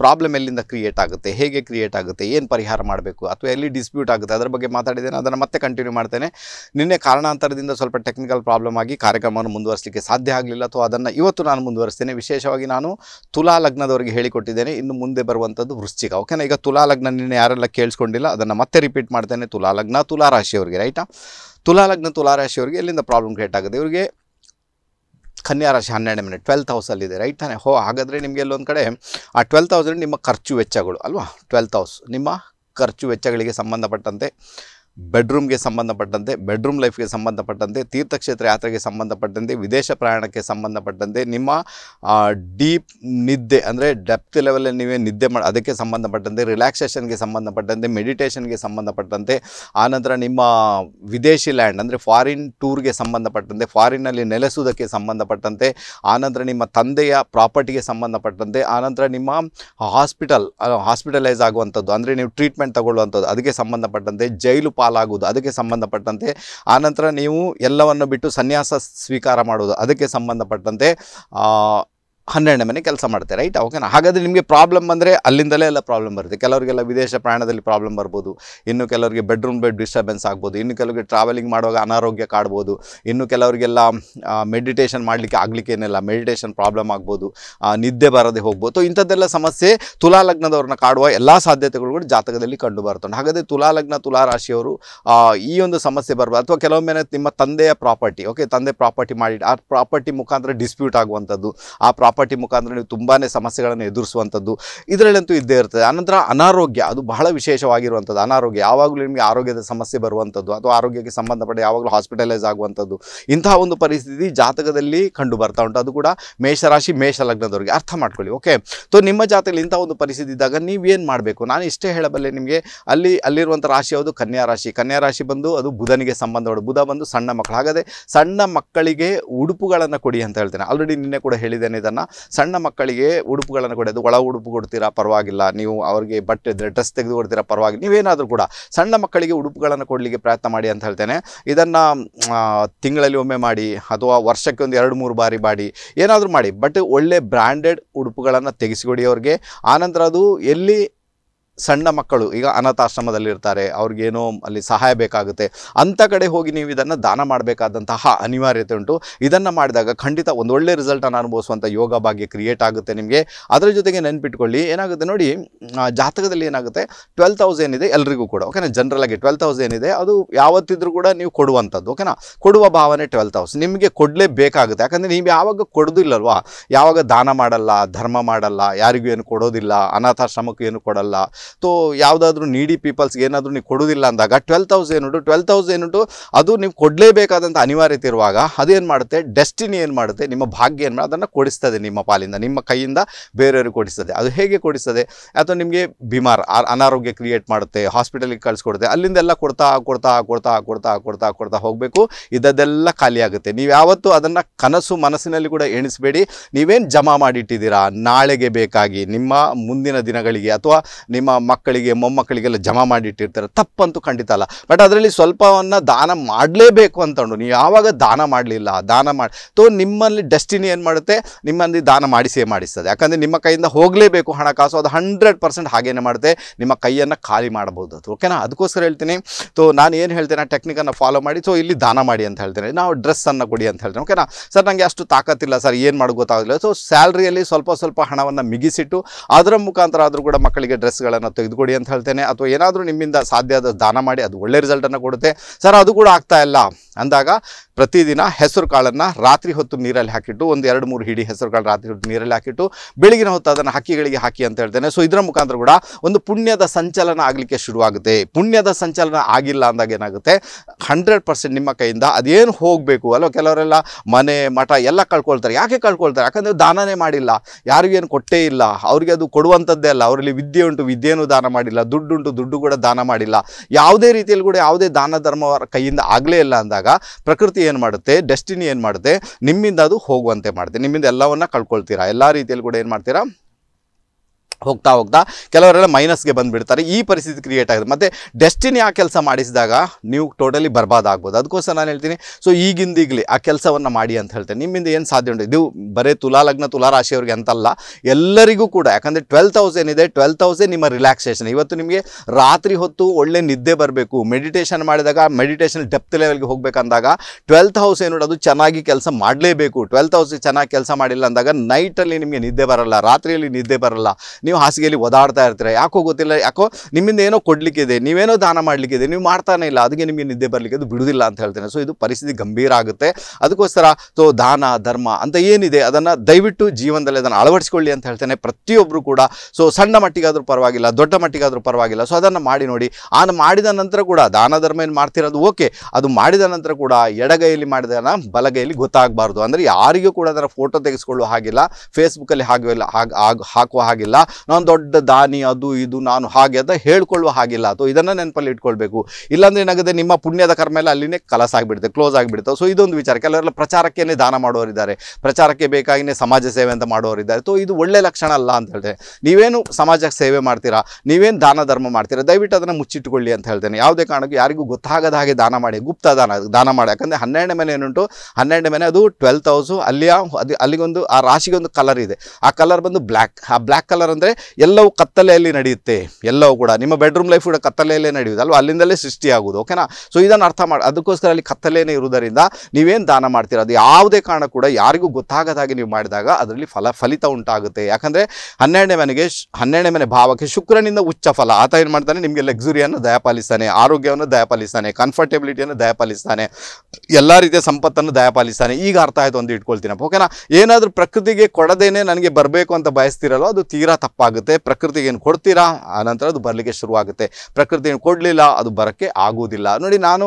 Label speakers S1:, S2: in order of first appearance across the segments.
S1: Problem ಎಲ್ಲಿಂದ create ಆಗುತ್ತೆ ಹೇಗೆ ಕ್ರಿಯೇಟ್ ಆಗುತ್ತೆ ಏನು ಪರಿಹಾರ ಮಾಡಬೇಕು ಅಥವಾ ಎಲ್ಲಿ ಡಿಸ್ಪ್ಯೂಟ್ ಆಗುತ್ತೆ ಅದರ ಬಗ್ಗೆ ಮಾತಾಡಿದ್ದೇನೆ ಅದನ್ನು ಮತ್ತೆ ಕಂಟಿನ್ಯೂ ಮಾಡ್ತೇನೆ ನಿನ್ನೆ ಕಾರಣಾಂತರದಿಂದ ಸ್ವಲ್ಪ ಟೆಕ್ನಿಕಲ್ ಪ್ರಾಬ್ಲಮ್ ಆಗಿ ಕಾರ್ಯಕ್ರಮವನ್ನು ಮುಂದುವರಿಸಲಿಕ್ಕೆ ಸಾಧ್ಯ ಆಗಲಿಲ್ಲ ಅಥವಾ ಅದನ್ನು ಇವತ್ತು ನಾನು ಮುಂದುವರಿಸ್ತೇನೆ ವಿಶೇಷವಾಗಿ ನಾನು ತುಲಾ ಲಗ್ನದವರಿಗೆ ಹೇಳಿಕೊಟ್ಟಿದ್ದೇನೆ ಇನ್ನು ಮುಂದೆ ಬರುವಂಥದ್ದು ವೃಶ್ಚಿಕ ಓಕೆನಾ ಈಗ ತುಲಾ ಲಗ್ನ ನಿನ್ನೆ ಯಾರೆಲ್ಲ ಕೇಳಿಸ್ಕೊಂಡಿಲ್ಲ ಅದನ್ನು ಮತ್ತೆ ರಿಪೀಟ್ ಮಾಡ್ತೇನೆ ತುಲಾ ಲಗ್ನ ತುಲಾ ರಾಶಿಯವರಿಗೆ ರೈಟಾ ತುಲಾ ಲಗ್ನ ತುಲಾ ರಾಶಿಯವರಿಗೆ ಎಲ್ಲಿಂದ ಪ್ರಾಬ್ಲಮ್ ಕ್ರಿಯೇಟ್ ಆಗುತ್ತೆ ಇವರಿಗೆ ಕನ್ಯಾ ರಾಶಿ ಹನ್ನೆರಡು ಮನೆ ಟ್ವೆಲ್ತ್ ಹೌಸಲ್ಲಿದೆ ರೈಟ್ ತಾನೇ ಹೋ ಹಾಗಾದರೆ ನಿಮಗೆ ಅಲ್ಲೊಂದು ಕಡೆ ಆ ಟ್ವೆಲ್ತ್ ಹೌಸಲ್ಲಿ ನಿಮ್ಮ ಖರ್ಚು ವೆಚ್ಚಗಳು ಅಲ್ವಾ ಟ್ವೆಲ್ತ್ ಹೌಸ್ ನಿಮ್ಮ ಖರ್ಚು ವೆಚ್ಚಗಳಿಗೆ ಸಂಬಂಧಪಟ್ಟಂತೆ ಬೆಡ್ರೂಮ್ಗೆ ಸಂಬಂಧಪಟ್ಟಂತೆ ಬೆಡ್ರೂಮ್ ಲೈಫ್ಗೆ ಸಂಬಂಧಪಟ್ಟಂತೆ ತೀರ್ಥಕ್ಷೇತ್ರ ಯಾತ್ರೆಗೆ ಸಂಬಂಧಪಟ್ಟಂತೆ ವಿದೇಶ ಪ್ರಯಾಣಕ್ಕೆ ಸಂಬಂಧಪಟ್ಟಂತೆ ನಿಮ್ಮ ಡೀಪ್ ನಿದ್ದೆ ಅಂದರೆ ಡೆಪ್ತ್ ಲೆವೆಲಲ್ಲಿ ನೀವೇ ನಿದ್ದೆ ಮಾಡಿ ಅದಕ್ಕೆ ಸಂಬಂಧಪಟ್ಟಂತೆ ರಿಲ್ಯಾಕ್ಸೇಷನ್ಗೆ ಸಂಬಂಧಪಟ್ಟಂತೆ ಮೆಡಿಟೇಷನ್ಗೆ ಸಂಬಂಧಪಟ್ಟಂತೆ ಆನಂತರ ನಿಮ್ಮ ವಿದೇಶಿ ಲ್ಯಾಂಡ್ ಅಂದರೆ ಫಾರಿನ್ ಟೂರ್ಗೆ ಸಂಬಂಧಪಟ್ಟಂತೆ ಫಾರಿನ್ನಲ್ಲಿ ನೆಲೆಸುವುದಕ್ಕೆ ಸಂಬಂಧಪಟ್ಟಂತೆ ಆನಂತರ ನಿಮ್ಮ ತಂದೆಯ ಪ್ರಾಪರ್ಟಿಗೆ ಸಂಬಂಧಪಟ್ಟಂತೆ ಆನಂತರ ನಿಮ್ಮ ಹಾಸ್ಪಿಟಲ್ ಹಾಸ್ಪಿಟಲೈಸ್ ಆಗುವಂಥದ್ದು ಅಂದರೆ ನೀವು ಟ್ರೀಟ್ಮೆಂಟ್ ತಗೊಳ್ಳುವಂಥದ್ದು ಅದಕ್ಕೆ ಸಂಬಂಧಪಟ್ಟಂತೆ ಜೈಲು ಪಾ ಪಾಲಾಗುವುದು ಅದಕ್ಕೆ ಸಂಬಂಧಪಟ್ಟಂತೆ ಆನಂತರ ನೀವು ಎಲ್ಲವನ್ನು ಬಿಟ್ಟು ಸನ್ಯಾಸ ಸ್ವೀಕಾರ ಮಾಡುವುದು ಅದಕ್ಕೆ ಸಂಬಂಧಪಟ್ಟಂತೆ ಹನ್ನೆರಡನೇ ಮನೆ ಕೆಲಸ ಮಾಡುತ್ತೆ ರೈಟ್ ಓಕೆನಾ ಹಾಗಾದರೆ ನಿಮಗೆ ಪ್ರಾಬ್ಲಮ್ ಅಂದರೆ ಅಲ್ಲಿಂದಲೇ ಎಲ್ಲ ಪ್ರಾಬ್ಲಮ್ ಬರುತ್ತೆ ಕೆಲವರಿಗೆಲ್ಲ ವಿದೇಶ ಪ್ರಯಾಣದಲ್ಲಿ ಪ್ರಾಬ್ಲಮ್ ಬರ್ಬೋದು ಇನ್ನು ಕೆಲವರಿಗೆ ಬೆಡ್ರೂಮ್ ಬೆಡ್ ಡಿಸ್ಟರ್ಬೆನ್ಸ್ ಆಗ್ಬೋದು ಇನ್ನು ಕೆಲವರಿಗೆ ಟ್ರಾವೆಲಿಂಗ್ ಮಾಡುವಾಗ ಅನಾರೋಗ್ಯ ಕಾಡ್ಬೋದು ಇನ್ನು ಕೆಲವರಿಗೆಲ್ಲ ಮೆಡಿಟೇಷನ್ ಮಾಡಲಿಕ್ಕೆ ಆಗಲಿಕ್ಕೆ ಏನಿಲ್ಲ ಮೆಡಿಟೇಷನ್ ಪ್ರಾಬ್ಲಮ್ ಆಗ್ಬೋದು ನಿದ್ದೆ ಬರದೇ ಹೋಗ್ಬೋದು ಇಂಥದ್ದೆಲ್ಲ ಸಮಸ್ಯೆ ತುಲಾ ಲಗ್ನದವ್ರನ್ನ ಕಾಡುವ ಎಲ್ಲ ಸಾಧ್ಯತೆಗಳು ಕೂಡ ಜಾತಕದಲ್ಲಿ ಕಂಡು ಬರ್ತವೆ ಹಾಗಾದರೆ ತುಲಾ ಲಗ್ನ ತುಲಾ ರಾಶಿಯವರು ಈ ಒಂದು ಸಮಸ್ಯೆ ಬರ್ಬೋದು ಅಥವಾ ಕೆಲವೊಮ್ಮೆ ನಿಮ್ಮ ತಂದೆಯ ಪ್ರಾಪರ್ಟಿ ಓಕೆ ತಂದೆ ಪ್ರಾಪರ್ಟಿ ಮಾಡಿ ಆ ಪ್ರಾಪರ್ಟಿ ಮುಖಾಂತರ ಡಿಸ್ಪ್ಯೂಟ್ ಆಗುವಂಥದ್ದು ಆ ಪ್ರಾಪರ್ಟಿ ಪಾರ್ಟಿ ಮುಖಾಂತರ ನೀವು ತುಂಬಾ ಸಮಸ್ಯೆಗಳನ್ನು ಎದುರಿಸುವಂಥದ್ದು ಇದರಲ್ಲಂತೂ ಇದ್ದೇ ಇರ್ತದೆ ಆನಂತರ ಅನಾರೋಗ್ಯ ಅದು ಬಹಳ ವಿಶೇಷವಾಗಿರುವಂಥದ್ದು ಅನಾರೋಗ್ಯ ಯಾವಾಗಲೂ ನಿಮಗೆ ಆರೋಗ್ಯದ ಸಮಸ್ಯೆ ಬರುವಂಥದ್ದು ಅಥವಾ ಆರೋಗ್ಯಕ್ಕೆ ಸಂಬಂಧಪಟ್ಟ ಯಾವಾಗಲೂ ಹಾಸ್ಪಿಟಲೈಸ್ ಆಗುವಂಥದ್ದು ಇಂತಹ ಒಂದು ಪರಿಸ್ಥಿತಿ ಜಾತಕದಲ್ಲಿ ಕಂಡು ಬರ್ತಾ ಉಂಟು ಅದು ಕೂಡ ಮೇಷರಾಶಿ ಮೇಷ ಲಗ್ನದವರಿಗೆ ಅರ್ಥ ಮಾಡ್ಕೊಳ್ಳಿ ಓಕೆ ಸೊ ನಿಮ್ಮ ಜಾತಕದಲ್ಲಿ ಇಂಥ ಒಂದು ಪರಿಸ್ಥಿತಿ ಇದ್ದಾಗ ನೀವೇನು ಮಾಡಬೇಕು ನಾನು ಇಷ್ಟೇ ಹೇಳಬಲ್ಲೆ ನಿಮಗೆ ಅಲ್ಲಿ ಅಲ್ಲಿರುವಂಥ ರಾಶಿ ಯಾವುದು ಕನ್ಯಾ ರಾಶಿ ಕನ್ಯಾ ರಾಶಿ ಬಂದು ಅದು ಬುಧನಿಗೆ ಸಂಬಂಧಪಟ್ಟು ಬುಧ ಬಂದು ಸಣ್ಣ ಮಕ್ಕಳು ಹಾಗಾದರೆ ಸಣ್ಣ ಮಕ್ಕಳಿಗೆ ಉಡುಪುಗಳನ್ನು ಕೊಡಿ ಅಂತ ಹೇಳ್ತೇನೆ ಆಲ್ರೆಡಿ ನಿನ್ನೆ ಕೂಡ ಹೇಳಿದ್ದೇನೆ ಇದನ್ನು ಸಣ್ಣ ಮಕ್ಕಳಿಗೆ ಉಡುಪುಗಳನ್ನು ಕೊಡೋದು ಒಳ ಉಡುಪು ಕೊಡ್ತೀರಾ ಪರವಾಗಿಲ್ಲ ನೀವು ಅವರಿಗೆ ಬಟ್ಟೆ ಡ್ರೆಸ್ ತೆಗೆದು ಕೊಡ್ತೀರಾ ಪರವಾಗಿಲ್ಲ ನೀವೇನಾದರೂ ಕೂಡ ಸಣ್ಣ ಮಕ್ಕಳಿಗೆ ಉಡುಪುಗಳನ್ನು ಕೊಡಲಿಕ್ಕೆ ಪ್ರಯತ್ನ ಮಾಡಿ ಅಂತ ಹೇಳ್ತೇನೆ ಇದನ್ನು ತಿಂಗಳಲ್ಲಿ ಒಮ್ಮೆ ಮಾಡಿ ಅಥವಾ ವರ್ಷಕ್ಕೆ ಒಂದು ಎರಡು ಮೂರು ಬಾರಿ ಮಾಡಿ ಏನಾದರೂ ಮಾಡಿ ಬಟ್ ಒಳ್ಳೆ ಬ್ರ್ಯಾಂಡೆಡ್ ಉಡುಪುಗಳನ್ನು ತೆಗೆಸಿಕೊಡಿ ಅವ್ರಿಗೆ ಆನಂತರ ಅದು ಎಲ್ಲಿ ಸಣ್ಣ ಮಕ್ಕಳು ಈಗ ಅನಾಥಾಶ್ರಮದಲ್ಲಿರ್ತಾರೆ ಅವ್ರಿಗೇನೋ ಅಲ್ಲಿ ಸಹಾಯ ಬೇಕಾಗುತ್ತೆ ಅಂಥ ಕಡೆ ಹೋಗಿ ನೀವು ಇದನ್ನು ದಾನ ಮಾಡಬೇಕಾದಂತಹ ಅನಿವಾರ್ಯತೆ ಉಂಟು ಇದನ್ನು ಮಾಡಿದಾಗ ಖಂಡಿತ ಒಂದು ಒಳ್ಳೆ ರಿಸಲ್ಟನ್ನು ಅನುಭವಿಸುವಂಥ ಯೋಗ ಭಾಗ್ಯ ಕ್ರಿಯೇಟ್ ಆಗುತ್ತೆ ನಿಮಗೆ ಅದರ ಜೊತೆಗೆ ನೆನ್ಪಿಟ್ಕೊಳ್ಳಿ ಏನಾಗುತ್ತೆ ನೋಡಿ ಜಾತಕದಲ್ಲಿ ಏನಾಗುತ್ತೆ ಟ್ವೆಲ್ ತೌಸಂಡ್ ಇದೆ ಎಲ್ರಿಗೂ ಕೂಡ ಓಕೆನಾ ಜನರಲಾಗಿ ಟ್ವೆಲ್ ತೌಸಂಡ್ ಏನಿದೆ ಅದು ಯಾವತ್ತಿದ್ರೂ ಕೂಡ ನೀವು ಕೊಡುವಂಥದ್ದು ಓಕೆನಾ ಕೊಡುವ ಭಾವನೆ ಟ್ವೆಲ್ ತೌಸಂಡ್ ನಿಮಗೆ ಬೇಕಾಗುತ್ತೆ ಯಾಕಂದರೆ ನೀವು ಯಾವಾಗ ಇಲ್ಲಲ್ವಾ ಯಾವಾಗ ದಾನ ಮಾಡಲ್ಲ ಧರ್ಮ ಮಾಡಲ್ಲ ಯಾರಿಗೂ ಏನು ಕೊಡೋದಿಲ್ಲ ಅನಾಥಾಶ್ರಮಕ್ಕೂ ಏನು ಕೊಡಲ್ಲ ಸೊ ಯಾವುದಾದ್ರೂ ನೀಡಿ ಪೀಪಲ್ಸ್ಗೆ ಏನಾದರೂ ನೀವು ಕೊಡೋದಿಲ್ಲ ಅಂದಾಗ ಟ್ವೆಲ್ ತೌಸಂಡ್ ಉಂಟು ಟ್ವೆಲ್ ತೌಸಂಡ್ ಉಂಟು ಅದು ನೀವು ಕೊಡಲೇಬೇಕಾದಂಥ ಅನಿವಾರ್ಯತೆ ಇರುವಾಗ ಅದೇನು ಮಾಡುತ್ತೆ ಡೆಸ್ಟಿನಿ ಏನು ಮಾಡುತ್ತೆ ನಿಮ್ಮ ಭಾಗ್ಯ ಏನು ಮಾಡಿ ಅದನ್ನು ಕೊಡಿಸ್ತದೆ ನಿಮ್ಮ ಪಾಲಿಂದ ನಿಮ್ಮ ಕೈಯಿಂದ ಬೇರೆಯವ್ರಿಗೆ ಕೊಡಿಸ್ತದೆ ಅದು ಹೇಗೆ ಕೊಡಿಸ್ತದೆ ಅಥವಾ ನಿಮಗೆ ಬಿಮಾರ್ ಅನಾರೋಗ್ಯ ಕ್ರಿಯೇಟ್ ಮಾಡುತ್ತೆ ಹಾಸ್ಪಿಟಲಿಗೆ ಕಳಿಸ್ಕೊಡುತ್ತೆ ಅಲ್ಲಿಂದೆಲ್ಲ ಕೊಡ್ತಾ ಕೊಡ್ತಾ ಕೊಡ್ತಾ ಕೊಡ್ತಾ ಕೊಡ್ತಾ ಕೊಡ್ತಾ ಹೋಗಬೇಕು ಇದ್ದದೆಲ್ಲ ಖಾಲಿಯಾಗುತ್ತೆ ನೀವು ಯಾವತ್ತೂ ಅದನ್ನು ಕನಸು ಮನಸ್ಸಿನಲ್ಲಿ ಕೂಡ ಎಣಿಸಬೇಡಿ ನೀವೇನು ಜಮಾ ಮಾಡಿಟ್ಟಿದ್ದೀರಾ ನಾಳೆಗೆ ಬೇಕಾಗಿ ನಿಮ್ಮ ಮುಂದಿನ ದಿನಗಳಿಗೆ ಅಥವಾ ನಿಮ್ಮ ಮಕ್ಕಳಿಗೆ ಮೊಮ್ಮಕ್ಕಳಿಗೆಲ್ಲ ಜಮಾ ಮಾಡಿಟ್ಟಿರ್ತಾರೆ ತಪ್ಪಂತೂ ಖಂಡಿತ ಅಲ್ಲ ಬಟ್ ಅದರಲ್ಲಿ ಸ್ವಲ್ಪವನ್ನು ದಾನ ಮಾಡಲೇಬೇಕು ಅಂತಂಡು ನೀವು ಯಾವಾಗ ದಾನ ಮಾಡಲಿಲ್ಲ ದಾನ ಮಾಡಿ ತೋ ನಿಮ್ಮಲ್ಲಿ ಡೆಸ್ಟಿನಿ ಏನು ಮಾಡುತ್ತೆ ನಿಮ್ಮಲ್ಲಿ ದಾನ ಮಾಡಿಸೇ ಮಾಡಿಸ್ತದೆ ಯಾಕಂದರೆ ನಿಮ್ಮ ಕೈಯಿಂದ ಹೋಗಲೇಬೇಕು ಹಣಕಾಸು ಅದು ಹಂಡ್ರೆಡ್ ಪರ್ಸೆಂಟ್ ಹಾಗೇನೆ ಮಾಡುತ್ತೆ ನಿಮ್ಮ ಕೈಯನ್ನು ಖಾಲಿ ಮಾಡಬಹುದು ಅದು ಓಕೆನಾ ಅದಕ್ಕೋಸ್ಕರ ಹೇಳ್ತೀನಿ ಸೊ ನಾನು ಏನು ಹೇಳ್ತೇನೆ ಆ ಟೆಕ್ನಿಕನ್ನು ಫಾಲೋ ಮಾಡಿ ಸೊ ಇಲ್ಲಿ ದಾನ ಮಾಡಿ ಅಂತ ಹೇಳ್ತೇನೆ ನಾವು ಡ್ರೆಸ್ಸನ್ನು ಕೊಡಿ ಅಂತ ಹೇಳ್ತೇನೆ ಓಕೆನಾ ಸರ್ ನನಗೆ ಅಷ್ಟು ತಾಕತ್ತಿಲ್ಲ ಸರ್ ಏನು ಮಾಡೋದು ಗೊತ್ತಾಗಲಿಲ್ಲ ಸೊ ಸ್ಯಾಲ್ರಿಯಲ್ಲಿ ಸ್ವಲ್ಪ ಸ್ವಲ್ಪ ಹಣವನ್ನು ಮಿಗಿಸಿಟ್ಟು ಅದರ ಮುಖಾಂತರ ಆದರೂ ಕೂಡ ಮಕ್ಕಳಿಗೆ ಡ್ರೆಸ್ಗಳನ್ನು ಗಿಡಗಳನ್ನು ತೆಗೆದುಕೊಡಿ ಅಂತ ಹೇಳ್ತೇನೆ ಅಥವಾ ಏನಾದರೂ ನಿಮ್ಮಿಂದ ಸಾಧ್ಯ ಆದ ದಾನ ಮಾಡಿ ಅದು ಒಳ್ಳೆ ರಿಸಲ್ಟನ್ನು ಕೊಡುತ್ತೆ ಸರ್ ಅದು ಕೂಡ ಆಗ್ತಾ ಇಲ್ಲ ಅಂದಾಗ ಪ್ರತಿದಿನ ಹೆಸರು ಕಾಳನ್ನು ರಾತ್ರಿ ಹೊತ್ತು ನೀರಲ್ಲಿ ಹಾಕಿಟ್ಟು ಒಂದು ಎರಡು ಮೂರು ಹಿಡಿ ಹೆಸರು ಕಾಳು ರಾತ್ರಿ ಹೊತ್ತು ನೀರಲ್ಲಿ ಹಾಕಿಟ್ಟು ಬೆಳಗಿನ ಹೊತ್ತು ಅದನ್ನು ಹಕ್ಕಿಗಳಿಗೆ ಹಾಕಿ ಅಂತ ಹೇಳ್ತೇನೆ ಸೊ ಇದರ ಮುಖಾಂತರ ಕೂಡ ಒಂದು ಪುಣ್ಯದ ಸಂಚಲನ ಆಗಲಿಕ್ಕೆ ಶುರುವಾಗುತ್ತೆ ಪುಣ್ಯದ ಸಂಚಲನ ಆಗಿಲ್ಲ ಅಂದಾಗ ಏನಾಗುತ್ತೆ ಹಂಡ್ರೆಡ್ ಪರ್ಸೆಂಟ್ ನಿಮ್ಮ ಕೈಯಿಂದ ಅದೇನು ಹೋಗಬೇಕು ಅಲ್ವಾ ಕೆಲವರೆಲ್ಲ ಮನೆ ಮಠ ಎಲ್ಲ ಕಳ್ಕೊಳ್ತಾರೆ ಯಾಕೆ ಕಳ್ಕೊಳ್ತಾರೆ ಯಾಕಂದರೆ ದಾನನೇ ಮಾಡಿಲ್ಲ ಯಾರಿಗೇನು ಕೊಟ್ಟೇ ಇಲ್ಲ ಅವರಿಗೆ ಅದು ಕೊಡುವಂಥದ್ದೇ ಅಲ್ಲ ಅವರಲ್ಲಿ ವಿದ್ಯೆ ಉಂಟು ವಿದ್ಯೆನೂ ದಾನ ಮಾಡಿಲ್ಲ ಉಂಟು ದುಡ್ಡು ಕೂಡ ದಾನ ಮಾಡಿಲ್ಲ ಯಾವುದೇ ರೀತಿಯಲ್ಲಿ ಕೂಡ ಯಾವುದೇ ದಾನ ಧರ್ಮವರ ಕೈಯಿಂದ ಆಗಲೇ ಇಲ್ಲ ಅಂದಾಗ ಪ್ರಕೃತಿ ಏನು ಮಾಡುತ್ತೆ ಡೆಸ್ಟಿನಿ ಏನು ಮಾಡುತ್ತೆ ನಿಮ್ಮಿಂದ ಅದು ಹೋಗುವಂತೆ ಮಾಡುತ್ತೆ ನಿಮ್ಮಿಂದ ಎಲ್ಲವನ್ನ ಕಳ್ಕೊಳ್ತೀರಾ ಎಲ್ಲ ರೀತಿಯಲ್ಲಿ ಕೂಡ ಏನು ಮಾಡ್ತೀರಾ ಹೋಗ್ತಾ ಹೋಗ್ತಾ ಕೆಲವರೆಲ್ಲ ಮೈನಸ್ಗೆ ಬಂದುಬಿಡ್ತಾರೆ ಈ ಪರಿಸ್ಥಿತಿ ಕ್ರಿಯೇಟ್ ಆಗುತ್ತೆ ಮತ್ತು ಡೆಸ್ಟಿನಿ ಆ ಕೆಲಸ ಮಾಡಿಸಿದಾಗ ನೀವು ಟೋಟಲಿ ಬರ್ಬಾದಾಗ್ಬೋದು ಅದಕ್ಕೋಸ್ಕರ ನಾನು ಹೇಳ್ತೀನಿ ಸೊ ಈಗಿಂದೀಗಲೇ ಆ ಕೆಲಸವನ್ನು ಮಾಡಿ ಅಂತ ಹೇಳ್ತೇನೆ ನಿಮ್ಮಿಂದ ಏನು ಸಾಧ್ಯ ಉಂಟು ಇದು ಬರೀ ತುಲಾ ಲಗ್ನ ತುಲಾ ರಾಶಿಯವ್ರಿಗೆ ಅಂತಲ್ಲ ಎಲ್ಲರಿಗೂ ಕೂಡ ಯಾಕಂದರೆ ಟ್ವೆಲ್ ತೌಸಂಡ್ ಇದೆ ಟ್ವೆಲ್ ತೌಸಂಡ್ ನಿಮ್ಮ ರಿಲ್ಯಾಕ್ಸೇಷನ್ ಇವತ್ತು ನಿಮಗೆ ರಾತ್ರಿ ಹೊತ್ತು ಒಳ್ಳೆ ನಿದ್ದೆ ಬರಬೇಕು ಮೆಡಿಟೇಷನ್ ಮಾಡಿದಾಗ ಮೆಡಿಟೇಷನ್ ಡೆಪ್ತ್ ಲೆವೆಲ್ಗೆ ಹೋಗಬೇಕಂದಾಗ ಟ್ವೆಲ್ತ್ ಹೌಸ್ ಏನು ಅದು ಚೆನ್ನಾಗಿ ಕೆಲಸ ಮಾಡಲೇಬೇಕು ಟ್ವೆಲ್ತ್ ಹೌಸ್ ಚೆನ್ನಾಗಿ ಕೆಲಸ ಮಾಡಿಲ್ಲ ಅಂದಾಗ ನೈಟಲ್ಲಿ ನಿಮಗೆ ನಿದ್ದೆ ಬರಲ್ಲ ರಾತ್ರಿಯಲ್ಲಿ ನಿದ್ದೆ ಬರಲ್ಲ ನೀವು ಹಾಸಿಗೆಯಲ್ಲಿ ಓದಾಡ್ತಾ ಇರ್ತೀರ ಯಾಕೋ ಗೊತ್ತಿಲ್ಲ ಯಾಕೋ ನಿಮ್ಮಿಂದ ಏನೋ ಕೊಡಲಿಕ್ಕಿದೆ ನೀವೇನೋ ದಾನ ಮಾಡಲಿಕ್ಕಿದೆ ನೀವು ಮಾಡ್ತಾನೆ ಇಲ್ಲ ಅದಕ್ಕೆ ನಿಮಗೆ ನಿದ್ದೆ ಬರಲಿಕ್ಕೆ ಅದು ಬಿಡುವುದಿಲ್ಲ ಅಂತ ಹೇಳ್ತೇನೆ ಸೊ ಇದು ಪರಿಸ್ಥಿತಿ ಗಂಭೀರ ಆಗುತ್ತೆ ಅದಕ್ಕೋಸ್ಕರ ಸೊ ದಾನ ಧರ್ಮ ಅಂತ ಏನಿದೆ ಅದನ್ನು ದಯವಿಟ್ಟು ಜೀವನದಲ್ಲಿ ಅದನ್ನು ಅಳವಡಿಸ್ಕೊಳ್ಳಿ ಅಂತ ಹೇಳ್ತೇನೆ ಪ್ರತಿಯೊಬ್ಬರು ಕೂಡ ಸೊ ಸಣ್ಣ ಮಟ್ಟಿಗಾದರೂ ಪರವಾಗಿಲ್ಲ ದೊಡ್ಡ ಮಟ್ಟಿಗಾದರೂ ಪರವಾಗಿಲ್ಲ ಸೊ ಅದನ್ನು ಮಾಡಿ ನೋಡಿ ಆ ಮಾಡಿದ ನಂತರ ಕೂಡ ದಾನ ಧರ್ಮ ಏನು ಮಾಡ್ತಿರೋದು ಓಕೆ ಅದು ಮಾಡಿದ ನಂತರ ಕೂಡ ಎಡಗೈಯಲ್ಲಿ ಮಾಡಿದ ಬಲಗೈಯಲ್ಲಿ ಗೊತ್ತಾಗಬಾರ್ದು ಅಂದರೆ ಯಾರಿಗೂ ಕೂಡ ಅದರ ಫೋಟೋ ತೆಗೆಸ್ಕೊಳ್ಳುವ ಹಾಗಿಲ್ಲ ಫೇಸ್ಬುಕ್ಕಲ್ಲಿ ಹಾಕುವ ಹಾಕುವ ಹಾಗಿಲ್ಲ ನಾನು ದೊಡ್ಡ ದಾನಿ ಅದು ಇದು ನಾನು ಹಾಗೆ ಅಂತ ಹೇಳ್ಕೊಳ್ಳುವ ಹಾಗಿಲ್ಲ ಅಥವಾ ಇದನ್ನು ನೆನಪಲ್ಲಿ ಇಟ್ಕೊಳ್ಬೇಕು ಇಲ್ಲಾಂದ್ರೆ ಏನಾಗುತ್ತೆ ನಿಮ್ಮ ಪುಣ್ಯದ ಕರ್ಮ ಎಲ್ಲ ಅಲ್ಲಿನೇ ಕಲಸ ಆಗಿಬಿಡುತ್ತೆ ಕ್ಲೋಸ್ ಆಗಿಬಿಡುತ್ತೆ ಸೊ ಇದೊಂದು ವಿಚಾರ ಕೆಲವರೆಲ್ಲ ಪ್ರಚಾರಕ್ಕೇನೆ ದಾನ ಮಾಡೋರಿದ್ದಾರೆ ಪ್ರಚಾರಕ್ಕೆ ಬೇಕಾಗಿನೇ ಸಮಾಜ ಸೇವೆ ಅಂತ ಮಾಡೋರಿದ್ದಾರೆ ಸೊ ಇದು ಒಳ್ಳೆ ಲಕ್ಷಣ ಅಲ್ಲ ಅಂತ ಹೇಳ್ತೇನೆ ನೀವೇನು ಸಮಾಜಕ್ಕೆ ಸೇವೆ ಮಾಡ್ತೀರಾ ನೀವೇನು ದಾನ ಧರ್ಮ ಮಾಡ್ತೀರಾ ದಯವಿಟ್ಟು ಅದನ್ನು ಮುಚ್ಚಿಟ್ಕೊಳ್ಳಿ ಅಂತ ಹೇಳ್ತೇನೆ ಯಾವುದೇ ಕಾರಣಕ್ಕೂ ಯಾರಿಗೂ ಗೊತ್ತಾಗದ ಹಾಗೆ ದಾನ ಮಾಡಿ ಗುಪ್ತ ದಾನ ದಾನ ಮಾಡಿ ಯಾಕಂದರೆ ಹನ್ನೆರಡನೇ ಮನೆ ಏನುಂಟು ಹನ್ನೆರಡನೇ ಮನೆ ಅದು ಟ್ವೆಲ್ ತೌಸು ಅಲ್ಲಿ ಅದು ಅಲ್ಲಿಗೊಂದು ಆ ರಾಶಿಗೆ ಒಂದು ಕಲರ್ ಇದೆ ಆ ಕಲರ್ ಬಂದು ಬ್ಲ್ಯಾಕ್ ಆ ಬ್ಲ್ಯಾಕ್ ಕಲರ್ ಅಂದರೆ ಅಂದರೆ ಎಲ್ಲವೂ ಕತ್ತಲೆಯಲ್ಲಿ ನಡೆಯುತ್ತೆ ಎಲ್ಲವೂ ಕೂಡ ನಿಮ್ಮ ಬೆಡ್ರೂಮ್ ಲೈಫ್ ಕೂಡ ಕತ್ತಲೆಯಲ್ಲೇ ನಡೆಯುತ್ತೆ ಅಲ್ವಾ ಅಲ್ಲಿಂದಲೇ ಸೃಷ್ಟಿಯಾಗುವುದು ಓಕೆನಾ ಸೊ ಇದನ್ನು ಅರ್ಥ ಮಾಡಿ ಅದಕ್ಕೋಸ್ಕರ ಅಲ್ಲಿ ಕತ್ತಲೆಯೇ ಇರುವುದರಿಂದ ನೀವೇನು ದಾನ ಮಾಡ್ತೀರ ಅದು ಯಾವುದೇ ಕಾರಣ ಕೂಡ ಯಾರಿಗೂ ಗೊತ್ತಾಗದಾಗಿ ನೀವು ಮಾಡಿದಾಗ ಅದರಲ್ಲಿ ಫಲ ಫಲಿತ ಉಂಟಾಗುತ್ತೆ ಯಾಕಂದರೆ ಹನ್ನೆರಡನೇ ಮನೆಗೆ ಹನ್ನೆರಡನೇ ಮನೆ ಭಾವಕ್ಕೆ ಶುಕ್ರನಿಂದ ಉಚ್ಚ ಫಲ ಆತ ಏನು ಮಾಡ್ತಾನೆ ನಿಮಗೆ ಲಕ್ಸುರಿಯನ್ನು ದಯಪಾಲಿಸ್ತಾನೆ ಆರೋಗ್ಯವನ್ನು ದಯಪಾಲಿಸ್ತಾನೆ ಕಂಫರ್ಟೆಬಿಲಿಟಿಯನ್ನು ದಯಪಾಲಿಸ್ತಾನೆ ಎಲ್ಲ ರೀತಿಯ ಸಂಪತ್ತನ್ನು ದಯಪಾಲಿಸ್ತಾನೆ ಈಗ ಅರ್ಥ ಆಯಿತು ಅಂತ ಇಟ್ಕೊಳ್ತೀನಪ್ಪ ಓಕೆನಾ ಏನಾದರೂ ಪ್ರಕೃತಿಗೆ ಕೊಡದೇನೆ ನನಗೆ ಬರಬೇಕು ಅಂತ ಬಯಸ್ತಿರಲ್ಲೋ ಅದು ತೀರಾ ತಪ್ಪು ತಪ್ಪಾಗುತ್ತೆ ಪ್ರಕೃತಿಗೆ ಏನು ಕೊಡ್ತೀರಾ ಆನಂತರ ಅದು ಬರಲಿಕ್ಕೆ ಶುರುವಾಗುತ್ತೆ ಪ್ರಕೃತಿ ಏನು ಕೊಡಲಿಲ್ಲ ಅದು ಬರೋಕ್ಕೆ ಆಗೋದಿಲ್ಲ ನೋಡಿ ನಾನು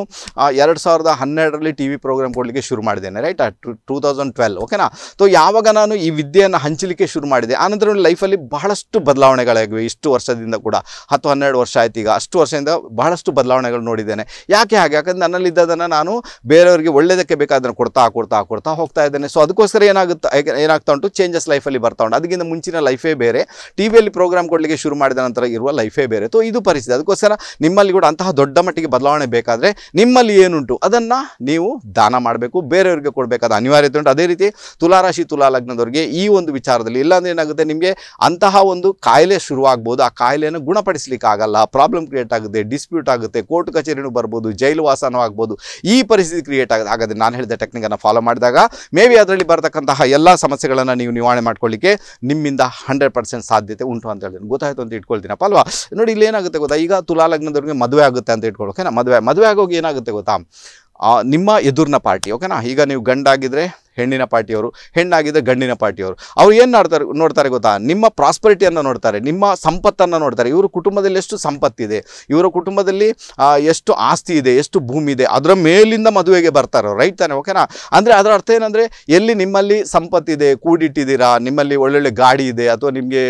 S1: ಎರಡು ಸಾವಿರದ ಹನ್ನೆರಡರಲ್ಲಿ ಟಿ ವಿ ಪ್ರೋಗ್ರಾಮ್ ಕೊಡಲಿಕ್ಕೆ ಶುರು ಮಾಡಿದ್ದೇನೆ ರೈಟ್ ಟೂ ತೌಸಂಡ್ ಟ್ವೆಲ್ ಓಕೆನಾ ಸೊ ಯಾವಾಗ ನಾನು ಈ ವಿದ್ಯೆಯನ್ನು ಹಂಚಲಿಕ್ಕೆ ಶುರು ಮಾಡಿದೆ ಆನಂತರ ಲೈಫಲ್ಲಿ ಬಹಳಷ್ಟು ಬದಲಾವಣೆಗಳಾಗಿವೆ ಇಷ್ಟು ವರ್ಷದಿಂದ ಕೂಡ ಹತ್ತು ಹನ್ನೆರಡು ವರ್ಷ ಆಯ್ತು ಈಗ ಅಷ್ಟು ವರ್ಷದಿಂದ ಬಹಳಷ್ಟು ಬದಲಾವಣೆಗಳು ನೋಡಿದ್ದೇನೆ ಯಾಕೆ ಹಾಗೆ ಯಾಕಂದರೆ ನನ್ನಲ್ಲಿದ್ದದನ್ನು ನಾನು ಬೇರೆಯವರಿಗೆ ಒಳ್ಳೆಯದಕ್ಕೆ ಬೇಕಾದನ್ನು ಕೊಡ್ತಾ ಕೊಡ್ತಾ ಕೊಡ್ತಾ ಹೋಗ್ತಾ ಇದ್ದೇನೆ ಸೊ ಅದಕ್ಕೋಸ್ಕರ ಏನಾಗುತ್ತೆ ಏನಾಗ್ತಾ ಉಂಟು ಚೇಂಜಸ್ ಲೈಫಲ್ಲಿ ಬರ್ತಾ ಉಂಟು ಅದಕ್ಕಿಂತ ಮುಂಚಿನ ಲೈಫೇ ಬೇರೆ ಟಿ ವಿಯಲ್ಲಿ ಪ್ರೋಗ್ರಾಮ್ ಕೊಡಲಿಕ್ಕೆ ಶುರು ಮಾಡಿದ ನಂತರ ಇರುವ ಲೈಫೇ ಬೇರೆ ಸೊ ಇದು ಪರಿಸ್ಥಿತಿ ಅದಕ್ಕೋಸ್ಕರ ನಿಮ್ಮಲ್ಲಿ ಕೂಡ ಅಂತಹ ದೊಡ್ಡ ಮಟ್ಟಿಗೆ ಬದಲಾವಣೆ ಬೇಕಾದರೆ ನಿಮ್ಮಲ್ಲಿ ಏನುಂಟು ಅದನ್ನು ನೀವು ದಾನ ಮಾಡಬೇಕು ಬೇರೆಯವರಿಗೆ ಕೊಡಬೇಕಾದ ಅನಿವಾರ್ಯತೆ ಉಂಟು ಅದೇ ರೀತಿ ತುಲಾರಾಶಿ ತುಲಾ ಲಗ್ನದವರಿಗೆ ಈ ಒಂದು ವಿಚಾರದಲ್ಲಿ ಇಲ್ಲಾಂದ್ರೆ ಏನಾಗುತ್ತೆ ನಿಮಗೆ ಅಂತಹ ಒಂದು ಕಾಯಿಲೆ ಶುರುವಾಗ್ಬೋದು ಆ ಕಾಯಿಲೆಯನ್ನು ಗುಣಪಡಿಸಲಿಕ್ಕೆ ಆಗಲ್ಲ ಪ್ರಾಬ್ಲಮ್ ಕ್ರಿಯೇಟ್ ಆಗುತ್ತೆ ಡಿಸ್ಪ್ಯೂಟ್ ಆಗುತ್ತೆ ಕೋರ್ಟ್ ಕಚೇರಿನೂ ಬರ್ಬೋದು ಜೈಲು ವಾಸನೂ ಆಗ್ಬೋದು ಈ ಪರಿಸ್ಥಿತಿ ಕ್ರಿಯೇಟ್ ಆಗುತ್ತೆ ಹಾಗಾದರೆ ನಾನು ಹೇಳಿದ ಟೆಕ್ನಿಕನ್ನು ಫಾಲೋ ಮಾಡಿದಾಗ ಮೇ ಬಿ ಅದರಲ್ಲಿ ಬರತಕ್ಕಂತಹ ಎಲ್ಲ ಸಮಸ್ಯೆಗಳನ್ನು ನೀವು ನಿವಾರಣೆ ಮಾಡ್ಕೊಳ್ಳಿಕ್ಕೆ ನಿಮ್ಮಿಂದ ಹಂಡ್ರೆಡ್ ಪರ್ಸೆಂಟ್ ಸಾಧ್ಯ ಸಾಧ್ಯತೆ ಉಂಟು ಅಂತ ಹೇಳ್ತೀನಿ ಗೊತ್ತಾಯ್ತು ಅಂತ ಇಟ್ಕೊಳ್ತೀನಪ್ಪ ಅಲ್ವಾ ನೋಡಿ ಇಲ್ಲಿ ಏನಾಗುತ್ತೆ ಗೊತ್ತಾ ಈಗ ತುಲಾ ಲಗ್ನದವ್ರಿಗೆ ಮದುವೆ ಆಗುತ್ತೆ ಅಂತ ಇಟ್ಕೊಳ್ಳೋಕೆ ಮದುವೆ ಮದುವೆ ಆಗೋಗಿ ಏನಾಗುತ್ತೆ ಗೊತ್ತಾ ನಿಮ್ಮ ಎದುರಿನ ಪಾರ್ಟಿ ಓಕೆನಾ ಈಗ ನೀವು ಗಂಡಾಗಿದ್ರೆ ಹೆಣ್ಣಿನ ಪಾರ್ಟಿಯವರು ಹೆಣ್ಣಾಗಿದ್ದ ಗಂಡಿನ ಪಾರ್ಟಿಯವರು ಅವ್ರು ಏನು ನೋಡ್ತಾರೆ ನೋಡ್ತಾರೆ ಗೊತ್ತಾ ನಿಮ್ಮ ಪ್ರಾಸ್ಪರಿಟಿಯನ್ನು ನೋಡ್ತಾರೆ ನಿಮ್ಮ ಸಂಪತ್ತನ್ನು ನೋಡ್ತಾರೆ ಇವರು ಕುಟುಂಬದಲ್ಲಿ ಎಷ್ಟು ಸಂಪತ್ತಿದೆ ಇವರ ಕುಟುಂಬದಲ್ಲಿ ಎಷ್ಟು ಆಸ್ತಿ ಇದೆ ಎಷ್ಟು ಭೂಮಿ ಇದೆ ಅದರ ಮೇಲಿಂದ ಮದುವೆಗೆ ಬರ್ತಾರೆ ರೈಟ್ ತಾನೆ ಓಕೆನಾ ಅಂದರೆ ಅದರ ಅರ್ಥ ಏನಂದರೆ ಎಲ್ಲಿ ನಿಮ್ಮಲ್ಲಿ ಸಂಪತ್ತಿದೆ ಕೂಡಿಟ್ಟಿದ್ದೀರಾ ನಿಮ್ಮಲ್ಲಿ ಒಳ್ಳೊಳ್ಳೆ ಗಾಡಿ ಇದೆ ಅಥವಾ ನಿಮಗೆ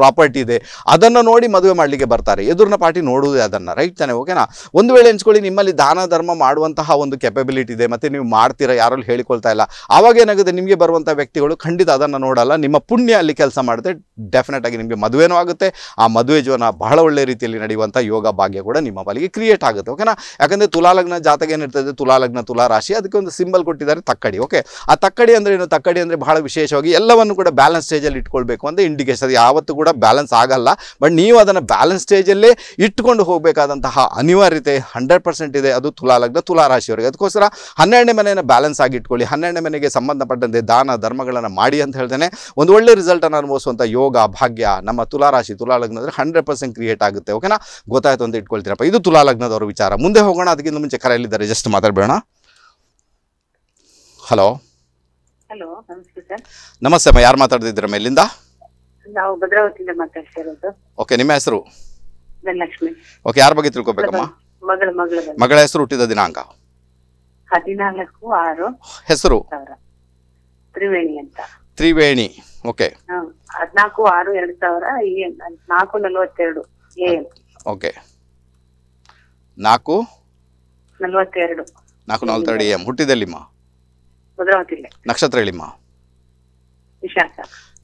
S1: ಪ್ರಾಪರ್ಟಿ ಇದೆ ಅದನ್ನು ನೋಡಿ ಮದುವೆ ಮಾಡಲಿಕ್ಕೆ ಬರ್ತಾರೆ ಎದುರಿನ ಪಾರ್ಟಿ ನೋಡುವುದೇ ಅದನ್ನು ರೈಟ್ ತಾನೆ ಓಕೆನಾ ಒಂದು ವೇಳೆ ಎಂಚ್ಕೊಳ್ಳಿ ನಿಮ್ಮಲ್ಲಿ ದಾನ ಧರ್ಮ ಮಾಡುವಂತಹ ಒಂದು ಕೆಪಬಿಲಿಟಿ ಇದೆ ಮತ್ತು ನೀವು ಮಾಡ್ತೀರಾ ಯಾರಲ್ಲಿ ಹೇಳಿಕೊಳ್ತಾ ಇಲ್ಲ ಅವಾಗ ಏನಾಗುತ್ತೆ ನಿಮಗೆ ಬರುವಂಥ ವ್ಯಕ್ತಿಗಳು ಖಂಡಿತ ಅದನ್ನು ನೋಡಲ್ಲ ನಿಮ್ಮ ಪುಣ್ಯ ಅಲ್ಲಿ ಕೆಲಸ ಮಾಡುತ್ತೆ ಡೆಫಿನೆಟ್ ಆಗಿ ನಿಮಗೆ ಮದುವೆನೂ ಆಗುತ್ತೆ ಆ ಮದುವೆ ಜೀವನ ಬಹಳ ಒಳ್ಳೆ ರೀತಿಯಲ್ಲಿ ನಡೆಯುವಂಥ ಯೋಗ ಭಾಗ್ಯ ಕೂಡ ನಿಮ್ಮ ಬಳಿಗೆ ಕ್ರಿಯೇಟ್ ಆಗುತ್ತೆ ಓಕೆನಾ ಯಾಕಂದರೆ ತುಲಾಲಗ್ನ ಜಾತಕ ಏನಿರ್ತದೆ ತುಲಾಲಗ್ನ ತುಲಾ ರಾಶಿ ಅದಕ್ಕೆ ಒಂದು ಸಿಂಬಲ್ ಕೊಟ್ಟಿದ್ದಾರೆ ತಕ್ಕಡಿ ಓಕೆ ಆ ತಕ್ಕಡಿ ಅಂದರೆ ಏನು ತಕ್ಕಡಿ ಅಂದರೆ ಬಹಳ ವಿಶೇಷವಾಗಿ ಎಲ್ಲವನ್ನು ಕೂಡ ಬ್ಯಾಲೆನ್ಸ್ ಸ್ಟೇಜಲ್ಲಿ ಇಟ್ಕೊಳ್ಬೇಕು ಅಂತ ಇಂಡಿಕೇಶನ್ ಅದು ಯಾವತ್ತೂ ಕೂಡ ಬ್ಯಾಲೆನ್ಸ್ ಆಗಲ್ಲ ಬಟ್ ನೀವು ಅದನ್ನು ಬ್ಯಾಲೆನ್ಸ್ ಸ್ಟೇಜಲ್ಲೇ ಇಟ್ಕೊಂಡು ಹೋಗಬೇಕಾದಂತಹ ಅನಿವಾರ್ಯತೆ ಹಂಡ್ರೆಡ್ ಪರ್ಸೆಂಟ್ ಇದೆ ಅದು ತುಲಾಲಗ್ನ ತುಲಾ ರಾಶಿಯವರಿಗೆ ಅದಕ್ಕೋಸ್ಕರ ಹನ್ನೆರಡನೇ ಮನೆಯನ್ನು ಬ್ಯಾಲೆನ್ಸ್ ಆಗಿ ಇಟ್ಕೊಳ್ಳಿ ಹನ್ನೆರಡು ಹನ್ನೆರಡನೇ ಮನೆಗೆ ಸಂಬಂಧಪಟ್ಟಂತೆ ದಾನ ಧರ್ಮಗಳನ್ನು ಮಾಡಿ ಅಂತ ಹೇಳ್ತೇನೆ ಒಂದು ಒಳ್ಳೆ ರಿಸಲ್ಟ್ ರಿಸಲ್ಟನ್ನು ಅನುಭವಿಸುವಂತ ಯೋಗ ಭಾಗ್ಯ ನಮ್ಮ ತುಲಾರಾಶಿ ತುಲಾ ಲಗ್ನ ಅಂದರೆ ಹಂಡ್ರೆಡ್ ಪರ್ಸೆಂಟ್ ಕ್ರಿಯೇಟ್ ಆಗುತ್ತೆ ಓಕೆನಾ ಗೊತ್ತಾಯ್ತು ಅಂತ ಇಟ್ಕೊಳ್ತೀರಪ್ಪ ಇದು ತುಲಾ ಲಗ್ನದವರ ವಿಚಾರ ಮುಂದೆ ಹೋಗೋಣ ಅದಕ್ಕಿಂತ ಮುಂಚೆ ಕರೆಯಲ್ಲಿದ್ದಾರೆ ಜಸ್ಟ್ ಮಾತಾಡಬೇಡ ಹಲೋ ಹಲೋ ನಮಸ್ತೆ ಅಮ್ಮ ಯಾರು ಮಾತಾಡ್ತಿದ್ದೀರಾ ಮೇಲಿಂದ
S2: ನಾವು ಭದ್ರಾವತಿಯಿಂದ ಓಕೆ ನಿಮ್ಮ ಹೆಸರು ಧನಲಕ್ಷ್ಮಿ
S1: ಓಕೆ ಯಾರ ಬಗ್ಗೆ ತಿಳ್ಕೊಬೇಕಮ್ಮ ಮಗಳ ಮಗಳ ಹೆಸರು ಹುಟ್ಟಿದ ದಿನಾಂಕ
S2: ಹದಿನಾಲ್ಕು ಆರು ಹೆಸರು ತ್ರಿವೇಣಿ ಅಂತ
S1: ತ್ರಿವೇಣಿ ಓಕೆ
S2: ಹದಿನಾಲ್ಕು ಆರು ಎರಡ್ ಸಾವಿರ ನಾಲ್ಕು ನಲ್ವತ್ತೆರಡು
S1: ಓಕೆ ನಾಲ್ಕು
S2: ನಲ್ವತ್ತೆರಡು
S1: ನಾಲ್ಕು ನಲ್ವತ್ತೆರಡು ಎಂ ಹುಟ್ಟಿದೆಲ್ಲಿಮ್ಮ ನಕ್ಷತ್ರ ಹೇಳಿಮ್ಮ ವಿಶಾಖ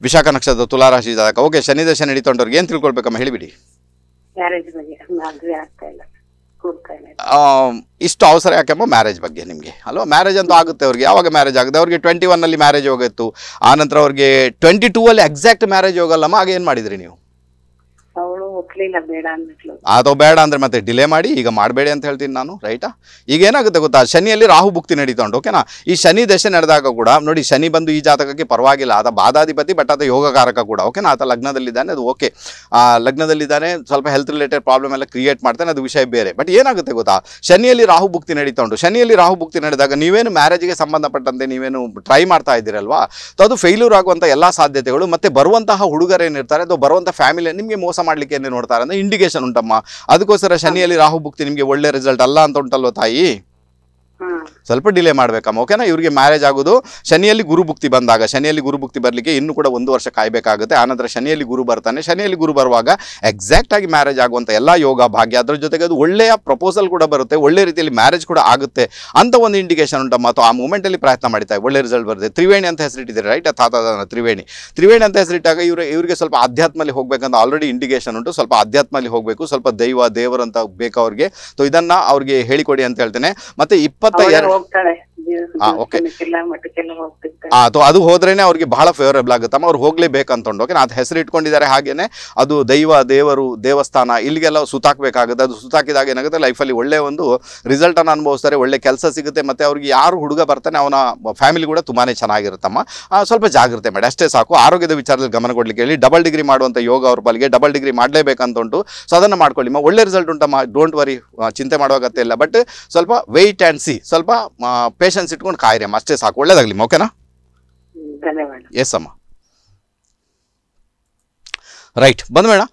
S1: ವಿಶಾಖ ನಕ್ಷತ್ರ ತುಲಾರಾಶಿ ಜಾತಕ ಓಕೆ ಶನಿ ನಡೀತಾ ನಡೀತೊಂಡವ್ರಿಗೆ ಏನ್ ತಿಳ್ಕೊಳ್ಬೇಕಮ್ಮ ಹೇಳಿಬಿಡಿ
S2: ಮ್ಯಾರೇಜ್ ಬಗ್ಗೆ ಮದುವೆ ಆಗ್ತಾ ಇಲ್ಲ
S1: ಇಷ್ಟು ಅವಸರ ಯಾಕೆಂಬ ಮ್ಯಾರೇಜ್ ಬಗ್ಗೆ ನಿಮಗೆ ಅಲ್ವಾ ಮ್ಯಾರೇಜ್ ಅಂತೂ ಆಗುತ್ತೆ ಅವ್ರಿಗೆ ಯಾವಾಗ ಮ್ಯಾರೇಜ್ ಆಗುತ್ತೆ ಅವ್ರಿಗೆ ಟ್ವೆಂಟಿ ಅಲ್ಲಿ ಮ್ಯಾರೇಜ್ ಹೋಗಿತ್ತು ಆನಂತರ ಅವ್ರಿಗೆ ಟ್ವೆಂಟಿ ಟೂ ಅಲ್ಲಿ ಎಕ್ಸಾಕ್ಟ್ ಮ್ಯಾರೇಜ್ ಹೋಗಲ್ಲಮ್ಮ ಆಗ ಏನು ಮಾಡಿದ್ರಿ ನೀವು ಬೇಡ ಅದು ಬೇಡ ಅಂದ್ರೆ ಮತ್ತೆ ಡಿಲೇ ಮಾಡಿ ಈಗ ಮಾಡಬೇಡಿ ಅಂತ ಹೇಳ್ತೀನಿ ನಾನು ರೈಟಾ ಈಗ ಏನಾಗುತ್ತೆ ಗೊತ್ತಾ ಶನಿಯಲ್ಲಿ ರಾಹು ಭುಕ್ತಿ ನಡೀತಾ ಉಂಟು ಓಕೆನಾ ಈ ಶನಿ ದಶೆ ನಡೆದಾಗ ಕೂಡ ನೋಡಿ ಶನಿ ಬಂದು ಈ ಜಾತಕಕ್ಕೆ ಪರವಾಗಿಲ್ಲ ಆತ ಬಾದಾಧಿಪತಿ ಬಟ್ ಆತ ಯೋಗಕಾರಕ ಕೂಡ ಓಕೆನಾ ಆತ ಲಗ್ನದಲ್ಲಿದ್ದಾನೆ ಅದು ಓಕೆ ಆ ಲಗ್ನದಲ್ಲಿದ್ದಾನೆ ಸ್ವಲ್ಪ ಹೆಲ್ತ್ ರಿಲೇಟೆಡ್ ಪ್ರಾಬ್ಲಮ್ ಎಲ್ಲ ಕ್ರಿಯೇಟ್ ಮಾಡ್ತಾನೆ ಅದು ವಿಷಯ ಬೇರೆ ಬಟ್ ಏನಾಗುತ್ತೆ ಗೊತ್ತಾ ಶನಿಯಲ್ಲಿ ರಾಹು ಭುಕ್ತಿ ನಡೀತಾ ಉಂಟು ಶನಿಯಲ್ಲಿ ರಾಹು ಭುಕ್ತಿ ನಡೆದಾಗ ನೀವೇನು ಮ್ಯಾರೇಜ್ಗೆ ಸಂಬಂಧಪಟ್ಟಂತೆ ನೀವೇನು ಟ್ರೈ ಮಾಡ್ತಾ ಇದ್ದೀರಲ್ವಾ ಅದು ಫೇಲ್ಯೂರ್ ಆಗುವಂಥ ಎಲ್ಲ ಸಾಧ್ಯತೆಗಳು ಮತ್ತೆ ಬರುವಂತಹ ಹುಡುಗರೇನಿರ್ತಾರೆ ಅದು ಬರುವಂತ ಫ್ಯಾಮಿಲಿ ನಿಮಗೆ ಮೋಸ ಮಾಡ್ಲಿಕ್ಕೆ ಏನಿರ್ತಾರೆ ನೋಡ್ತಾರೆ ಅಂದ್ರೆ ಇಂಡಿಕೇಶನ್ ಉಂಟಮ್ಮ ಅದಕ್ಕೋಸ್ಕರ ಶನಿಯಲ್ಲಿ ರಾಹು ಭುಕ್ತಿ ನಿಮಗೆ ಒಳ್ಳೆ ರಿಸಲ್ಟ್ ಅಲ್ಲ ಅಂತ ಉಂಟಲ್ವ ತಾಯಿ ಸ್ವಲ್ಪ ಡಿಲೇ ಮಾಡ್ಬೇಕಮ್ಮ ಓಕೆನಾ ಇವರಿಗೆ ಮ್ಯಾರೇಜ್ ಆಗೋದು ಶನಿಯಲ್ಲಿ ಗುರುಭುಕ್ತಿ ಬಂದಾಗ ಶನಿಯಲ್ಲಿ ಗುರು ಭುಕ್ತಿ ಬರಲಿಕ್ಕೆ ಇನ್ನೂ ಕೂಡ ಒಂದು ವರ್ಷ ಕಾಯಬೇಕಾಗುತ್ತೆ ಆನಂತರ ಶನಿಯಲ್ಲಿ ಗುರು ಬರ್ತಾನೆ ಶನಿಯಲ್ಲಿ ಗುರು ಬರುವಾಗ ಎಕ್ಸಾಕ್ಟ್ ಆಗಿ ಮ್ಯಾರೇಜ್ ಆಗುವಂಥ ಎಲ್ಲ ಯೋಗ ಭಾಗ್ಯ ಅದರ ಜೊತೆಗೆ ಅದು ಒಳ್ಳೆಯ ಪ್ರಪೋಸಲ್ ಕೂಡ ಬರುತ್ತೆ ಒಳ್ಳೆ ರೀತಿಯಲ್ಲಿ ಮ್ಯಾರೇಜ್ ಕೂಡ ಆಗುತ್ತೆ ಅಂತ ಒಂದು ಇಂಡಿಕೇಶನ್ ಉಂಟಮ್ಮ ಅಥವಾ ಆ ಮೂಮೆಂಟಲ್ಲಿ ಪ್ರಯತ್ನ ಮಾಡ್ತಾ ಒಳ್ಳೆ ರಿಸಲ್ಟ್ ಬರುತ್ತೆ ತ್ರಿವೇಣಿ ಅಂತ ಹೆಸರಿಟ್ಟಿದ್ದಾರೆ ರೈಟ್ ತಾತ ತ್ರಿವೇಣಿ ತ್ರಿವೇಣಿ ಅಂತ ಹೆಸರಿಟ್ಟಾಗ ಇವರು ಇವರಿಗೆ ಸ್ವಲ್ಪ ಅಧ್ಯಾತ್ಮಲ್ಲಿ ಹೋಗಬೇಕಂತ ಆಲ್ರೆಡಿ ಇಂಡಿಕೇಶನ್ ಉಂಟು ಸ್ವಲ್ಪ ಅಧ್ಯಾತ್ಮಲ್ಲಿ ಹೋಗಬೇಕು ಸ್ವಲ್ಪ ದೈವ ದೇವರಂತ ಬೇಕು ಅವ್ರಿಗೆ ಸೊ ಇದನ್ನು ಅವ್ರಿಗೆ ಹೇಳಿಕೊಡಿ ಅಂತ ಹೇಳ್ತೇನೆ ಮತ್ತು ಇಪ್ಪತ್ತು batalla. ಅದು ಅದು ಹೋದ್ರೇನೆ ಅವ್ರಿಗೆ ಬಹಳ ಫೇವರೇಬಲ್ ಆಗುತ್ತಮ್ಮ ಅವ್ರು ಓಕೆ ನಾ ಅದು ಹೆಸರು ಇಟ್ಕೊಂಡಿದ್ದಾರೆ ಹಾಗೇನೆ ಅದು ದೈವ ದೇವರು ದೇವಸ್ಥಾನ ಇಲ್ಲಿಗೆಲ್ಲ ಸುತ್ತಾಕ್ಬೇಕಾಗುತ್ತೆ ಅದು ಸುತ್ತಾಕಿದಾಗ ಏನಾಗುತ್ತೆ ಲೈಫಲ್ಲಿ ಒಳ್ಳೆ ಒಂದು ರಿಸಲ್ಟ್ ಅನ್ನು ಅನುಭವಿಸ್ತಾರೆ ಒಳ್ಳೆ ಕೆಲಸ ಸಿಗುತ್ತೆ ಮತ್ತೆ ಅವ್ರಿಗೆ ಯಾರು ಹುಡುಗ ಬರ್ತಾನೆ ಅವನ ಫ್ಯಾಮಿಲಿ ಕೂಡ ತುಂಬಾನೇ ಚೆನ್ನಾಗಿರುತ್ತಮ್ಮ ಸ್ವಲ್ಪ ಜಾಗ್ರತೆ ಮಾಡಿ ಅಷ್ಟೇ ಸಾಕು ಆರೋಗ್ಯದ ವಿಚಾರದಲ್ಲಿ ಗಮನ ಕೊಡ್ಲಿಕ್ಕೆ ಹೇಳಿ ಡಬಲ್ ಡಿಗ್ರಿ ಮಾಡುವಂತ ಯೋಗ ಅವ್ರ ಬಲಿಗೆ ಡಬಲ್ ಡಿಗ್ರಿ ಮಾಡ್ಲೇಬೇಕಂತ ಉಂಟು ಸೊ ಅದನ್ನು ಮಾಡ್ಕೊಳ್ಳಿ ಒಳ್ಳೆ ರಿಸಲ್ಟ್ ಉಂಟಮ್ಮ ಡೋಂಟ್ ವರಿ ಚಿಂತೆ ಮಾಡುವಾಗತ್ತೆ ಇಲ್ಲ ಬಟ್ ಸ್ವಲ್ಪ ವೆಯ್ಟ್ ಆ್ಯಂಡ್ ಸಿ ಸ್ವಲ್ಪ ಪೇಷನ್ಸ್ ಪೇಷನ್ಸ್ ಇಟ್ಕೊಂಡು ಕಾಯಿರಿ ಅಮ್ಮ ಅಷ್ಟೇ ಸಾಕು ಒಳ್ಳೇದಾಗಲಿ ಓಕೆನಾ ಎಸ್ ಅಮ್ಮ ರೈಟ್ ಬಂದ್ಬೇಡ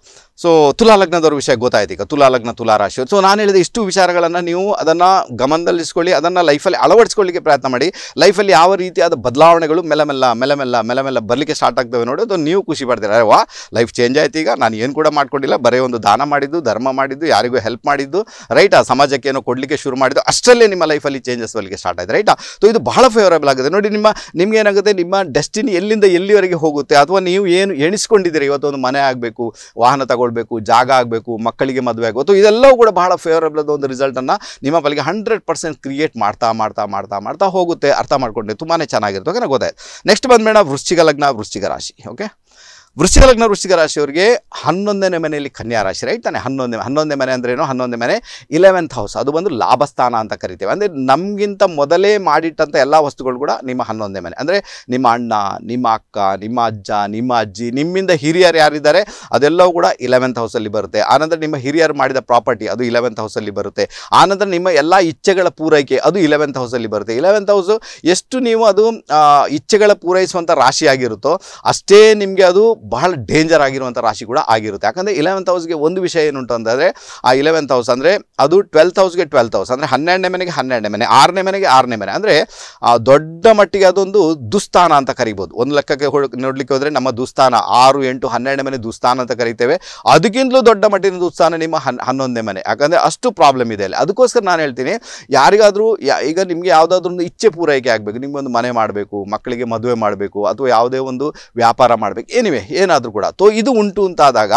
S1: ಸೊ ತುಲಾ ಲಗ್ನದವ್ರ ವಿಷಯ ಗೊತ್ತಾಯ್ತು ಈಗ ತುಲಾ ಲಗ್ನ ತುಲಾ ಸೊ ನಾನು ಹೇಳಿದ ಇಷ್ಟು ವಿಚಾರಗಳನ್ನು ನೀವು ಅದನ್ನು ಗಮನದಲ್ಲಿಸ್ಕೊಳ್ಳಿ ಅದನ್ನು ಲೈಫಲ್ಲಿ ಅಳವಡಿಸ್ಕೊಳ್ಳಿಕ್ಕೆ ಪ್ರಯತ್ನ ಮಾಡಿ ಲೈಫಲ್ಲಿ ಯಾವ ರೀತಿಯಾದ ಬದಲಾವಣೆಗಳು ಮೆಲ್ಲ ಮೆಲ್ಲ ಮೆಲ್ಲ ಬರಲಿಕ್ಕೆ ಸ್ಟಾರ್ಟ್ ಆಗ್ತವೆ ನೋಡಿ ಅದು ನೀವು ಖುಷಿ ಪಡ್ತೀರ ಅರೆ ವಾ ಲೈಫ್ ಚೇಂಜ್ ಆಯ್ತು ಈಗ ನಾನು ಏನು ಕೂಡ ಮಾಡ್ಕೊಂಡಿಲ್ಲ ಬರೀ ಒಂದು ದಾನ ಮಾಡಿದ್ದು ಧರ್ಮ ಮಾಡಿದ್ದು ಯಾರಿಗೂ ಹೆಲ್ಪ್ ಮಾಡಿದ್ದು ರೈಟಾ ಸಮಾಜಕ್ಕೆ ಏನೋ ಕೊಡಲಿಕ್ಕೆ ಶುರು ಮಾಡಿದ್ದು ಅಷ್ಟರಲ್ಲೇ ನಿಮ್ಮ ಲೈಫಲ್ಲಿ ಚೇಂಜಸ್ ಬರಲಿಕ್ಕೆ ಸ್ಟಾರ್ಟ್ ಆಯಿತು ರೈಟಾ ಸೊ ಇದು ಬಹಳ ಫೇವರಬಲ್ ಆಗುತ್ತೆ ನೋಡಿ ನಿಮ್ಮ ನಿಮಗೇನಾಗುತ್ತೆ ಏನಾಗುತ್ತೆ ನಿಮ್ಮ ಡೆಸ್ಟಿನಿ ಎಲ್ಲಿಂದ ಎಲ್ಲಿವರೆಗೆ ಹೋಗುತ್ತೆ ಅಥವಾ ನೀವು ಏನು ಎಣಿಸ್ಕೊಂಡಿದ್ದೀರಿ ಇವತ್ತು ಒಂದು ಮನೆ ಆಗಬೇಕು ವಾಹನ ತಗೊಳ್ಳಿ ತಗೊಳ್ಬೇಕು ಜಾಗ ಆಗಬೇಕು ಮಕ್ಕಳಿಗೆ ಮದುವೆ ಆಗುತ್ತೆ ಇದೆಲ್ಲವೂ ಕೂಡ ಬಹಳ ಫೇವರಬಲ್ ಒಂದು ರಿಸಲ್ಟನ್ನು ನಿಮ್ಮ ಬಳಿಗೆ ಹಂಡ್ರೆಡ್ ಪರ್ಸೆಂಟ್ ಕ್ರಿಯೇಟ್ ಮಾಡ್ತಾ ಮಾಡ್ತಾ ಮಾಡ್ತಾ ಮಾಡ್ತಾ ಹೋಗುತ್ತೆ ಅರ್ಥ ಮಾಡ್ಕೊಂಡೆ ತುಂಬಾ ಚೆನ್ನಾಗಿರುತ್ತೆ ಓಕೆ ಗೊತ್ತಾಯ್ತು ನೆಕ್ಸ್ಟ್ ಬಂದ ಮೇಡಮ್ ವೃಶ್ಚಿಕ ಲಗ್ನ ವೃಶ್ಚಿಕ ರಾಶಿ ಓಕೆ ವೃಷಿಕ ಲಗ್ನ ವೃಷಿಕ ರಾಶಿಯವರಿಗೆ ಹನ್ನೊಂದನೇ ಮನೆಯಲ್ಲಿ ಕನ್ಯಾ ರಾಶಿ ರೈಟ್ ತಾನೆ ಹನ್ನೊಂದೇ ಹನ್ನೊಂದೇ ಮನೆ ಅಂದರೆ ಹನ್ನೊಂದೇ ಮನೆ ಇಲೆವೆಂತ್ ಹೌಸ್ ಅದು ಬಂದು ಲಾಭಸ್ಥಾನ ಅಂತ ಕರಿತೇವೆ ಅಂದರೆ ನಮಗಿಂತ ಮೊದಲೇ ಮಾಡಿಟ್ಟಂಥ ಎಲ್ಲ ವಸ್ತುಗಳು ಕೂಡ ನಿಮ್ಮ ಹನ್ನೊಂದನೇ ಮನೆ ಅಂದರೆ ನಿಮ್ಮ ಅಣ್ಣ ನಿಮ್ಮ ಅಕ್ಕ ನಿಮ್ಮ ಅಜ್ಜ ನಿಮ್ಮ ಅಜ್ಜಿ ನಿಮ್ಮಿಂದ ಹಿರಿಯರು ಯಾರಿದ್ದಾರೆ ಅದೆಲ್ಲವೂ ಕೂಡ ಇಲೆವೆಂತ್ ಹೌಸಲ್ಲಿ ಬರುತ್ತೆ ಆನಂತರ ನಿಮ್ಮ ಹಿರಿಯರು ಮಾಡಿದ ಪ್ರಾಪರ್ಟಿ ಅದು ಇಲೆವೆಂತ್ ಹೌಸಲ್ಲಿ ಬರುತ್ತೆ ಆನಂತರ ನಿಮ್ಮ ಎಲ್ಲ ಇಚ್ಛೆಗಳ ಪೂರೈಕೆ ಅದು ಇಲೆವೆಂತ್ ಹೌಸಲ್ಲಿ ಬರುತ್ತೆ ಇಲೆವೆಂತ್ ಹೌಸು ಎಷ್ಟು ನೀವು ಅದು ಇಚ್ಛೆಗಳ ಪೂರೈಸುವಂಥ ರಾಶಿಯಾಗಿರುತ್ತೋ ಅಷ್ಟೇ ನಿಮಗೆ ಅದು ಬಹಳ ಡೇಂಜರ್ ಆಗಿರುವಂಥ ರಾಶಿ ಕೂಡ ಆಗಿರುತ್ತೆ ಯಾಕಂದರೆ ಇಲೆವೆಂತ್ ಹೌಸ್ಗೆ ಒಂದು ವಿಷಯ ಏನುಂಟು ಅಂತಂದರೆ ಆ ಇಲೆವೆಂತ್ ಹೌಸ್ ಅಂದರೆ ಅದು ಟ್ವೆಲ್ತ್ ಹೌಸ್ಗೆ ಟ್ವೆಲ್ತ್ ಹೌಸ್ ಅಂದರೆ ಹನ್ನೆರಡನೇ ಮನೆಗೆ ಹನ್ನೆರಡನೇ ಮನೆ ಆರನೇ ಮನೆಗೆ ಆರನೇ ಮನೆ ಅಂದರೆ ದೊಡ್ಡ ಮಟ್ಟಿಗೆ ಅದೊಂದು ದುಸ್ಥಾನ ಅಂತ ಕರಿಬೋದು ಒಂದು ಲೆಕ್ಕಕ್ಕೆ ನೋಡಲಿಕ್ಕೆ ಹೋದರೆ ನಮ್ಮ ದುಸ್ಥಾನ ಆರು ಎಂಟು ಹನ್ನೆರಡನೇ ಮನೆ ದುಸ್ಥಾನ ಅಂತ ಕರಿತೇವೆ ಅದಕ್ಕಿಂತಲೂ ದೊಡ್ಡ ಮಟ್ಟಿನ ದುಸ್ಥಾನ ನಿಮ್ಮ ಹನ್ ಹನ್ನೊಂದನೇ ಮನೆ ಯಾಕಂದರೆ ಅಷ್ಟು ಪ್ರಾಬ್ಲಮ್ ಇದೆ ಅಲ್ಲಿ ಅದಕ್ಕೋಸ್ಕರ ನಾನು ಹೇಳ್ತೀನಿ ಯಾರಿಗಾದರೂ ಈಗ ನಿಮಗೆ ಯಾವುದಾದ್ರೂ ಒಂದು ಇಚ್ಛೆ ಪೂರೈಕೆ ಆಗಬೇಕು ನಿಮಗೊಂದು ಮನೆ ಮಾಡಬೇಕು ಮಕ್ಕಳಿಗೆ ಮದುವೆ ಮಾಡಬೇಕು ಅಥವಾ ಯಾವುದೇ ಒಂದು ವ್ಯಾಪಾರ ಮಾಡಬೇಕು ಏನಿವೆ ಏನಾದರೂ ಕೂಡ ತೋ ಇದು ಉಂಟು ಅಂತಾದಾಗ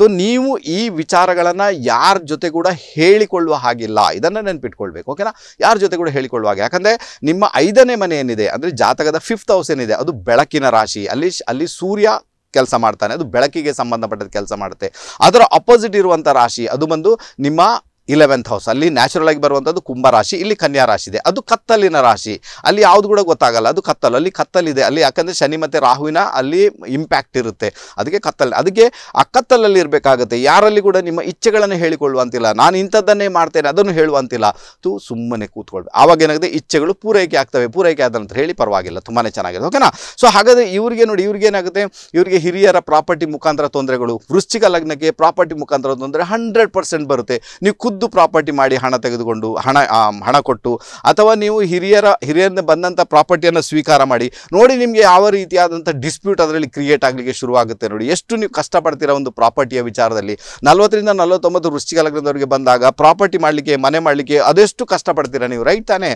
S1: ತೋ ನೀವು ಈ ವಿಚಾರಗಳನ್ನು ಯಾರ ಜೊತೆ ಕೂಡ ಹೇಳಿಕೊಳ್ಳುವ ಹಾಗಿಲ್ಲ ಇದನ್ನು ನೆನ್ಪಿಟ್ಕೊಳ್ಬೇಕು ಓಕೆನಾ ಯಾರ ಜೊತೆ ಕೂಡ ಹೇಳಿಕೊಳ್ಳುವ ಹಾಗೆ ಯಾಕಂದರೆ ನಿಮ್ಮ ಐದನೇ ಮನೆ ಏನಿದೆ ಅಂದರೆ ಜಾತಕದ ಫಿಫ್ತ್ ಹೌಸ್ ಏನಿದೆ ಅದು ಬೆಳಕಿನ ರಾಶಿ ಅಲ್ಲಿ ಅಲ್ಲಿ ಸೂರ್ಯ ಕೆಲಸ ಮಾಡ್ತಾನೆ ಅದು ಬೆಳಕಿಗೆ ಸಂಬಂಧಪಟ್ಟದ ಕೆಲಸ ಮಾಡುತ್ತೆ ಅದರ ಅಪೋಸಿಟ್ ಇರುವಂಥ ರಾಶಿ ಅದು ಬಂದು ನಿಮ್ಮ ಇಲೆವೆಂತ್ ಹೌಸ್ ಅಲ್ಲಿ ನ್ಯಾಚುರಲ್ ಆಗಿ ಬರುವಂಥದ್ದು ಕುಂಭರಾಶಿ ಇಲ್ಲಿ ಕನ್ಯಾ ರಾಶಿ ಇದೆ ಅದು ಕತ್ತಲಿನ ರಾಶಿ ಅಲ್ಲಿ ಯಾವುದು ಕೂಡ ಗೊತ್ತಾಗಲ್ಲ ಅದು ಕತ್ತಲು ಅಲ್ಲಿ ಕತ್ತಲಿದೆ ಅಲ್ಲಿ ಯಾಕಂದರೆ ಶನಿ ಮತ್ತು ರಾಹುವಿನ ಅಲ್ಲಿ ಇಂಪ್ಯಾಕ್ಟ್ ಇರುತ್ತೆ ಅದಕ್ಕೆ ಕತ್ತಲ್ ಅದಕ್ಕೆ ಆ ಕತ್ತಲಲ್ಲಿ ಇರಬೇಕಾಗುತ್ತೆ ಯಾರಲ್ಲಿ ಕೂಡ ನಿಮ್ಮ ಇಚ್ಛೆಗಳನ್ನು ಹೇಳಿಕೊಳ್ಳುವಂತಿಲ್ಲ ನಾನು ಇಂಥದ್ದನ್ನೇ ಮಾಡ್ತೇನೆ ಅದನ್ನು ಹೇಳುವಂತಿಲ್ಲ ತು ಸುಮ್ಮನೆ ಕೂತ್ಕೊಳ್ಬೇಕು ಆವಾಗ ಏನಾಗುತ್ತೆ ಇಚ್ಛೆಗಳು ಪೂರೈಕೆ ಆಗ್ತವೆ ಪೂರೈಕೆ ಆದಂತ ಹೇಳಿ ಪರವಾಗಿಲ್ಲ ತುಂಬಾ ಚೆನ್ನಾಗಿದೆ ಓಕೆನಾ ಸೊ ಹಾಗಾದರೆ ಇವರಿಗೆ ನೋಡಿ ಇವ್ರಿಗೆ ಏನಾಗುತ್ತೆ ಇವರಿಗೆ ಹಿರಿಯರ ಪ್ರಾಪರ್ಟಿ ಮುಖಾಂತರ ತೊಂದರೆಗಳು ವೃಶ್ಚಿಕ ಲಗ್ನಕ್ಕೆ ಪ್ರಾಪರ್ಟಿ ಮುಖಾಂತರ ತೊಂದರೆ ಹಂಡ್ರೆಡ್ ಪರ್ಸೆಂಟ್ ಬರುತ್ತೆ ನೀವು ಖುದ್ದು ಖುದ್ದು ಪ್ರಾಪರ್ಟಿ ಮಾಡಿ ಹಣ ತೆಗೆದುಕೊಂಡು ಹಣ ಹಣ ಕೊಟ್ಟು ಅಥವಾ ನೀವು ಹಿರಿಯರ ಹಿರಿಯರಿಂದ ಬಂದಂಥ ಪ್ರಾಪರ್ಟಿಯನ್ನು ಸ್ವೀಕಾರ ಮಾಡಿ ನೋಡಿ ನಿಮಗೆ ಯಾವ ರೀತಿಯಾದಂಥ ಡಿಸ್ಪ್ಯೂಟ್ ಅದರಲ್ಲಿ ಕ್ರಿಯೇಟ್ ಆಗಲಿಕ್ಕೆ ಶುರುವಾಗುತ್ತೆ ನೋಡಿ ಎಷ್ಟು ನೀವು ಕಷ್ಟಪಡ್ತೀರ ಒಂದು ಪ್ರಾಪರ್ಟಿಯ ವಿಚಾರದಲ್ಲಿ ನಲವತ್ತರಿಂದ ನಲವತ್ತೊಂಬತ್ತು ವೃಶ್ಚಿಕ ಲಗ್ನದವರಿಗೆ ಬಂದಾಗ ಪ್ರಾಪರ್ಟಿ ಮಾಡಲಿಕ್ಕೆ ಮನೆ ಮಾಡಲಿಕ್ಕೆ ಅದೆಷ್ಟು ಕಷ್ಟಪಡ್ತೀರಾ ನೀವು ರೈಟ್ ತಾನೇ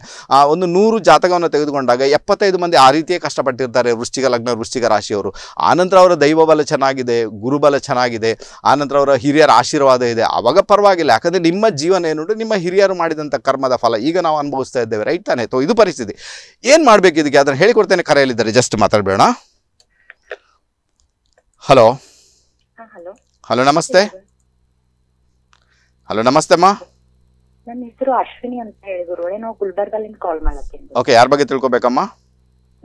S1: ಒಂದು ನೂರು ಜಾತಕವನ್ನು ತೆಗೆದುಕೊಂಡಾಗ ಎಪ್ಪತ್ತೈದು ಮಂದಿ ಆ ರೀತಿಯೇ ಕಷ್ಟಪಟ್ಟಿರ್ತಾರೆ ವೃಷ್ಟಿಕ ಲಗ್ನ ವೃಷ್ಟಿಕ ರಾಶಿಯವರು ಆನಂತರ ಅವರ ದೈವಬಲ ಚೆನ್ನಾಗಿದೆ ಗುರುಬಲ ಚೆನ್ನಾಗಿದೆ ಆನಂತರ ಅವರ ಹಿರಿಯರ ಆಶೀರ್ವಾದ ಇದೆ ಅವಾಗ ಪರವಾಗಿಲ್ಲ ಯಾಕಂದರೆ ನಿಮ್ಮ ಜೀವನ ಏನುಂಟು ನಿಮ್ಮ ಹಿರಿಯರು ಮಾಡಿದಂಥ ಕರ್ಮದ ಫಲ ಈಗ ನಾವು ಅನುಭವಿಸ್ತಾ ಇದ್ದೇವೆ ರೈಟ್ ತಾನೆ ತೋ ಇದು ಪರಿಸ್ಥಿತಿ ಏನು ಮಾಡಬೇಕು ಇದಕ್ಕೆ ಅದನ್ನು ಹೇಳಿಕೊಡ್ತೇನೆ ಕರೆಯಲ್ಲಿದ್ದಾರೆ ಜಸ್ಟ್ ಮಾತಾಡಬೇಡ ಹಲೋ ಹಲೋ ನಮಸ್ತೆ ಹಲೋ ನಮಸ್ತೆ ಅಮ್ಮ
S2: ನನ್ನ ಹೆಸರು ಅಶ್ವಿನಿ ಅಂತ ಹೇಳಿದ್ರು ಗುರುಗಳೇ ನಾವು ಗುಲ್ಬರ್ಗಲ್ಲಿಂದ ಕಾಲ್ ಮಾಡತ್ತೀನಿ
S1: ಓಕೆ ಯಾರ ಬಗ್ಗೆ ತಿಳ್ಕೊಬೇಕಮ್ಮ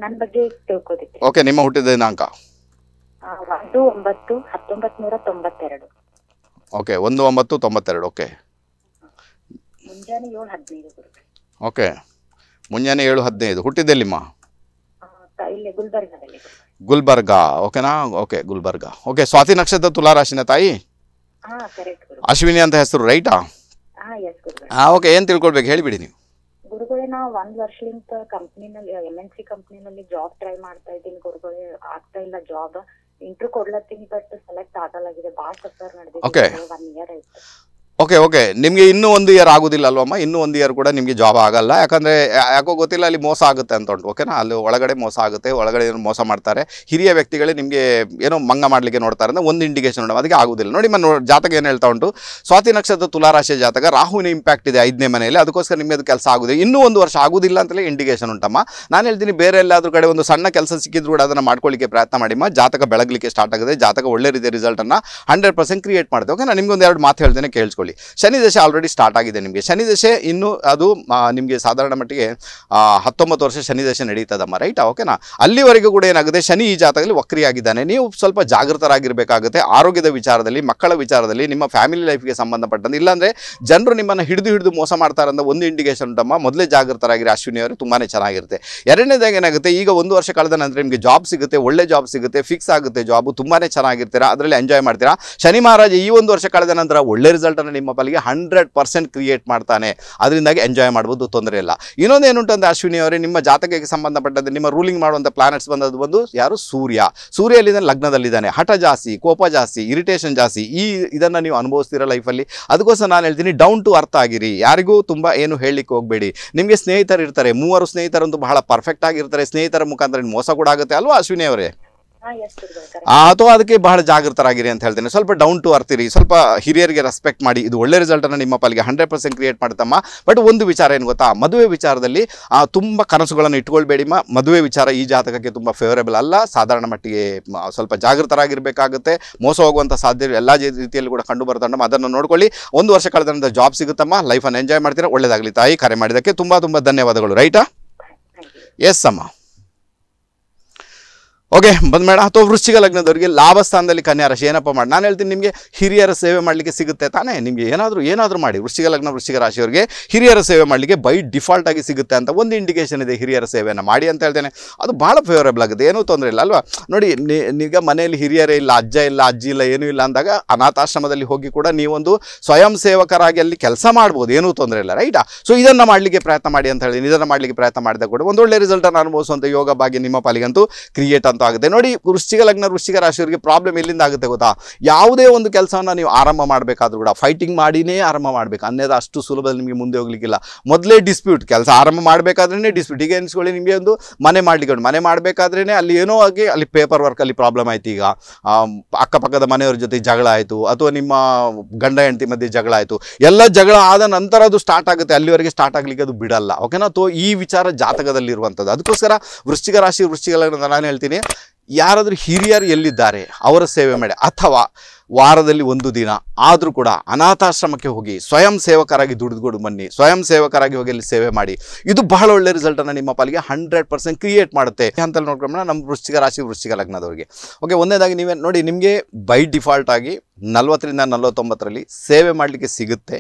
S2: ನನ್ನ ಬಗ್ಗೆ ತಿಳ್ಕೋದಿಕ್ಕೆ
S1: ಓಕೆ ನಿಮ್ಮ ಹುಟ್ಟಿದ ದಿನಾಂಕ
S2: ಒಂದು ಒಂಬತ್ತು ಹತ್ತೊಂಬತ್ತು ನೂರ ತೊಂಬತ್ತೆರಡು
S1: ಓಕೆ ಒಂದು ಒಂಬತ್ತು ತೊಂಬತ್ತೆರಡು ಓಕೆ ಮುಂಜಾನೆ ಓಕೆ ಮುಂಜಾನೆ ಏಳು ಹದಿನೈದು ಹುಟ್ಟಿದ್ದೆಲ್ಲಿಮ್ಮ
S2: ಇಲ್ಲೇ ಗುಲ್ಬರ್ಗಾದಲ್ಲಿ
S1: ಗುಲ್ಬರ್ಗ ಓಕೆನಾ ಓಕೆ ಗುಲ್ಬರ್ಗ ಓಕೆ ಸ್ವಾತಿ ನಕ್ಷತ್ರ ತುಲಾ ರಾಶಿನ ತಾಯಿ ಹಾ ಕರೆಕ್ಟ್ ಗುರು ಅಶ್ವಿನಿ ಅಂತ ಹೆಸರು ರೈಟಾ ಹಾ ಎಸ್ ಹಾಂ ಓಕೆ ಏನು ತಿಳ್ಕೊಳ್ಬೇಕು ಹೇಳಿಬಿಡಿ ನೀವು
S2: ಗುರುಗಳೇ ನಾವು ಒಂದ್ ವರ್ಷಲಿಂದ ಕಂಪ್ನಿನಲ್ಲಿ ಎಮ್ ಎನ್ ಸಿ ಕಂಪ್ನಿನಲ್ಲಿ ಜಾಬ್ ಟ್ರೈ ಮಾಡ್ತಾ ಇದ್ದೀನಿ ಗುರುಗಳೇ ಆಗ್ತಾ ಇಲ್ಲ ಜಾಬ್ ಇಂಟರ್ವ್ಯೂ ಕೊಡ್ಲತ್ತೀನಿ ಬಟ್ ಸೆಲೆಕ್ಟ್ ಆಗಲಾಗಿದೆ ಭಾಳ ಸಫರ್ ನಡೆದಿದೆ ಓಕೆ. ಒನ್ ಇಯರ್ ಆಯ್ತು
S1: ಓಕೆ ಓಕೆ ನಿಮಗೆ ಇನ್ನೂ ಒಂದು ಇಯರ್ ಆಗೋದಿಲ್ಲ ಅಲ್ವಮ್ಮ ಇನ್ನೂ ಒಂದು ಇಯರ್ ಕೂಡ ನಿಮಗೆ ಜಾಬ್ ಆಗಲ್ಲ ಯಾಕಂದರೆ ಯಾಕೋ ಗೊತ್ತಿಲ್ಲ ಅಲ್ಲಿ ಮೋಸ ಆಗುತ್ತೆ ಅಂತ ಉಂಟು ಓಕೆನಾ ಅಲ್ಲಿ ಒಳಗಡೆ ಮೋಸ ಆಗುತ್ತೆ ಒಳಗಡೆ ಏನು ಮೋಸ ಮಾಡ್ತಾರೆ ಹಿರಿಯ ವ್ಯಕ್ತಿಗಳೇ ನಿಮಗೆ ಏನೋ ಮಂಗ ಮಾಡಲಿಕ್ಕೆ ನೋಡ್ತಾರೆ ಅಂದರೆ ಒಂದು ಇಂಡಿಕೇಶನ್ ನೋಡೋಣ ಅದಕ್ಕೆ ಆಗೋದಿಲ್ಲ ನೋಡಿ ಮನ ಜಾತಕ ಏನು ಹೇಳ್ತಾ ಉಂಟು ಸ್ವಾತಿ ನಕ್ಷತ್ರ ತುಲಾರಾಶಿಯ ಜಾತಕ ರಾಹುವಿನ ಇಂಪ್ಯಾಕ್ಟ್ ಇದೆ ಐದನೇ ಮನೆಯಲ್ಲಿ ಅದಕ್ಕೋಸ್ಕರ ನಿಮಗೆ ಅದು ಕೆಲಸ ಆಗೋದಿಲ್ಲ ಇನ್ನೂ ಒಂದು ವರ್ಷ ಆಗೋದಿಲ್ಲ ಅಂತಲೇ ಇಂಡಿಕೇಶನ್ ಉಂಟಮ್ಮ ನಾನು ಹೇಳ್ತೀನಿ ಬೇರೆ ಎಲ್ಲಾದ್ರೂ ಕಡೆ ಒಂದು ಸಣ್ಣ ಕೆಲಸ ಸಿಕ್ಕಿದ್ರು ಕೂಡ ಅದನ್ನು ಮಾಡ್ಕೊಳ್ಳಿಕ್ಕೆ ಪ್ರಯತ್ನ ಮಾಡಿಮ್ಮ ಜಾತಕ ಬೆಳಗಲಿಕ್ಕೆ ಸ್ಟಾರ್ಟ್ ಆಗಿದೆ ಜಾತಕ ಒಳ್ಳೆ ರೀತಿಯ ರಿಸಲ್ಟನ್ನು ಹಂಡ್ರೆಡ್ ಪರ್ಸೆಂಟ್ ಕ್ರಿಯೇಟ್ ಓಕೆ ಓಕೆನಾ ನಿಮ್ಗೆ ಒಂದು ಎರಡು ಮಾತು ಹೇಳ್ತೇನೆ ಕೇಳಿಸ್ಕೊಳ್ಳಿ ಶನಿ ದಶೆ ಆಲ್ರೆಡಿ ಸ್ಟಾರ್ಟ್ ಆಗಿದೆ ನಿಮಗೆ ಶನಿ ದಶೆ ಇನ್ನು ಅದು ನಿಮಗೆ ಸಾಧಾರಣ ಮಟ್ಟಿಗೆ ಹತ್ತೊಂಬತ್ತು ವರ್ಷ ಶನಿ ದಶೆ ನಡೀತದಮ್ಮ ರೈಟ್ ಓಕೆನಾ ಅಲ್ಲಿವರೆಗೂ ಕೂಡ ಏನಾಗುತ್ತೆ ಶನಿ ಈ ಜಾತಕದಲ್ಲಿ ವಕ್ರಿಯಾಗಿದ್ದಾನೆ ನೀವು ಸ್ವಲ್ಪ ಜಾಗೃತರಾಗಿರಬೇಕಾಗುತ್ತೆ ಆರೋಗ್ಯದ ವಿಚಾರದಲ್ಲಿ ಮಕ್ಕಳ ವಿಚಾರದಲ್ಲಿ ನಿಮ್ಮ ಫ್ಯಾಮಿಲಿ ಲೈಫ್ಗೆ ಸಂಬಂಧಪಟ್ಟಂತೆ ಇಲ್ಲಾಂದರೆ ಜನರು ನಿಮ್ಮನ್ನು ಹಿಡಿದು ಹಿಡಿದು ಮೋಸ ಮಾಡ್ತಾರಂತ ಒಂದು ಇಂಡಿಕೇಶನ್ ಉಂಟಮ್ಮ ಮೊದಲೇ ಜಾಗೃತರಾಗಿರಿ ಅಶ್ವಿನಿ ಅವರು ತುಂಬಾ ಚೆನ್ನಾಗಿರುತ್ತೆ ಎರಡನೇದಾಗಿ ಏನಾಗುತ್ತೆ ಈಗ ಒಂದು ವರ್ಷ ಕಳೆದ ನಂತರ ನಿಮಗೆ ಜಾಬ್ ಸಿಗುತ್ತೆ ಒಳ್ಳೆ ಜಾಬ್ ಸಿಗುತ್ತೆ ಫಿಕ್ಸ್ ಆಗುತ್ತೆ ಜಾಬು ತುಂಬಾ ಚೆನ್ನಾಗಿರ್ತೀರಾ ಅದರಲ್ಲಿ ಎಂಜಾಯ್ ಮಾಡ್ತೀರಾ ಶನಿ ಮಹಾರಾಜ ಈ ಒಂದು ವರ್ಷ ಕಳೆದ ನಂತರ ಒಳ್ಳೆ ರಿಸಲ್ಟನ್ನು ನಿಮ್ಮ ಪಾಲಿಗೆ ಹಂಡ್ರೆಡ್ ಪರ್ಸೆಂಟ್ ಕ್ರಿಯೇಟ್ ಮಾಡ್ತಾನೆ ಅದರಿಂದಾಗಿ ಎಂಜಾಯ್ ಮಾಡ್ಬೋದು ತೊಂದರೆ ಇಲ್ಲ ಇನ್ನೊಂದು ಅಂದರೆ ಅಶ್ವಿನಿ ಅವರೇ ನಿಮ್ಮ ಜಾತಕಕ್ಕೆ ಸಂಬಂಧಪಟ್ಟಂತೆ ನಿಮ್ಮ ರೂಲಿಂಗ್ ಮಾಡುವಂಥ ಪ್ಲಾನೆಟ್ಸ್ ಬಂದದ್ದು ಬಂದು ಯಾರು ಸೂರ್ಯ ಅಲ್ಲಿದ್ದಾನೆ ಲಗ್ನದಲ್ಲಿದ್ದಾನೆ ಹಠ ಜಾಸ್ತಿ ಕೋಪ ಜಾಸ್ತಿ ಇರಿಟೇಷನ್ ಜಾಸ್ತಿ ಈ ಇದನ್ನು ನೀವು ಅನುಭವಿಸ್ತೀರ ಲೈಫಲ್ಲಿ ಅದಕ್ಕೋಸ್ಕರ ನಾನು ಹೇಳ್ತೀನಿ ಡೌನ್ ಟು ಅರ್ಥ ಆಗಿರಿ ಯಾರಿಗೂ ತುಂಬ ಏನು ಹೇಳಲಿಕ್ಕೆ ಹೋಗಬೇಡಿ ನಿಮಗೆ ಸ್ನೇಹಿತರು ಇರ್ತಾರೆ ಮೂವರು ಸ್ನೇಹಿತರಂತೂ ಬಹಳ ಪರ್ಫೆಕ್ಟ್ ಆಗಿರ್ತಾರೆ ಸ್ನೇಹಿತರ ಮುಖಾಂತರ ಮೋಸ ಕೂಡ ಆಗುತ್ತೆ ಅಲ್ವಾ ಅಶ್ವಿನಿ ಅವರೇ ಅಥವಾ ಅದಕ್ಕೆ ಬಹಳ ಜಾಗೃತರಾಗಿರಿ ಅಂತ ಹೇಳ್ತೇನೆ ಸ್ವಲ್ಪ ಡೌನ್ ಟು ಅರ್ತಿರಿ ಸ್ವಲ್ಪ ಹಿರಿಯರಿಗೆ ರೆಸ್ಪೆಕ್ಟ್ ಮಾಡಿ ಇದು ಒಳ್ಳೆ ರಿಸಲ್ಟನ್ನು ನಿಮ್ಮ ಪಾಲಿಗೆ ಹಂಡ್ರೆಡ್ ಪರ್ಸೆಂಟ್ ಕ್ರಿಯೇಟ್ ಮಾಡ್ತಮ್ಮ ಬಟ್ ಒಂದು ವಿಚಾರ ಏನು ಗೊತ್ತಾ ಮದುವೆ ವಿಚಾರದಲ್ಲಿ ತುಂಬ ಕನಸುಗಳನ್ನು ಇಟ್ಕೊಳ್ಬೇಡಿಮ್ಮ ಮದುವೆ ವಿಚಾರ ಈ ಜಾತಕಕ್ಕೆ ತುಂಬ ಫೇವರೇಬಲ್ ಅಲ್ಲ ಸಾಧಾರಣ ಮಟ್ಟಿಗೆ ಸ್ವಲ್ಪ ಜಾಗೃತರಾಗಿರಬೇಕಾಗುತ್ತೆ ಮೋಸ ಹೋಗುವಂಥ ಸಾಧ್ಯ ಎಲ್ಲ ರೀತಿಯಲ್ಲಿ ಕೂಡ ಕಂಡು ಬರ್ತಮ್ಮ ಅದನ್ನು ನೋಡ್ಕೊಳ್ಳಿ ಒಂದು ವರ್ಷ ಕಳೆದ ಜಾಬ್ ಸಿಗುತ್ತಮ್ಮ ಲೈಫನ್ನು ಎಂಜಾಯ್ ಮಾಡ್ತೀರಾ ಒಳ್ಳೆಯದಾಗಲಿ ತಾಯಿ ಕರೆ ಮಾಡಿದ್ದಕ್ಕೆ ತುಂಬ ತುಂಬ ಧನ್ಯವಾದಗಳು ರೈಟಾ ಎಸ್ ಅಮ್ಮ ಓಕೆ ಬಂದ್ಬೇಡ ಅಥವಾ ವೃಶ್ಚಿಕ ಲಗ್ನದವರಿಗೆ ಲಾಭ ಸ್ಥಾನದಲ್ಲಿ ಕನ್ಯಾ ರಾಶಿ ಏನಪ್ಪ ಮಾಡಿ ನಾನು ಹೇಳ್ತೀನಿ ನಿಮಗೆ ಹಿರಿಯರ ಸೇವೆ ಮಾಡಲಿಕ್ಕೆ ಸಿಗುತ್ತೆ ತಾನೇ ನಿಮಗೆ ಏನಾದರೂ ಏನಾದರೂ ಮಾಡಿ ವೃಶ್ಚಿಕ ಲಗ್ನ ವೃಶ್ಚಿಕ ರಾಶಿಯವರಿಗೆ ಹಿರಿಯರ ಸೇವೆ ಮಾಡಲಿಕ್ಕೆ ಬೈ ಡಿಫಾಲ್ಟ್ ಆಗಿ ಸಿಗುತ್ತೆ ಅಂತ ಒಂದು ಇಂಡಿಕೇಶನ್ ಇದೆ ಹಿರಿಯರ ಸೇವೆಯನ್ನು ಮಾಡಿ ಅಂತ ಹೇಳ್ತೇನೆ ಅದು ಭಾಳ ಫೇವರೇಬಲ್ ಆಗುತ್ತೆ ಏನೂ ತೊಂದರೆ ಇಲ್ಲ ಅಲ್ವಾ ನೋಡಿ ನಿಮಗೆ ಮನೆಯಲ್ಲಿ ಹಿರಿಯರೇ ಇಲ್ಲ ಅಜ್ಜ ಇಲ್ಲ ಅಜ್ಜಿ ಇಲ್ಲ ಏನೂ ಇಲ್ಲ ಅಂದಾಗ ಅನಾಥಾಶ್ರಮದಲ್ಲಿ ಹೋಗಿ ಕೂಡ ನೀವೊಂದು ಸ್ವಯಂ ಸೇವಕರಾಗಿ ಅಲ್ಲಿ ಕೆಲಸ ಮಾಡ್ಬೋದು ಏನೂ ತೊಂದರೆ ಇಲ್ಲ ರೈಟಾ ಸೊ ಇದನ್ನು ಮಾಡಲಿಕ್ಕೆ ಪ್ರಯತ್ನ ಮಾಡಿ ಅಂತ ಹೇಳಿ ಇದನ್ನು ಮಾಡಲಿಕ್ಕೆ ಪ್ರಯತ್ನ ಮಾಡಿದಾಗ ಕೂಡ ಒಂದು ಒಳ್ಳೆ ರಿಸಲ್ಟನ್ನು ಅನುಭವಿಸುವಂಥ ಯೋಗ ಭಾಗ್ಯ ನಿಮ್ಮ ಪಾಲಿಗಂತೂ ಕ್ರಿಯೇಟ್ ಅಂತ ಅಂತ ಆಗುತ್ತೆ ನೋಡಿ ವೃಷ್ಟಿಗ ಲಗ್ನ ವೃಷ್ಟಿಕ ರಾಶಿಯವರಿಗೆ ಪ್ರಾಬ್ಲಮ್ ಎಲ್ಲಿಂದ ಆಗುತ್ತೆ ಗೊತ್ತಾ ಯಾವುದೇ ಒಂದು ಕೆಲಸವನ್ನು ನೀವು ಆರಂಭ ಮಾಡಬೇಕಾದ್ರೂ ಕೂಡ ಫೈಟಿಂಗ್ ಮಾಡಿನೇ ಆರಂಭ ಮಾಡಬೇಕು ಅನ್ನೋದು ಅಷ್ಟು ಸುಲಭದಲ್ಲಿ ನಿಮಗೆ ಮುಂದೆ ಹೋಗ್ಲಿಕ್ಕಿಲ್ಲ ಮೊದಲೇ ಡಿಸ್ಪ್ಯೂಟ್ ಕೆಲಸ ಆರಂಭ ಮಾಡಬೇಕಾದ್ರೇ ಡಿಸ್ಪ್ಯೂಟ್ ಈಗ ನಿಮಗೆ ಒಂದು ಮನೆ ಮಾಡಲಿಕ್ಕೆ ಮನೆ ಮಾಡಬೇಕಾದ್ರೇ ಅಲ್ಲಿ ಏನೋ ಆಗಿ ಅಲ್ಲಿ ಪೇಪರ್ ವರ್ಕಲ್ಲಿ ಪ್ರಾಬ್ಲಮ್ ಆಯ್ತು ಈಗ ಅಕ್ಕಪಕ್ಕದ ಮನೆಯವ್ರ ಜೊತೆ ಜಗಳ ಆಯಿತು ಅಥವಾ ನಿಮ್ಮ ಗಂಡ ಹೆಂಡತಿ ಮಧ್ಯೆ ಜಗಳ ಆಯಿತು ಎಲ್ಲ ಜಗಳ ಆದ ನಂತರ ಅದು ಸ್ಟಾರ್ಟ್ ಆಗುತ್ತೆ ಅಲ್ಲಿವರೆಗೆ ಸ್ಟಾರ್ಟ್ ಆಗಲಿಕ್ಕೆ ಅದು ಬಿಡಲ್ಲ ಓಕೆನಾ ತೋ ಈ ವಿಚಾರ ಜಾತಕದಲ್ಲಿರುವಂಥದ್ದು ಅದಕ್ಕೋಸ್ಕರ ವೃಶ್ಚಿಕ ರಾಶಿ ವೃಷ್ಟಿಗಳನ್ನು ನಾನು ಹೇಳ್ತೀನಿ ಯಾರಾದರೂ ಹಿರಿಯರು ಎಲ್ಲಿದ್ದಾರೆ ಅವರ ಸೇವೆ ಮಾಡಿ ಅಥವಾ ವಾರದಲ್ಲಿ ಒಂದು ದಿನ ಆದರೂ ಕೂಡ ಅನಾಥಾಶ್ರಮಕ್ಕೆ ಹೋಗಿ ಸ್ವಯಂ ಸೇವಕರಾಗಿ ದುಡಿದುಗೊಡು ಬನ್ನಿ ಸ್ವಯಂ ಸೇವಕರಾಗಿ ಹೋಗಿ ಅಲ್ಲಿ ಸೇವೆ ಮಾಡಿ ಇದು ಬಹಳ ಒಳ್ಳೆ ರಿಸಲ್ಟನ್ನು ನಿಮ್ಮ ಪಾಲಿಗೆ ಹಂಡ್ರೆಡ್ ಪರ್ಸೆಂಟ್ ಕ್ರಿಯೇಟ್ ಮಾಡುತ್ತೆ ಅಂತ ನೋಡ್ಕೊಂಡ್ರೆ ನಮ್ಮ ವೃಶ್ಚಿಕ ರಾಶಿ ವೃಶ್ಚಿಕ ಲಗ್ನದವರಿಗೆ ಓಕೆ ಒಂದೇದಾಗಿ ನೀವೇ ನೋಡಿ ನಿಮಗೆ ಬೈ ಡಿಫಾಲ್ಟ್ ಆಗಿ ನಲ್ವತ್ತರಿಂದ ನಲ್ವತ್ತೊಂಬತ್ತರಲ್ಲಿ ಸೇವೆ ಮಾಡಲಿಕ್ಕೆ ಸಿಗುತ್ತೆ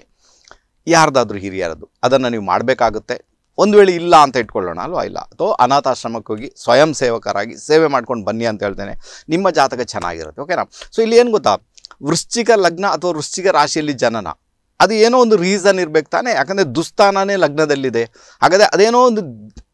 S1: ಯಾರ್ದಾದ್ರೂ ಹಿರಿಯರದು ಅದನ್ನು ನೀವು ಮಾಡಬೇಕಾಗುತ್ತೆ ಒಂದು ವೇಳೆ ಇಲ್ಲ ಅಂತ ಇಟ್ಕೊಳ್ಳೋಣ ಅಲ್ವಾ ಇಲ್ಲ ಅಥವಾ ಅನಾಥಾಶ್ರಮಕ್ಕೆ ಹೋಗಿ ಸ್ವಯಂ ಸೇವಕರಾಗಿ ಸೇವೆ ಮಾಡ್ಕೊಂಡು ಬನ್ನಿ ಅಂತ ಹೇಳ್ತೇನೆ ನಿಮ್ಮ ಜಾತಕ ಚೆನ್ನಾಗಿರುತ್ತೆ ಓಕೆನಾ ಸೊ ಇಲ್ಲಿ ಏನು ಗೊತ್ತಾ ವೃಶ್ಚಿಕ ಲಗ್ನ ಅಥವಾ ವೃಶ್ಚಿಕ ರಾಶಿಯಲ್ಲಿ ಜನನ ಅದು ಏನೋ ಒಂದು ರೀಸನ್ ಇರಬೇಕು ತಾನೇ ಯಾಕಂದರೆ ದುಸ್ಥಾನನೇ ಲಗ್ನದಲ್ಲಿದೆ ಹಾಗಾದರೆ ಅದೇನೋ ಒಂದು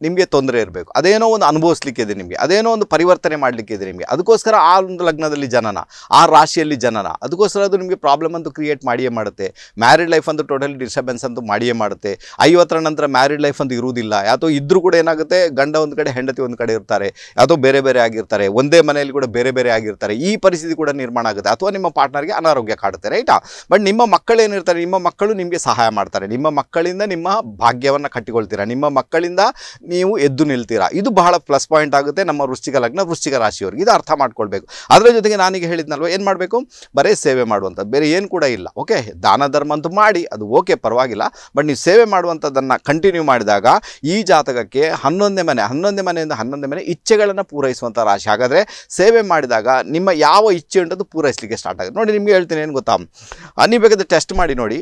S1: ನಿಮಗೆ ತೊಂದರೆ ಇರಬೇಕು ಅದೇನೋ ಒಂದು ಅನುಭವಿಸ್ಲಿಕ್ಕೆ ಇದೆ ನಿಮಗೆ ಅದೇನೋ ಒಂದು ಪರಿವರ್ತನೆ ಮಾಡಲಿಕ್ಕೆ ಇದೆ ನಿಮಗೆ ಅದಕ್ಕೋಸ್ಕರ ಆ ಒಂದು ಲಗ್ನದಲ್ಲಿ ಜನನ ಆ ರಾಶಿಯಲ್ಲಿ ಜನನ ಅದಕ್ಕೋಸ್ಕರ ಅದು ನಿಮಗೆ ಪ್ರಾಬ್ಲಮ್ ಅಂತೂ ಕ್ರಿಯೇಟ್ ಮಾಡಿಯೇ ಮಾಡುತ್ತೆ ಮ್ಯಾರಿಡ್ ಲೈಫ್ ಅಂತೂ ಟೋಟಲಿ ಡಿಸ್ಟರ್ಬೆನ್ಸ್ ಅಂತೂ ಮಾಡಿಯೇ ಮಾಡುತ್ತೆ ಐವತ್ತರ ನಂತರ ಮ್ಯಾರಿಡ್ ಲೈಫ್ ಅಂತ ಇರುವುದಿಲ್ಲ ಯಾತೋ ಇದ್ರೂ ಕೂಡ ಏನಾಗುತ್ತೆ ಗಂಡ ಒಂದು ಕಡೆ ಹೆಂಡತಿ ಒಂದು ಕಡೆ ಇರ್ತಾರೆ ಯಾತೋ ಬೇರೆ ಬೇರೆ ಆಗಿರ್ತಾರೆ ಒಂದೇ ಮನೆಯಲ್ಲಿ ಕೂಡ ಬೇರೆ ಬೇರೆ ಆಗಿರ್ತಾರೆ ಈ ಪರಿಸ್ಥಿತಿ ಕೂಡ ನಿರ್ಮಾಣ ಆಗುತ್ತೆ ಅಥವಾ ನಿಮ್ಮ ಪಾರ್ಟ್ನರ್ಗೆ ಅನಾರೋಗ್ಯ ಕಾಡುತ್ತೆ ರೈಟಾ ಬಟ್ ನಿಮ್ಮ ಮಕ್ಕಳೇನಿರ್ತಾರೆ ನಿಮ್ಮ ಮಕ್ಕಳು ನಿಮಗೆ ಸಹಾಯ ಮಾಡ್ತಾರೆ ನಿಮ್ಮ ಮಕ್ಕಳಿಂದ ನಿಮ್ಮ ಭಾಗ್ಯವನ್ನು ಕಟ್ಟಿಕೊಳ್ತೀರಾ ನಿಮ್ಮ ಮಕ್ಕಳಿಂದ ನೀವು ಎದ್ದು ನಿಲ್ತೀರಾ ಇದು ಬಹಳ ಪ್ಲಸ್ ಪಾಯಿಂಟ್ ಆಗುತ್ತೆ ನಮ್ಮ ವೃಶ್ಚಿಕ ಲಗ್ನ ವೃಶ್ಚಿಕ ರಾಶಿಯವರಿಗೆ ಇದು ಅರ್ಥ ಮಾಡ್ಕೊಳ್ಬೇಕು ಅದರ ಜೊತೆಗೆ ನಾನೀಗ ಹೇಳಿದ್ನಲ್ವ ಏನು ಮಾಡಬೇಕು ಬರೀ ಸೇವೆ ಮಾಡುವಂಥದ್ದು ಬೇರೆ ಏನು ಕೂಡ ಇಲ್ಲ ಓಕೆ ದಾನ ಧರ್ಮ ಅಂತೂ ಮಾಡಿ ಅದು ಓಕೆ ಪರವಾಗಿಲ್ಲ ಬಟ್ ನೀವು ಸೇವೆ ಮಾಡುವಂಥದ್ದನ್ನು ಕಂಟಿನ್ಯೂ ಮಾಡಿದಾಗ ಈ ಜಾತಕಕ್ಕೆ ಹನ್ನೊಂದೇ ಮನೆ ಹನ್ನೊಂದೇ ಮನೆಯಿಂದ ಹನ್ನೊಂದೇ ಮನೆ ಇಚ್ಛೆಗಳನ್ನು ಪೂರೈಸುವಂಥ ರಾಶಿ ಹಾಗಾದರೆ ಸೇವೆ ಮಾಡಿದಾಗ ನಿಮ್ಮ ಯಾವ ಇಚ್ಛೆ ಉಂಟು ಪೂರೈಸಲಿಕ್ಕೆ ಸ್ಟಾರ್ಟ್ ಆಗುತ್ತೆ ನೋಡಿ ನಿಮಗೆ ಹೇಳ್ತೀನಿ ಏನು ಗೊತ್ತಾ ನೀವು ಬೇಕಾದ್ರೆ ಟೆಸ್ಟ್ ಮಾಡಿ ನೋಡಿ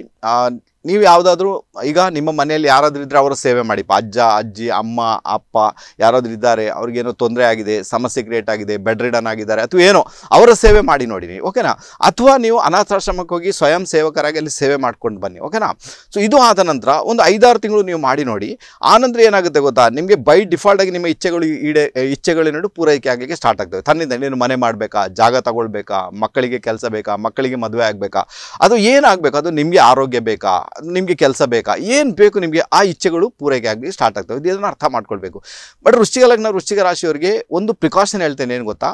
S1: ನೀವು ಯಾವುದಾದ್ರೂ ಈಗ ನಿಮ್ಮ ಮನೆಯಲ್ಲಿ ಯಾರಾದರೂ ಇದ್ದರೆ ಅವರ ಸೇವೆ ಮಾಡಿ ಅಜ್ಜ ಅಜ್ಜಿ ಅಮ್ಮ ಅಪ್ಪ ಯಾರಾದರೂ ಇದ್ದಾರೆ ಅವ್ರಿಗೇನೋ ತೊಂದರೆ ಆಗಿದೆ ಸಮಸ್ಯೆ ಕ್ರಿಯೇಟ್ ಆಗಿದೆ ಬೆಡ್ ರಿಡನ್ ಆಗಿದ್ದಾರೆ ಅಥವಾ ಏನೋ ಅವರ ಸೇವೆ ಮಾಡಿ ನೋಡಿ ನೀವು ಓಕೆನಾ ಅಥವಾ ನೀವು ಅನಾಥಾಶ್ರಮಕ್ಕೆ ಹೋಗಿ ಸ್ವಯಂ ಸೇವಕರಾಗಿ ಅಲ್ಲಿ ಸೇವೆ ಮಾಡ್ಕೊಂಡು ಬನ್ನಿ ಓಕೆನಾ ಸೊ ಇದು ಆದ ನಂತರ ಒಂದು ಐದಾರು ತಿಂಗಳು ನೀವು ಮಾಡಿ ನೋಡಿ ಆನಂತರ ಏನಾಗುತ್ತೆ ಗೊತ್ತಾ ನಿಮಗೆ ಬೈ ಡಿಫಾಲ್ಟಾಗಿ ನಿಮ್ಮ ಇಚ್ಛೆಗಳು ಈಡೇ ಇಚ್ಛೆಗಳೇನೋ ಪೂರೈಕೆ ಆಗಲಿಕ್ಕೆ ಸ್ಟಾರ್ಟ್ ಆಗ್ತವೆ ತನ್ನಿಂದ ನೀನು ಮನೆ ಮಾಡಬೇಕಾ ಜಾಗ ತಗೊಳ್ಬೇಕಾ ಮಕ್ಕಳಿಗೆ ಕೆಲಸ ಬೇಕಾ ಮಕ್ಕಳಿಗೆ ಮದುವೆ ಆಗಬೇಕಾ ಅದು ಏನಾಗಬೇಕು ಅದು ನಿಮಗೆ ಆರೋಗ್ಯ ಬೇಕಾ ನಿಮಗೆ ಕೆಲಸ ಬೇಕಾ ಏನು ಬೇಕು ನಿಮಗೆ ಆ ಇಚ್ಛೆಗಳು ಪೂರೈಕೆ ಆಗಲಿ ಸ್ಟಾರ್ಟ್ ಆಗ್ತವೆ ಇದನ್ನು ಅರ್ಥ ಮಾಡ್ಕೊಳ್ಬೇಕು ಬಟ್ ವೃಶ್ಚಿಕ ಲಗ್ನ ವೃಶ್ಚಿಕ ರಾಶಿಯವರಿಗೆ ಒಂದು ಪ್ರಿಕಾಷನ್ ಹೇಳ್ತೇನೆ ಏನು ಗೊತ್ತಾ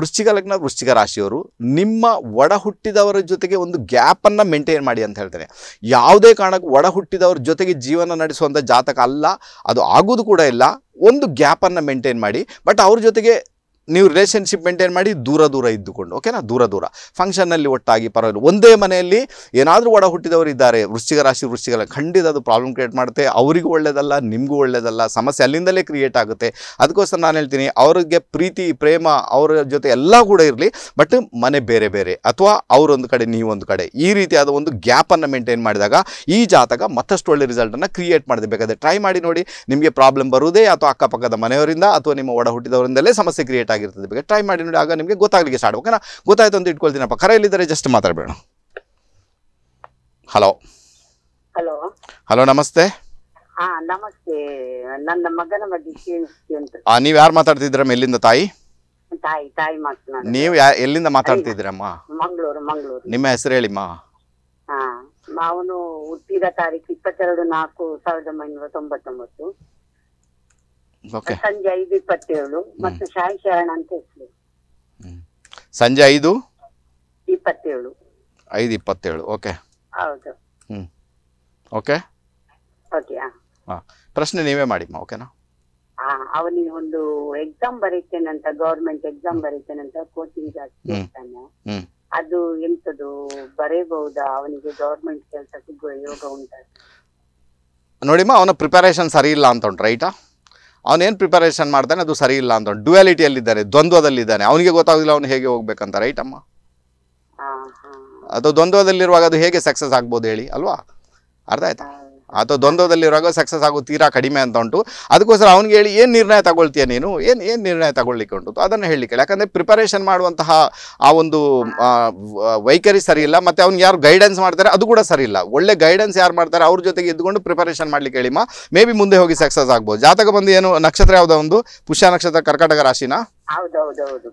S1: ವೃಶ್ಚಿಕ ಲಗ್ನ ವೃಶ್ಚಿಕ ರಾಶಿಯವರು ನಿಮ್ಮ ಒಡ ಹುಟ್ಟಿದವರ ಜೊತೆಗೆ ಒಂದು ಗ್ಯಾಪನ್ನು ಮೇಂಟೈನ್ ಮಾಡಿ ಅಂತ ಹೇಳ್ತೇನೆ ಯಾವುದೇ ಕಾರಣಕ್ಕೂ ಒಡ ಹುಟ್ಟಿದವರ ಜೊತೆಗೆ ಜೀವನ ನಡೆಸುವಂಥ ಜಾತಕ ಅಲ್ಲ ಅದು ಆಗೋದು ಕೂಡ ಇಲ್ಲ ಒಂದು ಗ್ಯಾಪನ್ನು ಮೇಂಟೈನ್ ಮಾಡಿ ಬಟ್ ಅವ್ರ ಜೊತೆಗೆ ನೀವು ರಿಲೇಷನ್ಶಿಪ್ ಮೇಂಟೈನ್ ಮಾಡಿ ದೂರ ದೂರ ಇದ್ದುಕೊಂಡು ಓಕೆನಾ ದೂರ ದೂರ ಫಂಕ್ಷನ್ನಲ್ಲಿ ಒಟ್ಟಾಗಿ ಪರವಾಗಿಲ್ಲ ಒಂದೇ ಮನೆಯಲ್ಲಿ ಏನಾದರೂ ಒಡ ಹುಟ್ಟಿದವರು ಇದ್ದಾರೆ ವೃಶ್ಚಿಕ ರಾಶಿ ಖಂಡಿತ ಅದು ಪ್ರಾಬ್ಲಮ್ ಕ್ರಿಯೇಟ್ ಮಾಡುತ್ತೆ ಅವರಿಗೂ ಒಳ್ಳೆಯದಲ್ಲ ನಿಮಗೂ ಒಳ್ಳೆಯದಲ್ಲ ಸಮಸ್ಯೆ ಅಲ್ಲಿಂದಲೇ ಕ್ರಿಯೇಟ್ ಆಗುತ್ತೆ ಅದಕ್ಕೋಸ್ಕರ ನಾನು ಹೇಳ್ತೀನಿ ಅವರಿಗೆ ಪ್ರೀತಿ ಪ್ರೇಮ ಅವರ ಜೊತೆ ಎಲ್ಲ ಕೂಡ ಇರಲಿ ಬಟ್ ಮನೆ ಬೇರೆ ಬೇರೆ ಅಥವಾ ಅವರೊಂದು ಕಡೆ ನೀವೊಂದು ಕಡೆ ಈ ರೀತಿಯಾದ ಒಂದು ಗ್ಯಾಪನ್ನು ಮೇಂಟೈನ್ ಮಾಡಿದಾಗ ಈ ಜಾತಕ ಮತ್ತಷ್ಟು ಒಳ್ಳೆ ರಿಸಲ್ಟನ್ನು ಕ್ರಿಯೇಟ್ ಮಾಡಿದೆ ಬೇಕಾದರೆ ಟ್ರೈ ಮಾಡಿ ನೋಡಿ ನಿಮಗೆ ಪ್ರಾಬ್ಲಮ್ ಬರುವುದೇ ಅಥವಾ ಅಕ್ಕಪಕ್ಕದ ಮನೆಯವರಿಂದ ಅಥವಾ ನಿಮ್ಮ ಒಡ ಹುಟ್ಟಿದವರಿಂದಲೇ ಸಮಸ್ಯೆ ಕ್ರಿಯೇಟ್ ಆಗಿದೆ ಆಗಿರ್ತದೆ ಬಗ್ಗೆ ಟ್ರೈ ಮಾಡಿ ನೋಡಿ ಆಗ ನಿಮಗೆ ಗೊತ್ತಾಗಲಿಕ್ಕೆ ಸ್ಟಾರ್ಟ್ ಓಕೆನಾ ಗೊತ್ತಾಯ್ತು ಅಂತ ಇಟ್ಕೊಳ್ತೀನಪ್ಪ ಕರೆಯಲ್ಲಿದ್ದರೆ ಜಸ್ಟ್ ಮಾತಾಡಬೇಡ ಹಲೋ ಹಲೋ ಹಲೋ ನಮಸ್ತೆ
S2: ಹಾ ನಮಸ್ತೆ ನನ್ನ ಮಗನ ಬಗ್ಗೆ ನೀವ್
S1: ನೀವು ಯಾರು ಮಾತಾಡ್ತಿದ್ದೀರಮ್ಮ ಎಲ್ಲಿಂದ ತಾಯಿ
S2: ತಾಯಿ ತಾಯಿ ಮಾತನಾಡ ನೀವು ಯಾ ಎಲ್ಲಿಂದ ಮಾತಾಡ್ತಿದ್ದೀರಮ್ಮ ಮಂಗಳೂರು ಮಂಗಳೂರು
S1: ನಿಮ್ಮ ಹೆಸರು ಹೇಳಿಮ್ಮ
S2: ಹಾ ಅವನು ಹುಟ್ಟಿದ ತಾರೀಕು ಇಪ್ಪತ್ತೆರಡು ನಾಲ್ಕು ಸಾವಿರದ ಒಂಬೈನೂರ ತೊಂಬತ್ತೊಂಬತ್ತು ಸಂಜೆ ಐದು ಇಪ್ಪತ್ತೇಳು ಮತ್ತು ಸಾಯಿ ಶರಣ ಅಂತ ಹೆಸರು ಸಂಜೆ ಐದು ಇಪ್ಪತ್ತೇಳು
S1: ಐದು ಇಪ್ಪತ್ತೇಳು ಓಕೆ ಹೌದು ಹ್ಮ್ ಓಕೆ ಓಕೆ ಹಾಂ ಪ್ರಶ್ನೆ ನೀವೇ ಮಾಡಿಮ್ಮ ಓಕೆನಾ
S2: ಅವನಿಗೆ ಒಂದು ಎಕ್ಸಾಮ್ ಬರೀತೇನಂತ ಗೌರ್ಮೆಂಟ್ ಎಕ್ಸಾಮ್ ಬರೀತೇನಂತ ಕೋಚಿಂಗ್ ಜಾಸ್ತಿ ಅದು ಎಂತದು ಬರೀಬಹುದಾ ಅವನಿಗೆ ಗೌರ್ಮೆಂಟ್ ಕೆಲಸ ಸಿಗುವ ಯೋಗ ಉಂಟಾ
S1: ನೋಡಿಮ್ಮ ಅವನ ಪ್ರಿಪರೇಷನ್ ಸರಿ ಇಲ್ಲ ಅಂತ ಉಂಟು ರೈಟಾ ಅವನೇನು ಪ್ರಿಪರೇಷನ್ ಮಾಡ್ತಾನೆ ಅದು ಸರಿ ಇಲ್ಲ ಅಂತ ಡ್ಯುಯಾಲಿಟಿಯಲ್ಲಿದ್ದಾನೆ ದ್ವಂದ್ವದಲ್ಲಿದ್ದಾನೆ ಅವನಿಗೆ ಗೊತ್ತಾಗುದಿಲ್ಲ ಅವನು ಹೇಗೆ ಹೋಗ್ಬೇಕಂತ ರೈಟ್ ಅಮ್ಮ ಅದು ದ್ವಂದ್ವದಲ್ಲಿರುವಾಗ ಅದು ಹೇಗೆ ಸಕ್ಸಸ್ ಆಗ್ಬೋದು ಹೇಳಿ ಅಲ್ವಾ ಅರ್ಥ ಆಯ್ತಾ ಅಥವಾ ಇರುವಾಗ ಸಕ್ಸಸ್ ಆಗೋ ತೀರಾ ಕಡಿಮೆ ಅಂತ ಉಂಟು ಅದಕ್ಕೋಸ್ಕರ ಅವ್ನಿಗೆ ಹೇಳಿ ಏನು ನಿರ್ಣಯ ತಗೊಳ್ತೀಯ ನೀನು ಏನು ಏನು ನಿರ್ಣಯ ತಗೊಳ್ಳಿಕ್ಕೆ ಉಂಟು ಅದನ್ನು ಹೇಳಲಿಕ್ಕೆ ಯಾಕಂದರೆ ಪ್ರಿಪರೇಷನ್ ಮಾಡುವಂತಹ ಆ ಒಂದು ವೈಖರಿ ಸರಿ ಇಲ್ಲ ಮತ್ತು ಅವ್ನಿಗೆ ಯಾರು ಗೈಡೆನ್ಸ್ ಮಾಡ್ತಾರೆ ಅದು ಕೂಡ ಸರಿ ಇಲ್ಲ ಒಳ್ಳೆ ಗೈಡೆನ್ಸ್ ಯಾರು ಮಾಡ್ತಾರೆ ಅವ್ರ ಜೊತೆಗೆ ಇದ್ದುಕೊಂಡು ಪ್ರಿಪರೇಷನ್ ಮಾಡಲಿಕ್ಕೆ ಹೇಳಿಮ್ಮ ಮೇ ಬಿ ಮುಂದೆ ಹೋಗಿ ಸಕ್ಸಸ್ ಆಗ್ಬೋದು ಜಾತಕ ಬಂದು ಏನು ನಕ್ಷತ್ರ ಯಾವುದೋ ಒಂದು ಪುಷ್ಯ ನಕ್ಷತ್ರ ಕರ್ಕಾಟಕ ರಾಶಿನ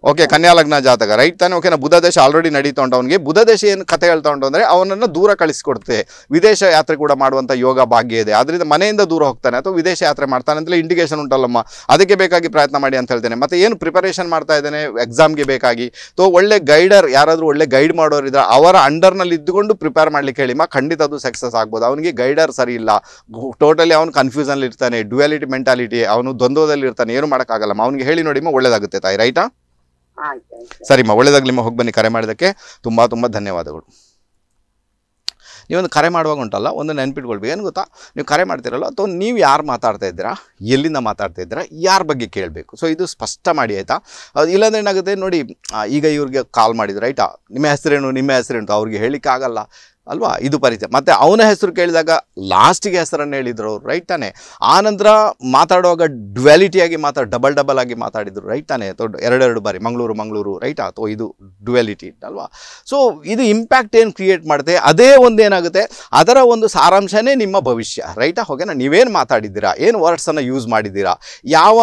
S1: ಓಕೆ ಕನ್ಯಾ ಲಗ್ನ ಜಾತಕ ರೈಟ್ ತಾನೆ ಓಕೆ ನಾ ಬುಧ ದೇಶ ಆಲ್ರೆಡಿ ನಡೀತಾ ಉಂಟು ಅವನಿಗೆ ಬುಧ ದೇಶ ಏನು ಕಥೆ ಹೇಳ್ತಾ ಉಂಟು ಅಂದ್ರೆ ಅವನನ್ನು ದೂರ ಕಳಿಸ್ಕೊಡ್ತೆ ವಿದೇಶ ಯಾತ್ರೆ ಕೂಡ ಮಾಡುವಂಥ ಯೋಗ ಭಾಗ್ಯ ಇದೆ ಅದರಿಂದ ಮನೆಯಿಂದ ದೂರ ಹೋಗ್ತಾನೆ ಅಥವಾ ವಿದೇಶ ಯಾತ್ರೆ ಮಾಡ್ತಾನೆ ಅಂತಲೇ ಇಂಡಿಕೇಶನ್ ಉಂಟಲ್ಲಮ್ಮ ಅದಕ್ಕೆ ಬೇಕಾಗಿ ಪ್ರಯತ್ನ ಮಾಡಿ ಅಂತ ಹೇಳ್ತೇನೆ ಮತ್ತೆ ಏನು ಪ್ರಿಪರೇಷನ್ ಮಾಡ್ತಾ ಇದ್ದಾನೆ ಎಕ್ಸಾಮ್ಗೆ ಬೇಕಾಗಿ ತೊ ಒಳ್ಳೆ ಗೈಡರ್ ಯಾರಾದರೂ ಒಳ್ಳೆ ಗೈಡ್ ಮಾಡೋರಿದ್ರೆ ಅವರ ಅಂಡರ್ನಲ್ಲಿ ಇದ್ದುಕೊಂಡು ಪ್ರಿಪೇರ್ ಮಾಡಲಿಕ್ಕೆ ಹೇಳಿಮ್ಮ ಖಂಡಿತ ಅದು ಸಕ್ಸಸ್ ಆಗ್ಬೋದು ಅವನಿಗೆ ಗೈಡರ್ ಸರಿ ಇಲ್ಲ ಟೋಟಲಿ ಅವನು ಕನ್ಫ್ಯೂಸಲ್ಲಿ ಇರ್ತಾನೆ ಡ್ಯುಯಾಲಿಟಿ ಮೆಂಟಾಲಿಟಿ ಅವನು ದ್ವಂದ್ವದಲ್ಲಿ ಇರ್ತಾನೆ ಏನು ಮಾಡೋಕ್ಕಾಗಲ್ಲ ಅವನಿಗೆ ಹೇಳಿ ನೋಡಿಮ್ಮ ಒಳ್ಳೇದಾಗುತ್ತೆ ತಾಯಿ ರೈಟಾ ಸರಿಮ್ಮ ನಿಮ್ಮ ಹೋಗಿ ಬನ್ನಿ ಕರೆ ಮಾಡಿದ್ದಕ್ಕೆ ತುಂಬ ತುಂಬ ಧನ್ಯವಾದಗಳು ನೀವೊಂದು ಕರೆ ಮಾಡುವಾಗ ಉಂಟಲ್ಲ ಒಂದು ನೆನ್ಪಿಟ್ಕೊಳ್ಬೇಕು ಏನು ಗೊತ್ತಾ ನೀವು ಕರೆ ಮಾಡ್ತಿರಲ್ಲ ಅಥವಾ ನೀವು ಯಾರು ಮಾತಾಡ್ತಾ ಇದ್ದೀರಾ ಎಲ್ಲಿಂದ ಮಾತಾಡ್ತಾ ಇದ್ದೀರಾ ಯಾರ ಬಗ್ಗೆ ಕೇಳಬೇಕು ಸೊ ಇದು ಸ್ಪಷ್ಟ ಮಾಡಿ ಆಯಿತಾ ಇಲ್ಲಾಂದ್ರೆ ಏನಾಗುತ್ತೆ ನೋಡಿ ಈಗ ಇವ್ರಿಗೆ ಕಾಲ್ ಮಾಡಿದ್ರು ರೈಟಾ ನಿಮ್ಮ ಹೆಸರೇನು ನಿಮ್ಮ ಹೆಸರೇನು ಅವ್ರಿಗೆ ಆಗಲ್ಲ ಅಲ್ವಾ ಇದು ಪರಿಚಯ ಮತ್ತು ಅವನ ಹೆಸರು ಕೇಳಿದಾಗ ಲಾಸ್ಟಿಗೆ ಹೆಸರನ್ನು ಹೇಳಿದರು ಅವರು ರೈಟ್ ತಾನೆ ಆನಂತರ ಮಾತಾಡುವಾಗ ಡ್ಯುಯಾಲಿಟಿಯಾಗಿ ಮಾತಾಡ ಡಬಲ್ ಡಬಲ್ ಆಗಿ ಮಾತಾಡಿದರು ರೈಟ್ ತಾನೆ ಅಥವಾ ಎರಡೆರಡು ಬಾರಿ ಮಂಗಳೂರು ಮಂಗಳೂರು ರೈಟ್ ಅಥವಾ ಇದು ಡ್ಯುವ್ಯಾಲಿಟಿ ಅಲ್ವಾ ಸೊ ಇದು ಇಂಪ್ಯಾಕ್ಟ್ ಏನು ಕ್ರಿಯೇಟ್ ಮಾಡುತ್ತೆ ಅದೇ ಒಂದು ಏನಾಗುತ್ತೆ ಅದರ ಒಂದು ಸಾರಾಂಶನೇ ನಿಮ್ಮ ಭವಿಷ್ಯ ರೈಟಾ ಹೋಗೇನಾ ನೀವೇನು ಮಾತಾಡಿದ್ದೀರಾ ಏನು ವರ್ಡ್ಸನ್ನು ಯೂಸ್ ಮಾಡಿದ್ದೀರಾ ಯಾವ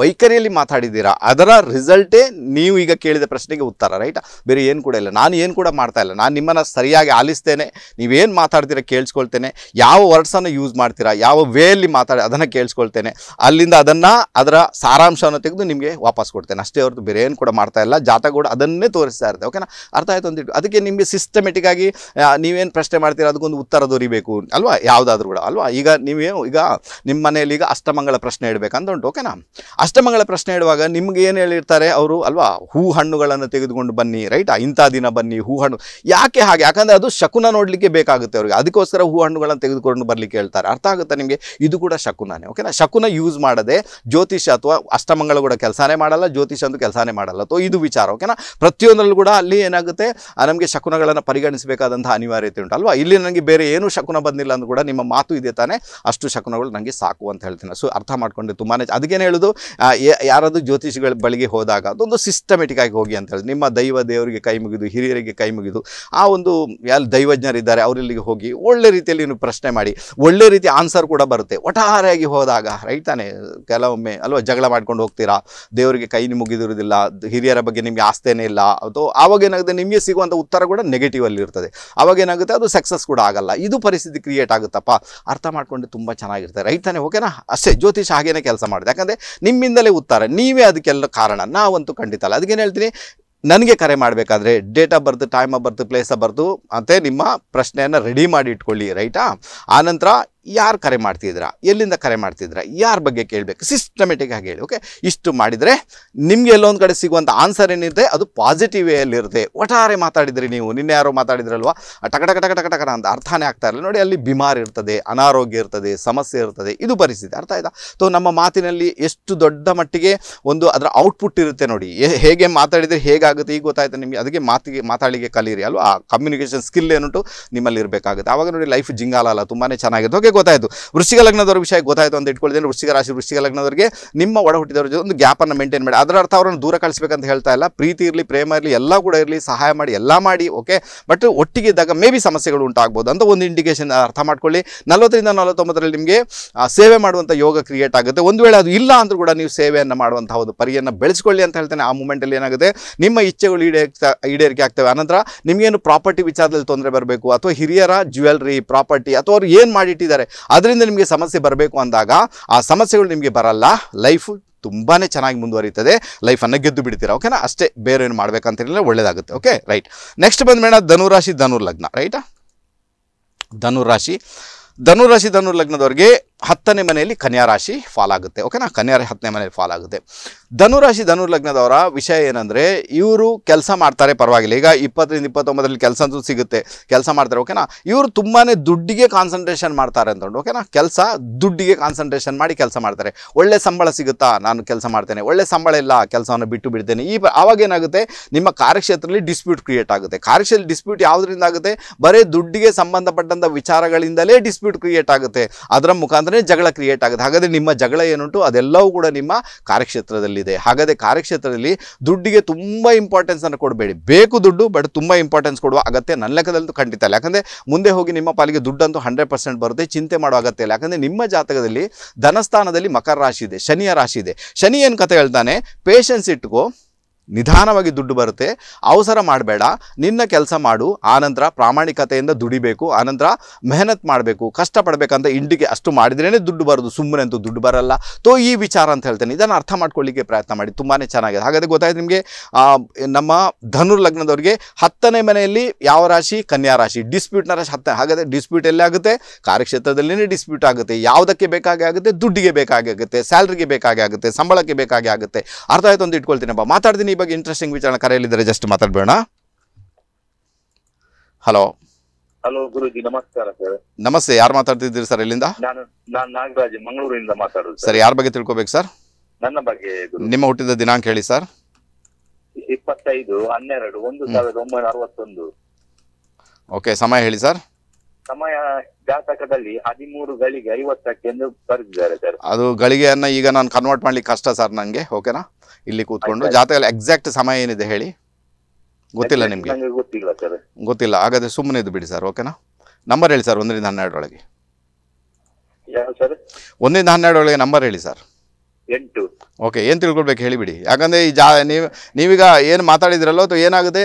S1: ವೈಖರಿಯಲ್ಲಿ ಮಾತಾಡಿದ್ದೀರಾ ಅದರ ರಿಸಲ್ಟೇ ನೀವು ಈಗ ಕೇಳಿದ ಪ್ರಶ್ನೆಗೆ ಉತ್ತರ ರೈಟ್ ಬೇರೆ ಏನು ಕೂಡ ಇಲ್ಲ ನಾನು ಏನು ಕೂಡ ಮಾಡ್ತಾ ಇಲ್ಲ ನಾನು ನಿಮ್ಮನ್ನು ಸರಿಯಾಗಿ ಆಲಿಸ್ತೇನೆ ನೀವೇನು ಮಾತಾಡ್ತೀರ ಕೇಳಿಸ್ಕೊಳ್ತೇನೆ ಯಾವ ವರ್ಡ್ಸನ್ನು ಯೂಸ್ ಮಾಡ್ತೀರಾ ಯಾವ ವೇಯಲ್ಲಿ ಮಾತಾಡಿ ಅದನ್ನು ಕೇಳಿಸ್ಕೊಳ್ತೇನೆ ಅಲ್ಲಿಂದ ಅದನ್ನು ಅದರ ಸಾರಾಂಶವನ್ನು ತೆಗೆದು ನಿಮಗೆ ವಾಪಸ್ ಕೊಡ್ತೇನೆ ಅಷ್ಟೇ ಹೊರತು ಬೇರೆ ಏನು ಕೂಡ ಮಾಡ್ತಾ ಇಲ್ಲ ಜಾತ ಕೂಡ ಅದನ್ನೇ ತೋರಿಸ್ತಾ ಇರುತ್ತೆ ಓಕೆನಾ ಅರ್ಥ ಆಯಿತು ಅಂತಿಟ್ಟು ಅದಕ್ಕೆ ನಿಮಗೆ ಸಿಸ್ಟಮೆಟಿಕ್ಕಾಗಿ ನೀವೇನು ಪ್ರಶ್ನೆ ಮಾಡ್ತೀರಾ ಅದಕ್ಕೊಂದು ಉತ್ತರ ದೊರಿಬೇಕು ಅಲ್ವಾ ಯಾವುದಾದ್ರೂ ಕೂಡ ಅಲ್ವಾ ಈಗ ನೀವೇನು ಈಗ ನಿಮ್ಮ ಮನೆಯಲ್ಲಿ ಈಗ ಅಷ್ಟಮಂಗಳ ಪ್ರಶ್ನೆ ಇಡಬೇಕಂತ ಉಂಟು ಓಕೆನಾ ಅಷ್ಟಮಗಳ ಪ್ರಶ್ನೆ ಇಡುವಾಗ ನಿಮ್ಗೆ ಏನು ಹೇಳಿರ್ತಾರೆ ಅವರು ಅಲ್ವಾ ಹೂ ಹಣ್ಣುಗಳನ್ನು ತೆಗೆದುಕೊಂಡು ಬನ್ನಿ ರೈಟ್ ಇಂಥ ದಿನ ಬನ್ನಿ ಹೂ ಹಣ್ಣು ಯಾಕೆ ಹಾಗೆ ಯಾಕಂದರೆ ಅದು ಶಕುನ ನೋಡಲಿಕ್ಕೆ ಬೇಕಾಗುತ್ತೆ ಅವರಿಗೆ ಅದಕ್ಕೋಸ್ಕರ ಹೂ ಹಣ್ಣುಗಳನ್ನು ತೆಗೆದುಕೊಂಡು ಬರಲಿಕ್ಕೆ ಹೇಳ್ತಾರೆ ಅರ್ಥ ಆಗುತ್ತೆ ನಿಮಗೆ ಇದು ಕೂಡ ಶಕುನೇ ಓಕೆನಾ ಶಕುನ ಯೂಸ್ ಮಾಡದೆ ಜ್ಯೋತಿಷ ಅಥವಾ ಅಷ್ಟಮಂಗಳ ಕೂಡ ಕೆಲಸನೇ ಮಾಡಲ್ಲ ಜ್ಯೋತಿಷ್ಯ ಅಂತೂ ಕೆಲಸನೇ ಮಾಡಲ್ಲ ತೋ ಇದು ವಿಚಾರ ಓಕೆನಾ ಪ್ರತಿಯೊಂದರಲ್ಲೂ ಕೂಡ ಅಲ್ಲಿ ಏನಾಗುತ್ತೆ ನಮಗೆ ಶಕುನಗಳನ್ನು ಪರಿಗಣಿಸಬೇಕಾದಂಥ ಅನಿವಾರ್ಯತೆ ಉಂಟು ಅಲ್ವಾ ಇಲ್ಲಿ ನನಗೆ ಬೇರೆ ಏನೂ ಶಕುನ ಬಂದಿಲ್ಲ ಅಂದ್ರೂ ಕೂಡ ನಿಮ್ಮ ಮಾತು ಇದೆ ತಾನೆ ಅಷ್ಟು ಶಕುನಗಳು ನನಗೆ ಸಾಕು ಅಂತ ಹೇಳ್ತೀನಿ ಸೊ ಅರ್ಥ ಮಾಡ್ಕೊಂಡು ತುಂಬಾ ಅದಕ್ಕೇನು ಹೇಳೋದು ಯಾರಾದರೂ ಜ್ಯೋತಿಷಿಗಳ ಬಳಿಗೆ ಹೋದಾಗ ಅದೊಂದು ಸಿಸ್ಟಮೆಟಿಕ್ ಆಗಿ ಹೋಗಿ ಅಂತ ಹೇಳಿ ನಿಮ್ಮ ದೈವ ದೇವರಿಗೆ ಕೈ ಮುಗಿದು ಹಿರಿಯರಿಗೆ ಕೈ ಮುಗಿದು ಆ ಒಂದು ಯಾರು ದೈವಜ್ಞರಿದ್ದಾರೆ ಅವರಿಲ್ಲಿಗೆ ಹೋಗಿ ಒಳ್ಳೆ ರೀತಿಯಲ್ಲಿ ನೀವು ಪ್ರಶ್ನೆ ಮಾಡಿ ಒಳ್ಳೆ ರೀತಿ ಆನ್ಸರ್ ಕೂಡ ಬರುತ್ತೆ ಒಟ್ಟಾರೆಯಾಗಿ ಹೋದಾಗ ರೈಟ್ ತಾನೆ ಕೆಲವೊಮ್ಮೆ ಅಲ್ವಾ ಜಗಳ ಮಾಡ್ಕೊಂಡು ಹೋಗ್ತೀರಾ ದೇವರಿಗೆ ಕೈ ಮುಗಿದಿರೋದಿಲ್ಲ ಹಿರಿಯರ ಬಗ್ಗೆ ನಿಮಗೆ ಆಸ್ತೇನೇ ಇಲ್ಲ ಅಥವಾ ಆವಾಗೇನಾಗುತ್ತೆ ನಿಮಗೆ ಸಿಗುವಂಥ ಉತ್ತರ ಕೂಡ ನೆಗೆಟಿವ್ ಅಲ್ಲಿ ಇರ್ತದೆ ಆವಾಗೇನಾಗುತ್ತೆ ಅದು ಸಕ್ಸಸ್ ಕೂಡ ಆಗಲ್ಲ ಇದು ಪರಿಸ್ಥಿತಿ ಕ್ರಿಯೇಟ್ ಆಗುತ್ತಪ್ಪ ಅರ್ಥ ಮಾಡ್ಕೊಂಡು ತುಂಬ ಚೆನ್ನಾಗಿರ್ತದೆ ರೈತನೇ ಓಕೆನಾ ಅಷ್ಟೇ ಜ್ಯೋತಿಷ ಹಾಗೇನೆ ಕೆಲಸ ಮಾಡಿದೆ ಯಾಕಂದರೆ ನಿಮ್ಮಿಂದಲೇ ಉತ್ತರ ನೀವೇ ಅದಕ್ಕೆಲ್ಲ ಕಾರಣ ನಾವಂತೂ ಖಂಡಿತ ಅಲ್ಲ ಅದಕ್ಕೇನು ಹೇಳ್ತೀನಿ ನನಗೆ ಕರೆ ಮಾಡಬೇಕಾದ್ರೆ date of birth time of birth place of birth ಅಂತೆ ನಿಮ್ಮ ಪ್ರಶ್ನೆಯನ್ನು ರೆಡಿ ಮಾಡಿ ಇಟ್ಕೊಳ್ಳಿ ರೈಟಾ ಆನಂತರ ಯಾರು ಕರೆ ಮಾಡ್ತಿದ್ದೀರಾ ಎಲ್ಲಿಂದ ಕರೆ ಮಾಡ್ತಿದ್ದೀರಾ ಯಾರ ಬಗ್ಗೆ ಕೇಳಬೇಕು ಸಿಸ್ಟಮೆಟಿಕ್ ಆಗಿ ಹೇಳಿ ಓಕೆ ಇಷ್ಟು ಮಾಡಿದರೆ ನಿಮಗೆ ಎಲ್ಲೊಂದು ಕಡೆ ಸಿಗುವಂಥ ಆನ್ಸರ್ ಏನಿದೆ ಅದು ಪಾಸಿಟಿವ್ ಅಲ್ಲಿರುತ್ತೆ ಒಟ್ಟಾರೆ ಮಾತಾಡಿದ್ರಿ ನೀವು ನಿನ್ನೆ ಯಾರೋ ಮಾತಾಡಿದ್ರಲ್ವಾ ಟಕ ಟಕ ಟಕ ಟಕ ಅಂತ ಅರ್ಥನೇ ಆಗ್ತಾ ಇರಲಿಲ್ಲ ನೋಡಿ ಅಲ್ಲಿ ಬಿಮಾರಿ ಇರ್ತದೆ ಅನಾರೋಗ್ಯ ಇರ್ತದೆ ಸಮಸ್ಯೆ ಇರ್ತದೆ ಇದು ಪರಿಸ್ಥಿತಿ ಅರ್ಥ ಆಯ್ತಾ ಸೊ ನಮ್ಮ ಮಾತಿನಲ್ಲಿ ಎಷ್ಟು ದೊಡ್ಡ ಮಟ್ಟಿಗೆ ಒಂದು ಅದರ ಔಟ್ಪುಟ್ ಇರುತ್ತೆ ನೋಡಿ ಹೇಗೆ ಮಾತಾಡಿದರೆ ಹೇಗಾಗುತ್ತೆ ಈಗ ಗೊತ್ತಾಯ್ತು ನಿಮಗೆ ಅದಕ್ಕೆ ಮಾತಿಗೆ ಮಾತಾಡಿಗೆ ಕಲೀರಿ ಅಲ್ವಾ ಆ ಕಮ್ಯುನಿಕೇಷನ್ ಸ್ಕಿಲ್ ಏನುಂಟು ನಿಮ್ಮಲ್ಲಿ ಇರಬೇಕಾಗುತ್ತೆ ಆವಾಗ ನೋಡಿ ಲೈಫ್ ಜಿಂಗಾಲ ಅಲ್ಲ ತುಂಬಾ ಚೆನ್ನಾಗಿದೆ ಓಕೆ ಗೊತ್ತಾಯಿತು ವೃಷಿಕ ಲಗ್ನದವ್ರ ವಿಷಯ ಗೊತ್ತಾಯಿತು ಅಂತ ಇಟ್ಕೊಳ್ತೀನಿ ವೃಷಿಕ ರಾಶಿ ವೃಷಿಕ ಲಗ್ನದವರಿಗೆ ನಿಮ್ಮ ಒಡ ಹುಟ್ಟಿದವ್ರ ಜೊತೆ ಒಂದು ಗ್ಯಾಪನ್ನು ಮೇಂಟೈನ್ ಮಾಡಿ ಅದರ ಅರ್ಥ ಅವರನ್ನು ದೂರ ಅಂತ ಹೇಳ್ತಾ ಇಲ್ಲ ಪ್ರೀತಿ ಇರಲಿ ಪ್ರೇಮ ಇರಲಿ ಎಲ್ಲ ಕೂಡ ಇರಲಿ ಸಹಾಯ ಮಾಡಿ ಎಲ್ಲ ಮಾಡಿ ಓಕೆ ಬಟ್ ಒಟ್ಟಿಗೆ ಇದ್ದಾಗ ಮೇ ಬಿ ಸಮಸ್ಯೆಗಳು ಉಂಟಾಗ್ಬೋದು ಅಂತ ಒಂದು ಇಂಡಿಕೇಶನ್ ಅರ್ಥ ಮಾಡ್ಕೊಳ್ಳಿ ನಲವತ್ತರಿಂದ ನಲವತ್ತೊಂಬತ್ತರಲ್ಲಿ ನಿಮಗೆ ಸೇವೆ ಮಾಡುವಂಥ ಯೋಗ ಕ್ರಿಯೇಟ್ ಆಗುತ್ತೆ ಒಂದು ವೇಳೆ ಅದು ಇಲ್ಲ ಅಂದರೂ ಕೂಡ ನೀವು ಸೇವೆಯನ್ನು ಮಾಡುವಂತಹ ಒಂದು ಪರಿಯನ್ನು ಬೆಳೆಸ್ಕೊಳ್ಳಿ ಅಂತ ಹೇಳ್ತೇನೆ ಆ ಮೂಮೆಂಟಲ್ಲಿ ಏನಾಗುತ್ತೆ ನಿಮ್ಮ ಇಚ್ಛೆಗಳು ಈಡೇರಿ ಈಡೇರಿಕೆ ಆಗ್ತವೆ ಅನಂತರ ನಿಮಗೇನು ಪ್ರಾಪರ್ಟಿ ವಿಚಾರದಲ್ಲಿ ತೊಂದರೆ ಬರಬೇಕು ಅಥವಾ ಹಿರಿಯರ ಜ್ಯುವೆಲ್ರಿ ಪ್ರಾಪರ್ಟಿ ಅಥವಾ ಅವ್ರು ಏನು ಮಾಡಿಟ್ಟಿದ್ದಾರೆ ಮಾಡ್ತಾರೆ ಅದರಿಂದ ನಿಮಗೆ ಸಮಸ್ಯೆ ಬರಬೇಕು ಅಂದಾಗ ಆ ಸಮಸ್ಯೆಗಳು ನಿಮಗೆ ಬರಲ್ಲ ಲೈಫ್ ತುಂಬಾ ಚೆನ್ನಾಗಿ ಮುಂದುವರಿಯುತ್ತದೆ ಲೈಫನ್ನು ಗೆದ್ದು ಬಿಡ್ತೀರಾ ಓಕೆನಾ ಅಷ್ಟೇ ಬೇರೆ ಏನು ಹೇಳಿದ್ರೆ ಒಳ್ಳೇದಾಗುತ್ತೆ ಓಕೆ ರೈಟ್ ನೆಕ್ಸ್ಟ್ ಬಂದಮೇಣ ಧನುರಾಶಿ ಧನುರ್ ಲಗ್ನ ರೈಟಾ ಧನುರಾಶಿ ಧನುರಾಶಿ ಧನುರ್ ಲಗ್ನದವ್ರಿಗೆ ಹತ್ತನೇ ಮನೆಯಲ್ಲಿ ಕನ್ಯಾ ರಾಶಿ ಫಾಲ್ ಆಗುತ್ತೆ ಓಕೆನಾ ಕನ್ಯಾ ಹತ್ತನೇ ಮನೆಯಲ್ಲಿ ಫಾಲಾಗುತ್ತೆ ಆಗುತ್ತೆ ಧನುರಾಶಿ ಧನುರ್ಲಗ್ನದವರ ಲಗ್ನದವರ ವಿಷಯ ಏನಂದರೆ ಇವರು ಕೆಲಸ ಮಾಡ್ತಾರೆ ಪರವಾಗಿಲ್ಲ ಈಗ ಇಪ್ಪತ್ತರಿಂದ ಇಪ್ಪತ್ತೊಂಬತ್ತರಲ್ಲಿ ಕೆಲಸ ಅಂತೂ ಸಿಗುತ್ತೆ ಕೆಲಸ ಮಾಡ್ತಾರೆ ಓಕೆನಾ ಇವರು ತುಂಬಾ ದುಡ್ಡಿಗೆ ಕಾನ್ಸಂಟ್ರೇಷನ್ ಮಾಡ್ತಾರೆ ಅಂತಂದು ಓಕೆನಾ ಕೆಲಸ ದುಡ್ಡಿಗೆ ಕಾನ್ಸಂಟ್ರೇಷನ್ ಮಾಡಿ ಕೆಲಸ ಮಾಡ್ತಾರೆ ಒಳ್ಳೆ ಸಂಬಳ ಸಿಗುತ್ತಾ ನಾನು ಕೆಲಸ ಮಾಡ್ತೇನೆ ಒಳ್ಳೆ ಸಂಬಳ ಇಲ್ಲ ಕೆಲಸವನ್ನು ಬಿಟ್ಟು ಬಿಡ್ತೇನೆ ಈ ಆವಾಗೇನಾಗುತ್ತೆ ನಿಮ್ಮ ಕಾರ್ಯಕ್ಷೇತ್ರದಲ್ಲಿ ಡಿಸ್ಪ್ಯೂಟ್ ಕ್ರಿಯೇಟ್ ಆಗುತ್ತೆ ಕಾರ್ಯಕ್ಷೇತ್ರ ಡಿಸ್ಪ್ಯೂಟ್ ಯಾವುದರಿಂದ ಆಗುತ್ತೆ ಬರೀ ದುಡ್ಡಿಗೆ ಸಂಬಂಧಪಟ್ಟಂಥ ವಿಚಾರಗಳಿಂದಲೇ ಡಿಸ್ಪ್ಯೂಟ್ ಕ್ರಿಯೇಟ್ ಆಗುತ್ತೆ ಅದರ ಮುಖಾಂತರ ಅಂತಲೇ ಜಗಳ ಕ್ರಿಯೇಟ್ ಆಗುತ್ತೆ ಹಾಗಾದರೆ ನಿಮ್ಮ ಜಗಳ ಏನುಂಟು ಅದೆಲ್ಲವೂ ಕೂಡ ನಿಮ್ಮ ಕಾರ್ಯಕ್ಷೇತ್ರದಲ್ಲಿದೆ ಹಾಗಾದರೆ ಕಾರ್ಯಕ್ಷೇತ್ರದಲ್ಲಿ ದುಡ್ಡಿಗೆ ತುಂಬ ಇಂಪಾರ್ಟೆನ್ಸನ್ನು ಕೊಡಬೇಡಿ ಬೇಕು ದುಡ್ಡು ಬಟ್ ತುಂಬ ಇಂಪಾರ್ಟೆನ್ಸ್ ಕೊಡುವ ಅಗತ್ಯ ನನ್ನ ಲೆಕ್ಕದಲ್ಲಿ ಖಂಡಿತ ಇಲ್ಲ ಯಾಕಂದರೆ ಮುಂದೆ ಹೋಗಿ ನಿಮ್ಮ ಪಾಲಿಗೆ ದುಡ್ಡಂತೂ ಹಂಡ್ರೆಡ್ ಪರ್ಸೆಂಟ್ ಬರುತ್ತೆ ಚಿಂತೆ ಮಾಡೋ ಅಗತ್ಯ ಇಲ್ಲ ಯಾಕಂದರೆ ನಿಮ್ಮ ಜಾತಕದಲ್ಲಿ ಧನಸ್ಥಾನದಲ್ಲಿ ಮಕರ ರಾಶಿ ಇದೆ ಶನಿಯ ರಾಶಿ ಇದೆ ಶನಿ ಏನು ಕತೆ ಹೇಳ್ತಾನೆ ಪೇಷನ್ಸ್ ಇಟ್ಕೋ ನಿಧಾನವಾಗಿ ದುಡ್ಡು ಬರುತ್ತೆ ಅವಸರ ಮಾಡಬೇಡ ನಿನ್ನ ಕೆಲಸ ಮಾಡು ಆನಂತರ ಪ್ರಾಮಾಣಿಕತೆಯಿಂದ ದುಡಿಬೇಕು ಆನಂತರ ಮೆಹನತ್ ಮಾಡಬೇಕು ಕಷ್ಟಪಡಬೇಕಂತ ಇಂಡಿಗೆ ಅಷ್ಟು ಮಾಡಿದ್ರೇ ದುಡ್ಡು ಬರೋದು ಸುಮ್ಮನೆ ಅಂತೂ ದುಡ್ಡು ಬರಲ್ಲ ತೋ ಈ ವಿಚಾರ ಅಂತ ಹೇಳ್ತೇನೆ ಇದನ್ನು ಅರ್ಥ ಮಾಡ್ಕೊಳ್ಳಿಕ್ಕೆ ಪ್ರಯತ್ನ ಮಾಡಿ ತುಂಬಾ ಚೆನ್ನಾಗಿದೆ ಹಾಗಾದರೆ ಗೊತ್ತಾಯ್ತು ನಿಮಗೆ ನಮ್ಮ ಧನುರ್ ಲಗ್ನದವರಿಗೆ ಹತ್ತನೇ ಮನೆಯಲ್ಲಿ ಯಾವ ರಾಶಿ ಕನ್ಯಾ ರಾಶಿ ಡಿಸ್ಪ್ಯೂಟ್ನ ರಾಶಿ ಹತ್ತ ಹಾಗಾದರೆ ಡಿಸ್ಪ್ಯೂಟ್ ಎಲ್ಲೇ ಆಗುತ್ತೆ ಕಾರ್ಯಕ್ಷೇತ್ರದಲ್ಲೇ ಡಿಸ್ಪ್ಯೂಟ್ ಆಗುತ್ತೆ ಯಾವುದಕ್ಕೆ ಬೇಕಾಗಿ ಆಗುತ್ತೆ ದುಡ್ಡಿಗೆ ಬೇಕಾಗಿ ಆಗುತ್ತೆ ಸ್ಯಾಲ್ರಿಗೆ ಬೇಕಾಗಿ ಆಗುತ್ತೆ ಸಂಬಳಕ್ಕೆ ಬೇಕಾಗಿ ಆಗುತ್ತೆ ಅರ್ಥ ಆಯ್ತು ಅಂತ ಇಟ್ಕೊಳ್ತೀನಿ ಮಾತಾಡ್ತೀನಿ ಬಗ್ಗೆ ಇಂಟ್ರೆಸ್ಟಿಂಗ್ ವಿಚಾರ ಕರೆಯಲಿದ್ದಾರೆ ಜಸ್ಟ್ ಮಾತಾಡ್ಬೇಡ ಹಲೋ ಹಲೋ ಗುರುಜಿ ನಮಸ್ಕಾರ ಸರ್ ನಮಸ್ತೆ ಯಾರು ಮಾತಾಡ್ತಿದ್ದೀರಿ ಸರ್ ಇಲ್ಲಿಂದ ನಾನು ನಾನು ನಾಗರಾಜ್ ಮಂಗಳೂರಿನಿಂದ ಮಾತಾಡೋದು ಸರ್ ಯಾರ್ ಯಾರ ಬಗ್ಗೆ ತಿಳ್ಕೊಬೇಕು ಸರ್ ನನ್ನ ಬಗ್ಗೆ ನಿಮ್ಮ ಹುಟ್ಟಿದ ದಿನಾಂಕ ಹೇಳಿ ಸರ್ ಇಪ್ಪತ್ತೈದು ಹನ್ನೆರಡು ಒಂದು ಸಾವಿರದ ಒಂಬೈನೂರ ಅರವತ್ತೊಂದು ಓಕೆ ಸಮಯ ಹೇಳಿ ಸರ್ ಸಮಯ ಜಾತಕದಲ್ಲಿ ಹದಿಮೂರು ಗಳಿಗೆ ಐವತ್ತಕ್ಕೆ ಎಂದು ಬರೆದಿದ್ದಾರೆ ಸರ್ ಅದು ಗಳಿಗೆಯನ್ನ ಈಗ ನಾನು ಕನ್ವರ್ಟ್ ಮಾಡ್ಲಿಕ್ಕೆ ಕಷ್ಟ ಸರ್ ನಂಗೆ ಓಕೆನಾ ಇಲ್ಲಿ ಕೂತ್ಕೊಂಡು ಜಾತಕದಲ್ಲಿ ಎಕ್ಸಾಕ್ಟ್ ಸಮಯ ಏನಿದೆ ಹೇಳಿ ಗೊತ್ತಿಲ್ಲ ನಿಮ್ಗೆ ಗೊತ್ತಿಲ್ಲ ಸರ್ ಗೊತ್ತಿಲ್ಲ ಹಾಗಾದ್ರೆ ಸುಮ್ಮನೆ ಇದು ಬಿಡಿ ಸರ್ ಓಕೆನಾ ನಂಬರ್ ಹೇಳಿ ಸರ್ ಒಂದರಿಂದ ಹನ್ನೆರಡರೊಳಗೆ ಯಾವ ಸರ್ ಒಂದರಿಂದ ಹನ್ನೆರಡರೊಳಗೆ ನಂಬರ್ ಹೇಳಿ ಸರ್ ಎಂಟು ಓಕೆ ಏನು ತಿಳ್ಕೊಳ್ಬೇಕು ಹೇಳಿಬಿಡಿ ಯಾಕಂದ್ರೆ ಈ ಜಾ ನೀವ್ ನೀವೀಗ ಏನು ಮಾತಾಡಿದ್ರಲ್ಲ ಅಥವಾ ಏನಾಗುತ್ತೆ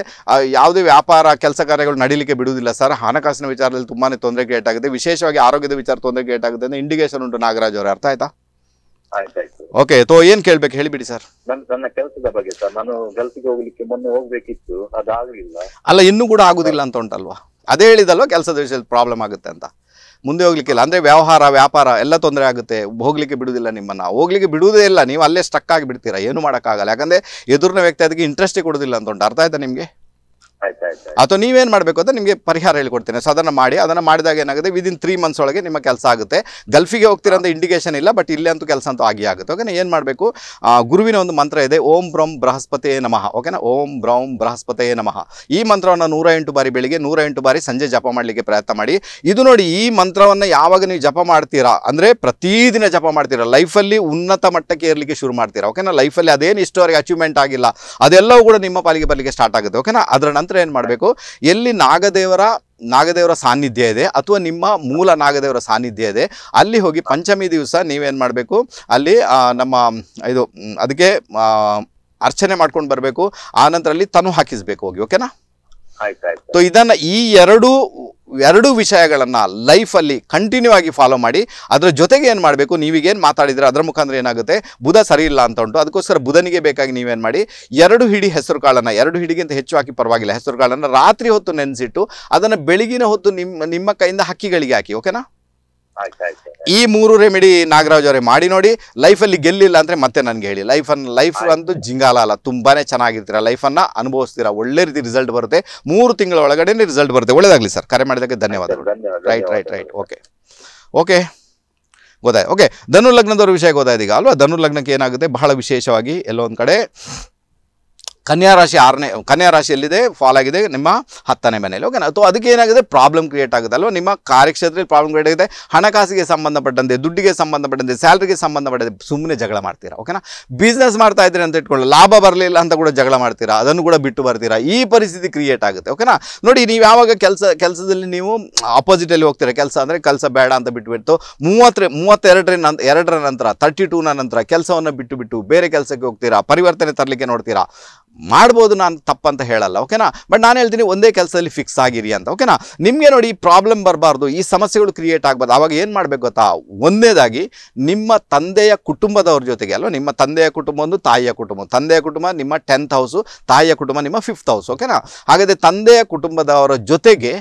S1: ಯಾವುದೇ ವ್ಯಾಪಾರ ಕೆಲಸ ಕಾರ್ಯಗಳು ನಡೀಲಿಕ್ಕೆ ಬಿಡುವುದಿಲ್ಲ ಸರ್ ಹಣಕಾಸಿನ ವಿಚಾರದಲ್ಲಿ ತುಂಬಾ ತೊಂದರೆಗೆ ಏಟಾಗುತ್ತೆ ವಿಶೇಷವಾಗಿ ಆರೋಗ್ಯದ ವಿಚಾರ ತೊಂದರೆಗೆ ಏಟಾಗುತ್ತೆ ಅಂತ ಇಂಡಿಕೇಶನ್ ಉಂಟು ನಾಗರಾಜ್ ಅವರ ಅರ್ಥ ಆಯ್ತಾ ಓಕೆ ತೋ ಏನ್ ಕೇಳ್ಬೇಕು ಹೇಳಿಬಿಡಿ ಸರ್ ನನ್ನ ಕೆಲಸದ ಬಗ್ಗೆ ಸರ್ ನಾನು ಕೆಲಸಕ್ಕೆ ಹೋಗ್ಲಿಕ್ಕೆ ಮೊನ್ನೆ ಹೋಗ್ಬೇಕಿತ್ತು ಅಲ್ಲ ಇನ್ನೂ ಕೂಡ ಆಗುದಿಲ್ಲ ಅಂತ ಉಂಟಲ್ವಾ ಅದೇ ಹೇಳಿದಲ್ವಾ ಕೆಲಸದ ವಿಷಯದಲ್ಲಿ ಪ್ರಾಬ್ಲಮ್ ಆಗುತ್ತೆ ಅಂತ ಮುಂದೆ ಹೋಗ್ಲಿಕ್ಕಿಲ್ಲ ಅಂದರೆ ವ್ಯವಹಾರ ವ್ಯಾಪಾರ ಎಲ್ಲ ತೊಂದರೆ ಆಗುತ್ತೆ ಹೋಗ್ಲಿಕ್ಕೆ ಬಿಡುವುದಿಲ್ಲ ನಿಮ್ಮನ್ನು ಹೋಗ್ಲಿಕ್ಕೆ ಬಿಡುವುದೇ ಇಲ್ಲ ನೀವು ಅಲ್ಲೇ ಸ್ಟಕ್ ಬಿಡ್ತೀರಾ ಏನು ಮಾಡೋಕ್ಕಾಗಲ್ಲ ಯಾಕಂದರೆ ಎದುರಿನ ವ್ಯಕ್ತಿ ಅದಕ್ಕೆ ಇಂಟ್ರೆಸ್ಟೇ ಕೊಡೋದಿಲ್ಲ ಅಂತ ಉಂಟು ಅರ್ಥ ಆಯ್ತಾ ನಿಮಗೆ ಅಥವಾ ನೀವೇನು ಮಾಡಬೇಕು ಅಂತ ನಿಮಗೆ ಪರಿಹಾರ ಹೇಳ್ಕೊಡ್ತೀನಿ ಸೊ ಅದನ್ನು ಮಾಡಿ ಅದನ್ನು ಮಾಡಿದಾಗ ಏನಾಗುತ್ತೆ ವಿದಿನ್ ತ್ರೀ ಮಂತ್ಸ್ ಒಳಗೆ ನಿಮ್ಮ ಕೆಲಸ ಆಗುತ್ತೆ ಗಲ್ಫಿಗೆ ಹೋಗ್ತಿರೋ ಅಂತ ಇಂಡಿಕೇಶನ್ ಇಲ್ಲ ಬಟ್ ಇಲ್ಲೇ ಅಂತೂ ಕೆಲಸ ಅಂತೂ ಆಗಿ ಆಗುತ್ತೆ ಓಕೆನಾ ಏನು ಮಾಡಬೇಕು ಗುರುವಿನ ಒಂದು ಮಂತ್ರ ಇದೆ ಓಂ ಬ್ರೌಂ ಬೃಹಸ್ಪತಿಯೇ ನಮಃ ಓಕೆನಾ ಓಂ ಬ್ರೌಂ ಬೃಹಸ್ಪತಿಯೇ ನಮಃ ಈ ಮಂತ್ರವನ್ನು ನೂರ ಎಂಟು ಬಾರಿ ಬೆಳಿಗ್ಗೆ ನೂರ ಎಂಟು ಬಾರಿ ಸಂಜೆ ಜಪ ಮಾಡಲಿಕ್ಕೆ ಪ್ರಯತ್ನ ಮಾಡಿ ಇದು ನೋಡಿ ಈ ಮಂತ್ರವನ್ನು ಯಾವಾಗ ನೀವು ಜಪ ಮಾಡ್ತೀರಾ ಅಂದರೆ ಪ್ರತಿದಿನ ಜಪ ಮಾಡ್ತೀರಾ ಲೈಫಲ್ಲಿ ಉನ್ನತ ಮಟ್ಟಕ್ಕೆ ಏರಲಿಕ್ಕೆ ಶುರು ಮಾಡ್ತೀರಾ ಓಕೆನಾ ಲೈಫಲ್ಲಿ ಅದೇನು ಇಷ್ಟವರೆಗೆ ಅಚೀವ್ಮೆಂಟ್ ಆಗಿಲ್ಲ ಅದೆಲ್ಲವೂ ಕೂಡ ನಿಮ್ಮ ಪಾಲಿಗೆ ಬರಲಿಕ್ಕೆ ಸ್ಟಾರ್ಟ್ ಆಗುತ್ತೆ ಓಕೆನಾ ಅದರ ನಂತರ ನಂತರ ಏನು ಮಾಡಬೇಕು ಎಲ್ಲಿ ನಾಗದೇವರ ನಾಗದೇವರ ಸಾನ್ನಿಧ್ಯ ಇದೆ ಅಥವಾ ನಿಮ್ಮ ಮೂಲ ನಾಗದೇವರ ಸಾನ್ನಿಧ್ಯ ಇದೆ ಅಲ್ಲಿ ಹೋಗಿ ಪಂಚಮಿ ದಿವಸ ನೀವೇನು ಮಾಡಬೇಕು ಅಲ್ಲಿ ನಮ್ಮ ಇದು ಅದಕ್ಕೆ ಅರ್ಚನೆ ಮಾಡ್ಕೊಂಡು ಬರಬೇಕು ಆ ನಂತರ ಅಲ್ಲಿ ತನು ಹಾಕಿಸ್ಬೇಕು ಹೋಗಿ ಓಕೆನಾ ಆಯ್ತು ಇದನ್ನ ಈ ಎರಡು ಎರಡೂ ವಿಷಯಗಳನ್ನು ಲೈಫಲ್ಲಿ ಕಂಟಿನ್ಯೂ ಆಗಿ ಫಾಲೋ ಮಾಡಿ ಅದರ ಜೊತೆಗೆ ಏನು ಮಾಡಬೇಕು ನೀವೀಗೇನು ಮಾತಾಡಿದರೆ ಅದರ ಮುಖಾಂತರ ಏನಾಗುತ್ತೆ ಬುಧ ಸರಿ ಇಲ್ಲ ಅಂತ ಉಂಟು ಅದಕ್ಕೋಸ್ಕರ ಬುಧನಿಗೆ ಬೇಕಾಗಿ ನೀವೇನು ಮಾಡಿ ಎರಡು ಹಿಡಿ ಹೆಸರು ಕಾಳನ್ನು ಎರಡು ಹಿಡಿಗಿಂತ ಹೆಚ್ಚು ಹಾಕಿ ಪರವಾಗಿಲ್ಲ ಹೆಸರು ಕಾಳನ್ನು ರಾತ್ರಿ ಹೊತ್ತು ನೆನೆಸಿಟ್ಟು ಅದನ್ನು ಬೆಳಗಿನ ಹೊತ್ತು ನಿಮ್ಮ ನಿಮ್ಮ ಕೈಯಿಂದ ಹಕ್ಕಿಗಳಿಗೆ ಹಾಕಿ ಓಕೆನಾ ಈ ಮೂರು ರೆಮಿಡಿ ನಾಗರಾಜ್ ಅವರೇ ಮಾಡಿ ನೋಡಿ ಲೈಫಲ್ಲಿ ಗೆಲ್ಲಿಲ್ಲ ಅಂದ್ರೆ ಮತ್ತೆ ನನಗೆ ಹೇಳಿ ಲೈಫನ್ನು ಲೈಫ್ ಅಂತೂ ಜಿಂಗಾಲ ಅಲ್ಲ ತುಂಬಾ ಚೆನ್ನಾಗಿರ್ತೀರ ಲೈಫನ್ನು ಅನುಭವಿಸ್ತೀರಾ ಒಳ್ಳೆ ರೀತಿ ರಿಸಲ್ಟ್ ಬರುತ್ತೆ ಮೂರು ತಿಂಗಳ ಒಳಗಡೆ ರಿಸಲ್ಟ್ ಬರುತ್ತೆ ಒಳ್ಳೇದಾಗ್ಲಿ ಸರ್ ಕರೆ ಮಾಡಿದಕ್ಕೆ ಧನ್ಯವಾದಗಳು right right right okay okay ಗೊತ್ತಾಯ್ತು ಓಕೆ ಧನು ಲಗ್ನದವ್ರ ವಿಷಯ ಗೊತ್ತಾಯ್ತು ಈಗ ಅಲ್ವಾ ಧನು ಲಗ್ನಕ್ಕೆ ಏನಾಗುತ್ತೆ ಬಹಳ ವಿಶೇಷವಾಗಿ ಎಲ್ಲೊಂದು ಕಡೆ ಕನ್ಯಾ ರಾಶಿ ಆರನೇ ಕನ್ಯಾ ರಾಶಿಯಲ್ಲಿದೆ ಫಾಲ್ ಆಗಿದೆ ನಿಮ್ಮ ಹತ್ತನೇ ಮನೆಯಲ್ಲಿ ಓಕೆನಾ ಅಥವಾ ಅದಕ್ಕೆ ಏನಾಗಿದೆ ಪ್ರಾಬ್ಲಮ್ ಕ್ರಿಯೇಟ್ ಆಗುತ್ತೆ ಅಲ್ವಾ ನಿಮ್ಮ ಕಾರ್ಯಕ್ಷೇತ್ರದಲ್ಲಿ ಪ್ರಾಬ್ಲಮ್ ಕ್ರಿಯೇಟ್ ಆಗಿದೆ ಹಣಕಾಸಿಗೆ ಸಂಬಂಧಪಟ್ಟಂತೆ ದುಡ್ಡಿಗೆ ಸಂಬಂಧಪಟ್ಟಂತೆ ಸ್ಯಾಲ್ರಿಗೆ ಸಂಬಂಧಪಟ್ಟಂತೆ ಸುಮ್ಮನೆ ಜಗಳ ಮಾಡ್ತೀರಾ ಓಕೆನಾ ಬಿಸ್ನೆಸ್ ಮಾಡ್ತಾ ಇದ್ದೀರಿ ಅಂತ ಇಟ್ಕೊಳ್ಳಿ ಲಾಭ ಬರಲಿಲ್ಲ ಅಂತ ಕೂಡ ಜಗಳ ಮಾಡ್ತೀರಾ ಅದನ್ನು ಕೂಡ ಬಿಟ್ಟು ಬರ್ತೀರಾ ಈ ಪರಿಸ್ಥಿತಿ ಕ್ರಿಯೇಟ್ ಆಗುತ್ತೆ ಓಕೆನಾ ನೋಡಿ ನೀವು ಯಾವಾಗ ಕೆಲಸ ಕೆಲಸದಲ್ಲಿ ನೀವು ಅಪೋಸಿಟಲ್ಲಿ ಹೋಗ್ತೀರಾ ಕೆಲಸ ಅಂದರೆ ಕೆಲಸ ಬೇಡ ಅಂತ ಬಿಟ್ಟುಬಿಟ್ಟು ಮೂವತ್ತರ ಮೂವತ್ತೆರಡರ ನಂತರ ಎರಡರ ನಂತರ ತರ್ಟಿ ಟೂನ ನಂತರ ಕೆಲಸವನ್ನು ಬಿಟ್ಟು ಬಿಟ್ಟು ಬೇರೆ ಕೆಲಸಕ್ಕೆ ಹೋಗ್ತೀರಾ ಪರಿವರ್ತನೆ ತರಲಿಕ್ಕೆ ನೋಡ್ತೀರಾ ಮಾಡ್ಬೋದು ನಾನು ತಪ್ಪಂತ ಹೇಳಲ್ಲ ಓಕೆನಾ ಬಟ್ ನಾನು ಹೇಳ್ತೀನಿ ಒಂದೇ ಕೆಲಸದಲ್ಲಿ ಫಿಕ್ಸ್ ಆಗಿರಿ ಅಂತ ಓಕೆನಾ ನಿಮಗೆ ನೋಡಿ ಈ ಪ್ರಾಬ್ಲಮ್ ಬರಬಾರ್ದು ಈ ಸಮಸ್ಯೆಗಳು ಕ್ರಿಯೇಟ್ ಆಗಬಾರ್ದು ಆವಾಗ ಏನು ಮಾಡಬೇಕು ಗೊತ್ತಾ ಒಂದೇದಾಗಿ ನಿಮ್ಮ ತಂದೆಯ ಕುಟುಂಬದವ್ರ ಜೊತೆಗೆ ಅಲ್ವ ನಿಮ್ಮ ತಂದೆಯ ಕುಟುಂಬ ಒಂದು ತಾಯಿಯ ಕುಟುಂಬ ತಂದೆಯ ಕುಟುಂಬ ನಿಮ್ಮ ಟೆಂತ್ ಹೌಸು ತಾಯಿಯ ಕುಟುಂಬ ನಿಮ್ಮ ಫಿಫ್ತ್ ಹೌಸ್ ಓಕೆನಾ ಹಾಗಾದರೆ ತಂದೆಯ ಕುಟುಂಬದವರ ಜೊತೆಗೆ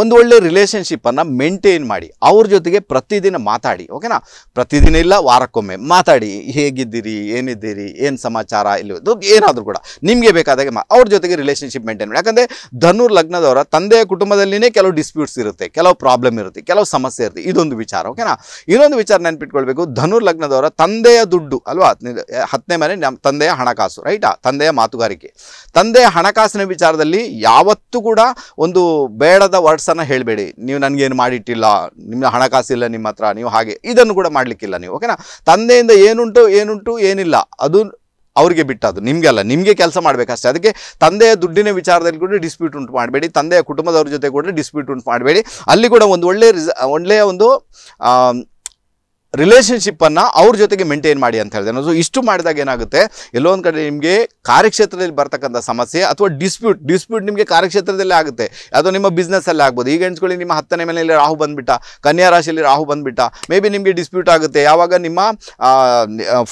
S1: ಒಂದು ಒಳ್ಳೆ ರಿಲೇಷನ್ಶಿಪ್ಪನ್ನು ಮೇಂಟೈನ್ ಮಾಡಿ ಅವ್ರ ಜೊತೆಗೆ ಪ್ರತಿದಿನ ಮಾತಾಡಿ ಓಕೆನಾ ಪ್ರತಿದಿನ ಇಲ್ಲ ವಾರಕ್ಕೊಮ್ಮೆ ಮಾತಾಡಿ ಹೇಗಿದ್ದೀರಿ ಏನಿದ್ದೀರಿ ಏನು ಸಮಾಚಾರ ಇಲ್ಲದು ಏನಾದರೂ ಕೂಡ ನಿಮಗೆ ಬೇಕಾದಾಗ ಮಾ ಅವ್ರ ಜೊತೆಗೆ ರಿಲೇಷನ್ಶಿಪ್ ಮೇಂಟೈನ್ ಮಾಡಿ ಯಾಕಂದರೆ ಧನುರ್ ಲಗ್ನದವರ ತಂದೆಯ ಕುಟುಂಬದಲ್ಲಿನೇ ಕೆಲವು ಡಿಸ್ಪ್ಯೂಟ್ಸ್ ಇರುತ್ತೆ ಕೆಲವು ಪ್ರಾಬ್ಲಮ್ ಇರುತ್ತೆ ಕೆಲವು ಸಮಸ್ಯೆ ಇರುತ್ತೆ ಇದೊಂದು ವಿಚಾರ ಓಕೆನಾ ಇನ್ನೊಂದು ವಿಚಾರ ನೆನ್ಪಿಟ್ಕೊಳ್ಬೇಕು ಧನುರ್ ಲಗ್ನದವರ ತಂದೆಯ ದುಡ್ಡು ಅಲ್ವಾ ಹತ್ತನೇ ಮನೆ ನಮ್ಮ ತಂದೆಯ ಹಣಕಾಸು ರೈಟಾ ತಂದೆಯ ಮಾತುಗಾರಿಕೆ ತಂದೆಯ ಹಣಕಾಸಿನ ವಿಚಾರದಲ್ಲಿ ಯಾವತ್ತೂ ಕೂಡ ಒಂದು ಬೇಡದ ವರ್ಡ್ಸ್ ಥಾಟ್ಸನ್ನು ಹೇಳಬೇಡಿ ನೀವು ನನಗೇನು ಮಾಡಿಟ್ಟಿಲ್ಲ ನಿಮ್ಮ ಹಣಕಾಸಿಲ್ಲ ನಿಮ್ಮ ಹತ್ರ ನೀವು ಹಾಗೆ ಇದನ್ನು ಕೂಡ ಮಾಡಲಿಕ್ಕಿಲ್ಲ ನೀವು ಓಕೆನಾ ತಂದೆಯಿಂದ ಏನುಂಟು ಏನುಂಟು ಏನಿಲ್ಲ ಅದು ಅವ್ರಿಗೆ ಬಿಟ್ಟದ್ದು ನಿಮಗೆ ಅಲ್ಲ ನಿಮಗೆ ಕೆಲಸ ಮಾಡಬೇಕಷ್ಟೇ ಅದಕ್ಕೆ ತಂದೆಯ ದುಡ್ಡಿನ ವಿಚಾರದಲ್ಲಿ ಕೂಡ ಡಿಸ್ಪ್ಯೂಟ್ ಉಂಟು ಮಾಡಬೇಡಿ ತಂದೆಯ ಕುಟುಂಬದವ್ರ ಜೊತೆ ಕೂಡ ಡಿಸ್ಪ್ಯೂಟ್ ಉಂಟು ಮಾಡಬೇಡಿ ಅಲ್ಲಿ ಕೂಡ ಒಂದು ಒಳ್ಳೆಯ ರಿಸ ಒಳ್ಳೆಯ ಒಂದು ರಿಲೇಷನ್ಶಿಪ್ಪನ್ನು ಅವ್ರ ಜೊತೆಗೆ ಮೇಂಟೈನ್ ಮಾಡಿ ಅಂತ ಹೇಳಿದೆ ಅನ್ನೋದು ಇಷ್ಟು ಮಾಡಿದಾಗ ಏನಾಗುತ್ತೆ ಎಲ್ಲೋ ಒಂದು ಕಡೆ ನಿಮಗೆ ಕಾರ್ಯಕ್ಷೇತ್ರದಲ್ಲಿ ಬರ್ತಕ್ಕಂಥ ಸಮಸ್ಯೆ ಅಥವಾ ಡಿಸ್ಪ್ಯೂಟ್ ಡಿಸ್ಪ್ಯೂಟ್ ನಿಮಗೆ ಕಾರ್ಯಕ್ಷೇತ್ರದಲ್ಲೇ ಆಗುತ್ತೆ ಅದು ನಿಮ್ಮ ಬಿಸ್ನೆಸ್ಸಲ್ಲೇ ಆಗ್ಬೋದು ಈಗ ಎಣಿಸ್ಕೊಳ್ಳಿ ನಿಮ್ಮ ಹತ್ತನೇ ಮನೆಯಲ್ಲಿ ರಾಹು ಬಂದುಬಿಟ್ಟ ಕನ್ಯಾ ರಾಶಿಯಲ್ಲಿ ರಾಹು ಬಂದುಬಿಟ್ಟ ಮೇ ಬಿ ನಿಮಗೆ ಡಿಸ್ಪ್ಯೂಟ್ ಆಗುತ್ತೆ ಯಾವಾಗ ನಿಮ್ಮ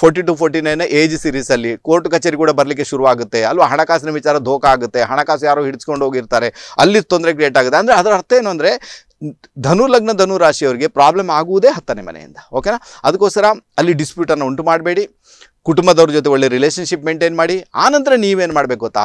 S1: forty two forty nine age ಸೀರೀಸಲ್ಲಿ ಕೋರ್ಟ್ ಕಚೇರಿ ಕೂಡ ಬರಲಿಕ್ಕೆ ಶುರುವಾಗುತ್ತೆ ಅಲ್ವಾ ಹಣಕಾಸಿನ ವಿಚಾರ ಧೋಕ ಆಗುತ್ತೆ ಹಣಕಾಸು ಯಾರೋ ಹಿಡಿಸ್ಕೊಂಡು ಹೋಗಿರ್ತಾರೆ ಅಲ್ಲಿ ತೊಂದರೆ ಕ್ರಿಯೇಟ್ ಆಗುತ್ತೆ ಅಂದರೆ ಅದರ ಅರ್ಥ ಏನು ಅಂದರೆ ಧನು ಲಗ್ನ ಧನು ರಾಶಿಯವರಿಗೆ ಪ್ರಾಬ್ಲಮ್ ಆಗುವುದೇ ಹತ್ತನೇ ಮನೆಯಿಂದ ಓಕೆನಾ ಅದಕ್ಕೋಸ್ಕರ ಅಲ್ಲಿ ಡಿಸ್ಪ್ಯೂಟನ್ನು ಉಂಟು ಮಾಡಬೇಡಿ ಕುಟುಂಬದವ್ರ ಜೊತೆ ಒಳ್ಳೆ ರಿಲೇಷನ್ಶಿಪ್ ಮೇಂಟೈನ್ ಮಾಡಿ ಆನಂತರ ನೀವೇನು ಮಾಡಬೇಕು ಗೊತ್ತಾ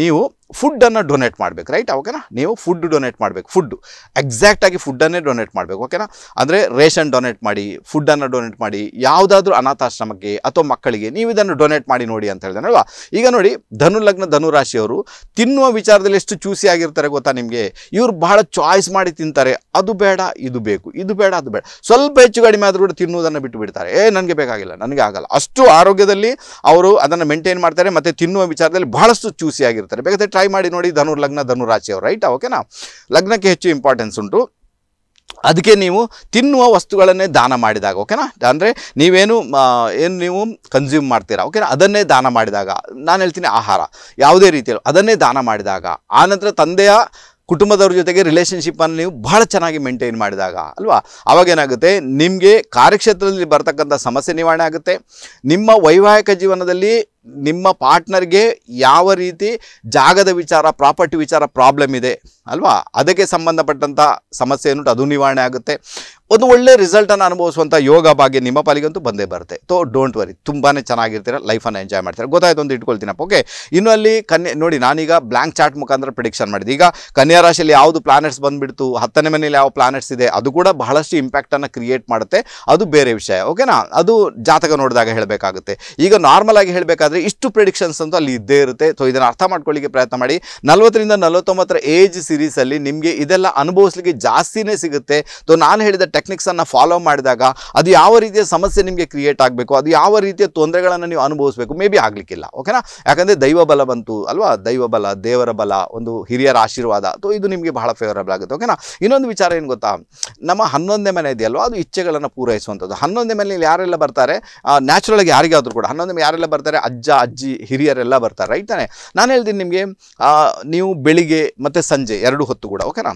S1: ನೀವು ಫುಡ್ಡನ್ನು ಡೊನೇಟ್ ಮಾಡಬೇಕು ರೈಟ್ ಓಕೆನಾ ನೀವು ಫುಡ್ ಡೊನೇಟ್ ಮಾಡಬೇಕು ಫುಡ್ಡು ಎಕ್ಸಾಕ್ಟಾಗಿ ಫುಡ್ಡನ್ನೇ ಡೊನೇಟ್ ಮಾಡಬೇಕು ಓಕೆನಾ ಅಂದರೆ ರೇಷನ್ ಡೊನೇಟ್ ಮಾಡಿ ಫುಡ್ಡನ್ನು ಡೊನೇಟ್ ಮಾಡಿ ಯಾವುದಾದ್ರೂ ಅನಾಥಾಶ್ರಮಕ್ಕೆ ಅಥವಾ ಮಕ್ಕಳಿಗೆ ನೀವು ಇದನ್ನು ಡೊನೇಟ್ ಮಾಡಿ ನೋಡಿ ಅಂತ ಹೇಳಿದಾನೆ ಅಲ್ವಾ ಈಗ ನೋಡಿ ಧನು ಧನುರಾಶಿಯವರು ತಿನ್ನುವ ವಿಚಾರದಲ್ಲಿ ಎಷ್ಟು ಚೂಸಿ ಆಗಿರ್ತಾರೆ ಗೊತ್ತಾ ನಿಮಗೆ ಇವರು ಬಹಳ ಚಾಯ್ಸ್ ಮಾಡಿ ತಿಂತಾರೆ ಅದು ಬೇಡ ಇದು ಬೇಕು ಇದು ಬೇಡ ಅದು ಬೇಡ ಸ್ವಲ್ಪ ಹೆಚ್ಚು ಕಡಿಮೆ ಆದರೂ ಕೂಡ ತಿನ್ನುವುದನ್ನು ಬಿಟ್ಟು ಬಿಡ್ತಾರೆ ಏ ನನಗೆ ಬೇಕಾಗಿಲ್ಲ ನನಗೆ ಆಗಲ್ಲ ಅಷ್ಟು ಆರೋಗ್ಯದಲ್ಲಿ ಅವರು ಅದನ್ನು ಮೇಂಟೈನ್ ಮಾಡ್ತಾರೆ ಮತ್ತು ತಿನ್ನುವ ವಿಚಾರದಲ್ಲಿ ಬಹಳಷ್ಟು ಚೂಸಿಯಾಗಿರ್ತಾರೆ ಬೇಕಾದರೆ ಟ್ರೈ ಮಾಡಿ ನೋಡಿ ಧನುರ್ ಲಗ್ನ ಧನು ರಾಶಿಯವರು ರೈಟ್ ಓಕೆನಾ ಲಗ್ನಕ್ಕೆ ಹೆಚ್ಚು ಇಂಪಾರ್ಟೆನ್ಸ್ ಉಂಟು ಅದಕ್ಕೆ ನೀವು ತಿನ್ನುವ ವಸ್ತುಗಳನ್ನೇ ದಾನ ಮಾಡಿದಾಗ ಓಕೆನಾ ಅಂದರೆ ನೀವೇನು ಏನು ನೀವು ಕನ್ಸ್ಯೂಮ್ ಮಾಡ್ತೀರಾ ಓಕೆನಾ ಅದನ್ನೇ ದಾನ ಮಾಡಿದಾಗ ನಾನು ಹೇಳ್ತೀನಿ ಆಹಾರ ಯಾವುದೇ ರೀತಿಯಲ್ಲಿ ಅದನ್ನೇ ದಾನ ಮಾಡಿದಾಗ ಆನಂತರ ತಂದೆಯ ಕುಟುಂಬದವ್ರ ಜೊತೆಗೆ ರಿಲೇಷನ್ಶಿಪ್ಪನ್ನು ನೀವು ಭಾಳ ಚೆನ್ನಾಗಿ ಮೇಂಟೈನ್ ಮಾಡಿದಾಗ ಅಲ್ವಾ ಆವಾಗೇನಾಗುತ್ತೆ ನಿಮಗೆ ಕಾರ್ಯಕ್ಷೇತ್ರದಲ್ಲಿ ಬರ್ತಕ್ಕಂಥ ಸಮಸ್ಯೆ ನಿವಾರಣೆ ಆಗುತ್ತೆ ನಿಮ್ಮ ವೈವಾಹಿಕ ಜೀವನದಲ್ಲಿ ನಿಮ್ಮ ಪಾರ್ಟ್ನರ್ಗೆ ಯಾವ ರೀತಿ ಜಾಗದ ವಿಚಾರ ಪ್ರಾಪರ್ಟಿ ವಿಚಾರ ಪ್ರಾಬ್ಲಮ್ ಇದೆ ಅಲ್ವಾ ಅದಕ್ಕೆ ಸಂಬಂಧಪಟ್ಟಂಥ ಸಮಸ್ಯೆ ಏನುಂಟು ಅದು ನಿವಾರಣೆ ಆಗುತ್ತೆ ಒಂದು ಒಳ್ಳೆ ರಿಸಲ್ಟನ್ನು ಅನುಭವಿಸುವಂಥ ಯೋಗ ಭಾಗ್ಯ ನಿಮ್ಮ ಪಾಲಿಗಂತೂ ಬಂದೇ ಬರುತ್ತೆ ತೋ ಡೋಂಟ್ ವರಿ ತುಂಬಾ ಚೆನ್ನಾಗಿರ್ತೀರ ಲೈಫನ್ನು ಎಂಜಾಯ್ ಮಾಡ್ತೀರಾ ಗೊತ್ತಾಯ್ತು ಒಂದು ಇಟ್ಕೊಳ್ತೀನಪ್ಪ ಓಕೆ ಇನ್ನು ಅಲ್ಲಿ ಕನ್ಯೆ ನೋಡಿ ನಾನೀಗ ಬ್ಲ್ಯಾಂಕ್ ಚಾರ್ಟ್ ಮುಖಾಂತರ ಪ್ರಿಡಿಕ್ಷನ್ ಮಾಡಿದೆ ಈಗ ಕನ್ಯಾ ರಾಶಿಯಲ್ಲಿ ಯಾವುದು ಪ್ಲಾನೆಟ್ಸ್ ಬಂದುಬಿಡ್ತು ಹತ್ತನೇ ಮನೇಲಿ ಯಾವ ಪ್ಲಾನೆಟ್ಸ್ ಇದೆ ಅದು ಕೂಡ ಬಹಳಷ್ಟು ಇಂಪ್ಯಾಕ್ಟನ್ನು ಕ್ರಿಯೇಟ್ ಮಾಡುತ್ತೆ ಅದು ಬೇರೆ ವಿಷಯ ಓಕೆನಾ ಅದು ಜಾತಕ ನೋಡಿದಾಗ ಹೇಳಬೇಕಾಗುತ್ತೆ ಈಗ ನಾರ್ಮಲ್ ಆಗಿ ಹೇಳಬೇಕಾದ್ರೆ ಇಷ್ಟು ಪ್ರಿಡಿಕ್ಷನ್ಸ್ ಅಂತೂ ಅಲ್ಲಿ ಇದ್ದೇ ಇರುತ್ತೆ ಸೊ ಇದನ್ನು ಅರ್ಥ ಮಾಡ್ಕೊಳ್ಳಿಕ್ಕೆ ಪ್ರಯತ್ನ ಮಾಡಿ ನಲ್ವತ್ತರಿಂದ ನಲವತ್ತೊಂಬತ್ತರ ಏಜ್ ಸಿರೀಸಲ್ಲಿ ನಿಮಗೆ ಇದೆಲ್ಲ ಅನುಭವಿಸ್ಲಿಕ್ಕೆ ಜಾಸ್ತಿನೇ ಸಿಗುತ್ತೆ ಸೊ ನಾನು ಹೇಳಿದ ಟೆಕ್ನಿಕ್ಸನ್ನು ಫಾಲೋ ಮಾಡಿದಾಗ ಅದು ಯಾವ ರೀತಿಯ ಸಮಸ್ಯೆ ನಿಮಗೆ ಕ್ರಿಯೇಟ್ ಆಗಬೇಕು ಅದು ಯಾವ ರೀತಿಯ ತೊಂದರೆಗಳನ್ನು ನೀವು ಅನುಭವಿಸಬೇಕು ಮೇ ಬಿ ಆಗಲಿಕ್ಕಿಲ್ಲ ಓಕೆನಾ ಯಾಕಂದರೆ ದೈವ ಬಲ ಬಂತು ಅಲ್ವಾ ದೈವ ಬಲ ದೇವರ ಬಲ ಒಂದು ಹಿರಿಯರ ಆಶೀರ್ವಾದ ಸೊ ಇದು ನಿಮಗೆ ಬಹಳ ಫೇವರಬಲ್ ಆಗುತ್ತೆ ಓಕೆನಾ ಇನ್ನೊಂದು ವಿಚಾರ ಏನು ಗೊತ್ತಾ ನಮ್ಮ ಹನ್ನೊಂದನೇ ಮನೆ ಇದೆಯಲ್ವಾ ಅದು ಇಚ್ಛೆಗಳನ್ನು ಪೂರೈಸುವಂಥದ್ದು ಹನ್ನೊಂದನೇ ಮನೆಯಲ್ಲಿ ಯಾರೆಲ್ಲ ಬರ್ತಾರೆ ನ್ಯಾಚುರಲ್ ಆಗಿ ಯಾರಿಗಾದರೂ ಕೂಡ ಹನ್ನೊಂದನೇ ಯಾರೆಲ್ಲ ಬರ್ತಾರೆ ಅಜ್ಜ ಅಜ್ಜ ಅಜ್ಜಿ ಹಿರಿಯರೆಲ್ಲ ಬರ್ತಾರೆ ರೈಟ್ ತಾನೆ ನಾನು ಹೇಳ್ತೀನಿ ನಿಮಗೆ ನೀವು ಬೆಳಿಗ್ಗೆ ಮತ್ತು ಸಂಜೆ ಎರಡು ಹೊತ್ತು ಕೂಡ ಓಕೆನಾ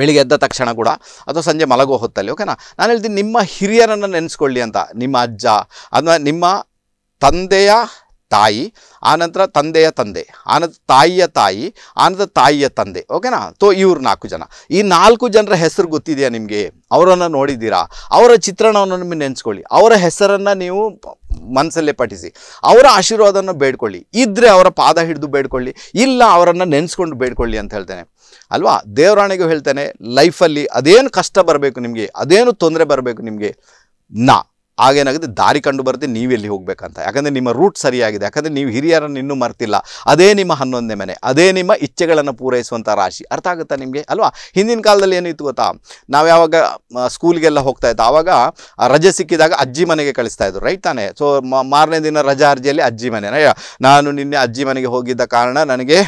S1: ಬೆಳಿಗ್ಗೆ ಎದ್ದ ತಕ್ಷಣ ಕೂಡ ಅಥವಾ ಸಂಜೆ ಮಲಗೋ ಹೊತ್ತಲ್ಲಿ ಓಕೆನಾ ನಾನು ಹೇಳ್ತೀನಿ ನಿಮ್ಮ ಹಿರಿಯರನ್ನು ನೆನೆಸ್ಕೊಳ್ಳಿ ಅಂತ ನಿಮ್ಮ ಅಜ್ಜ ಅಥವಾ ನಿಮ್ಮ ತಂದೆಯ ತಾಯಿ ಆನಂತರ ತಂದೆಯ ತಂದೆ ಆನಂತರ ತಾಯಿಯ ತಾಯಿ ಆನಂತರ ತಾಯಿಯ ತಂದೆ ಓಕೆನಾ ತೋ ಇವ್ರು ನಾಲ್ಕು ಜನ ಈ ನಾಲ್ಕು ಜನರ ಹೆಸರು ಗೊತ್ತಿದೆಯಾ ನಿಮಗೆ ಅವರನ್ನು ನೋಡಿದ್ದೀರಾ ಅವರ ಚಿತ್ರಣವನ್ನು ನಿಮಗೆ ನೆನೆಸ್ಕೊಳ್ಳಿ ಅವರ ಹೆಸರನ್ನು ನೀವು ಮನಸ್ಸಲ್ಲೇ ಪಠಿಸಿ ಅವರ ಆಶೀರ್ವಾದವನ್ನು ಬೇಡ್ಕೊಳ್ಳಿ ಇದ್ದರೆ ಅವರ ಪಾದ ಹಿಡಿದು ಬೇಡ್ಕೊಳ್ಳಿ ಇಲ್ಲ ಅವರನ್ನು ನೆನೆಸ್ಕೊಂಡು ಬೇಡ್ಕೊಳ್ಳಿ ಅಂತ ಹೇಳ್ತೇನೆ ಅಲ್ವಾ ದೇವರಾಣಿಗೂ ಹೇಳ್ತೇನೆ ಲೈಫಲ್ಲಿ ಅದೇನು ಕಷ್ಟ ಬರಬೇಕು ನಿಮಗೆ ಅದೇನು ತೊಂದರೆ ಬರಬೇಕು ನಿಮಗೆ ನಾ ಆಗೇನಾಗುತ್ತೆ ದಾರಿ ಕಂಡು ಬರುತ್ತೆ ನೀವೆಲ್ಲಿ ಹೋಗಬೇಕಂತ ಯಾಕಂದರೆ ನಿಮ್ಮ ರೂಟ್ ಸರಿಯಾಗಿದೆ ಯಾಕಂದರೆ ನೀವು ಹಿರಿಯರನ್ನು ಇನ್ನೂ ಮರ್ತಿಲ್ಲ ಅದೇ ನಿಮ್ಮ ಹನ್ನೊಂದನೇ ಮನೆ ಅದೇ ನಿಮ್ಮ ಇಚ್ಛೆಗಳನ್ನು ಪೂರೈಸುವಂಥ ರಾಶಿ ಅರ್ಥ ಆಗುತ್ತಾ ನಿಮಗೆ ಅಲ್ವಾ ಹಿಂದಿನ ಕಾಲದಲ್ಲಿ ಏನಿತ್ತು ಗೊತ್ತಾ ನಾವು ಯಾವಾಗ ಸ್ಕೂಲ್ಗೆಲ್ಲ ಹೋಗ್ತಾ ಇದ್ದ ಆವಾಗ ರಜೆ ಸಿಕ್ಕಿದಾಗ ಅಜ್ಜಿ ಮನೆಗೆ ಕಳಿಸ್ತಾ ಇದ್ರು ರೈಟ್ ತಾನೆ ಸೊ ಮಾರನೇ ದಿನ ರಜಾ ಅರ್ಜಿಯಲ್ಲಿ ಅಜ್ಜಿ ಮನೆ ನಾನು ನಿನ್ನೆ ಅಜ್ಜಿ ಮನೆಗೆ ಹೋಗಿದ್ದ ಕಾರಣ ನನಗೆ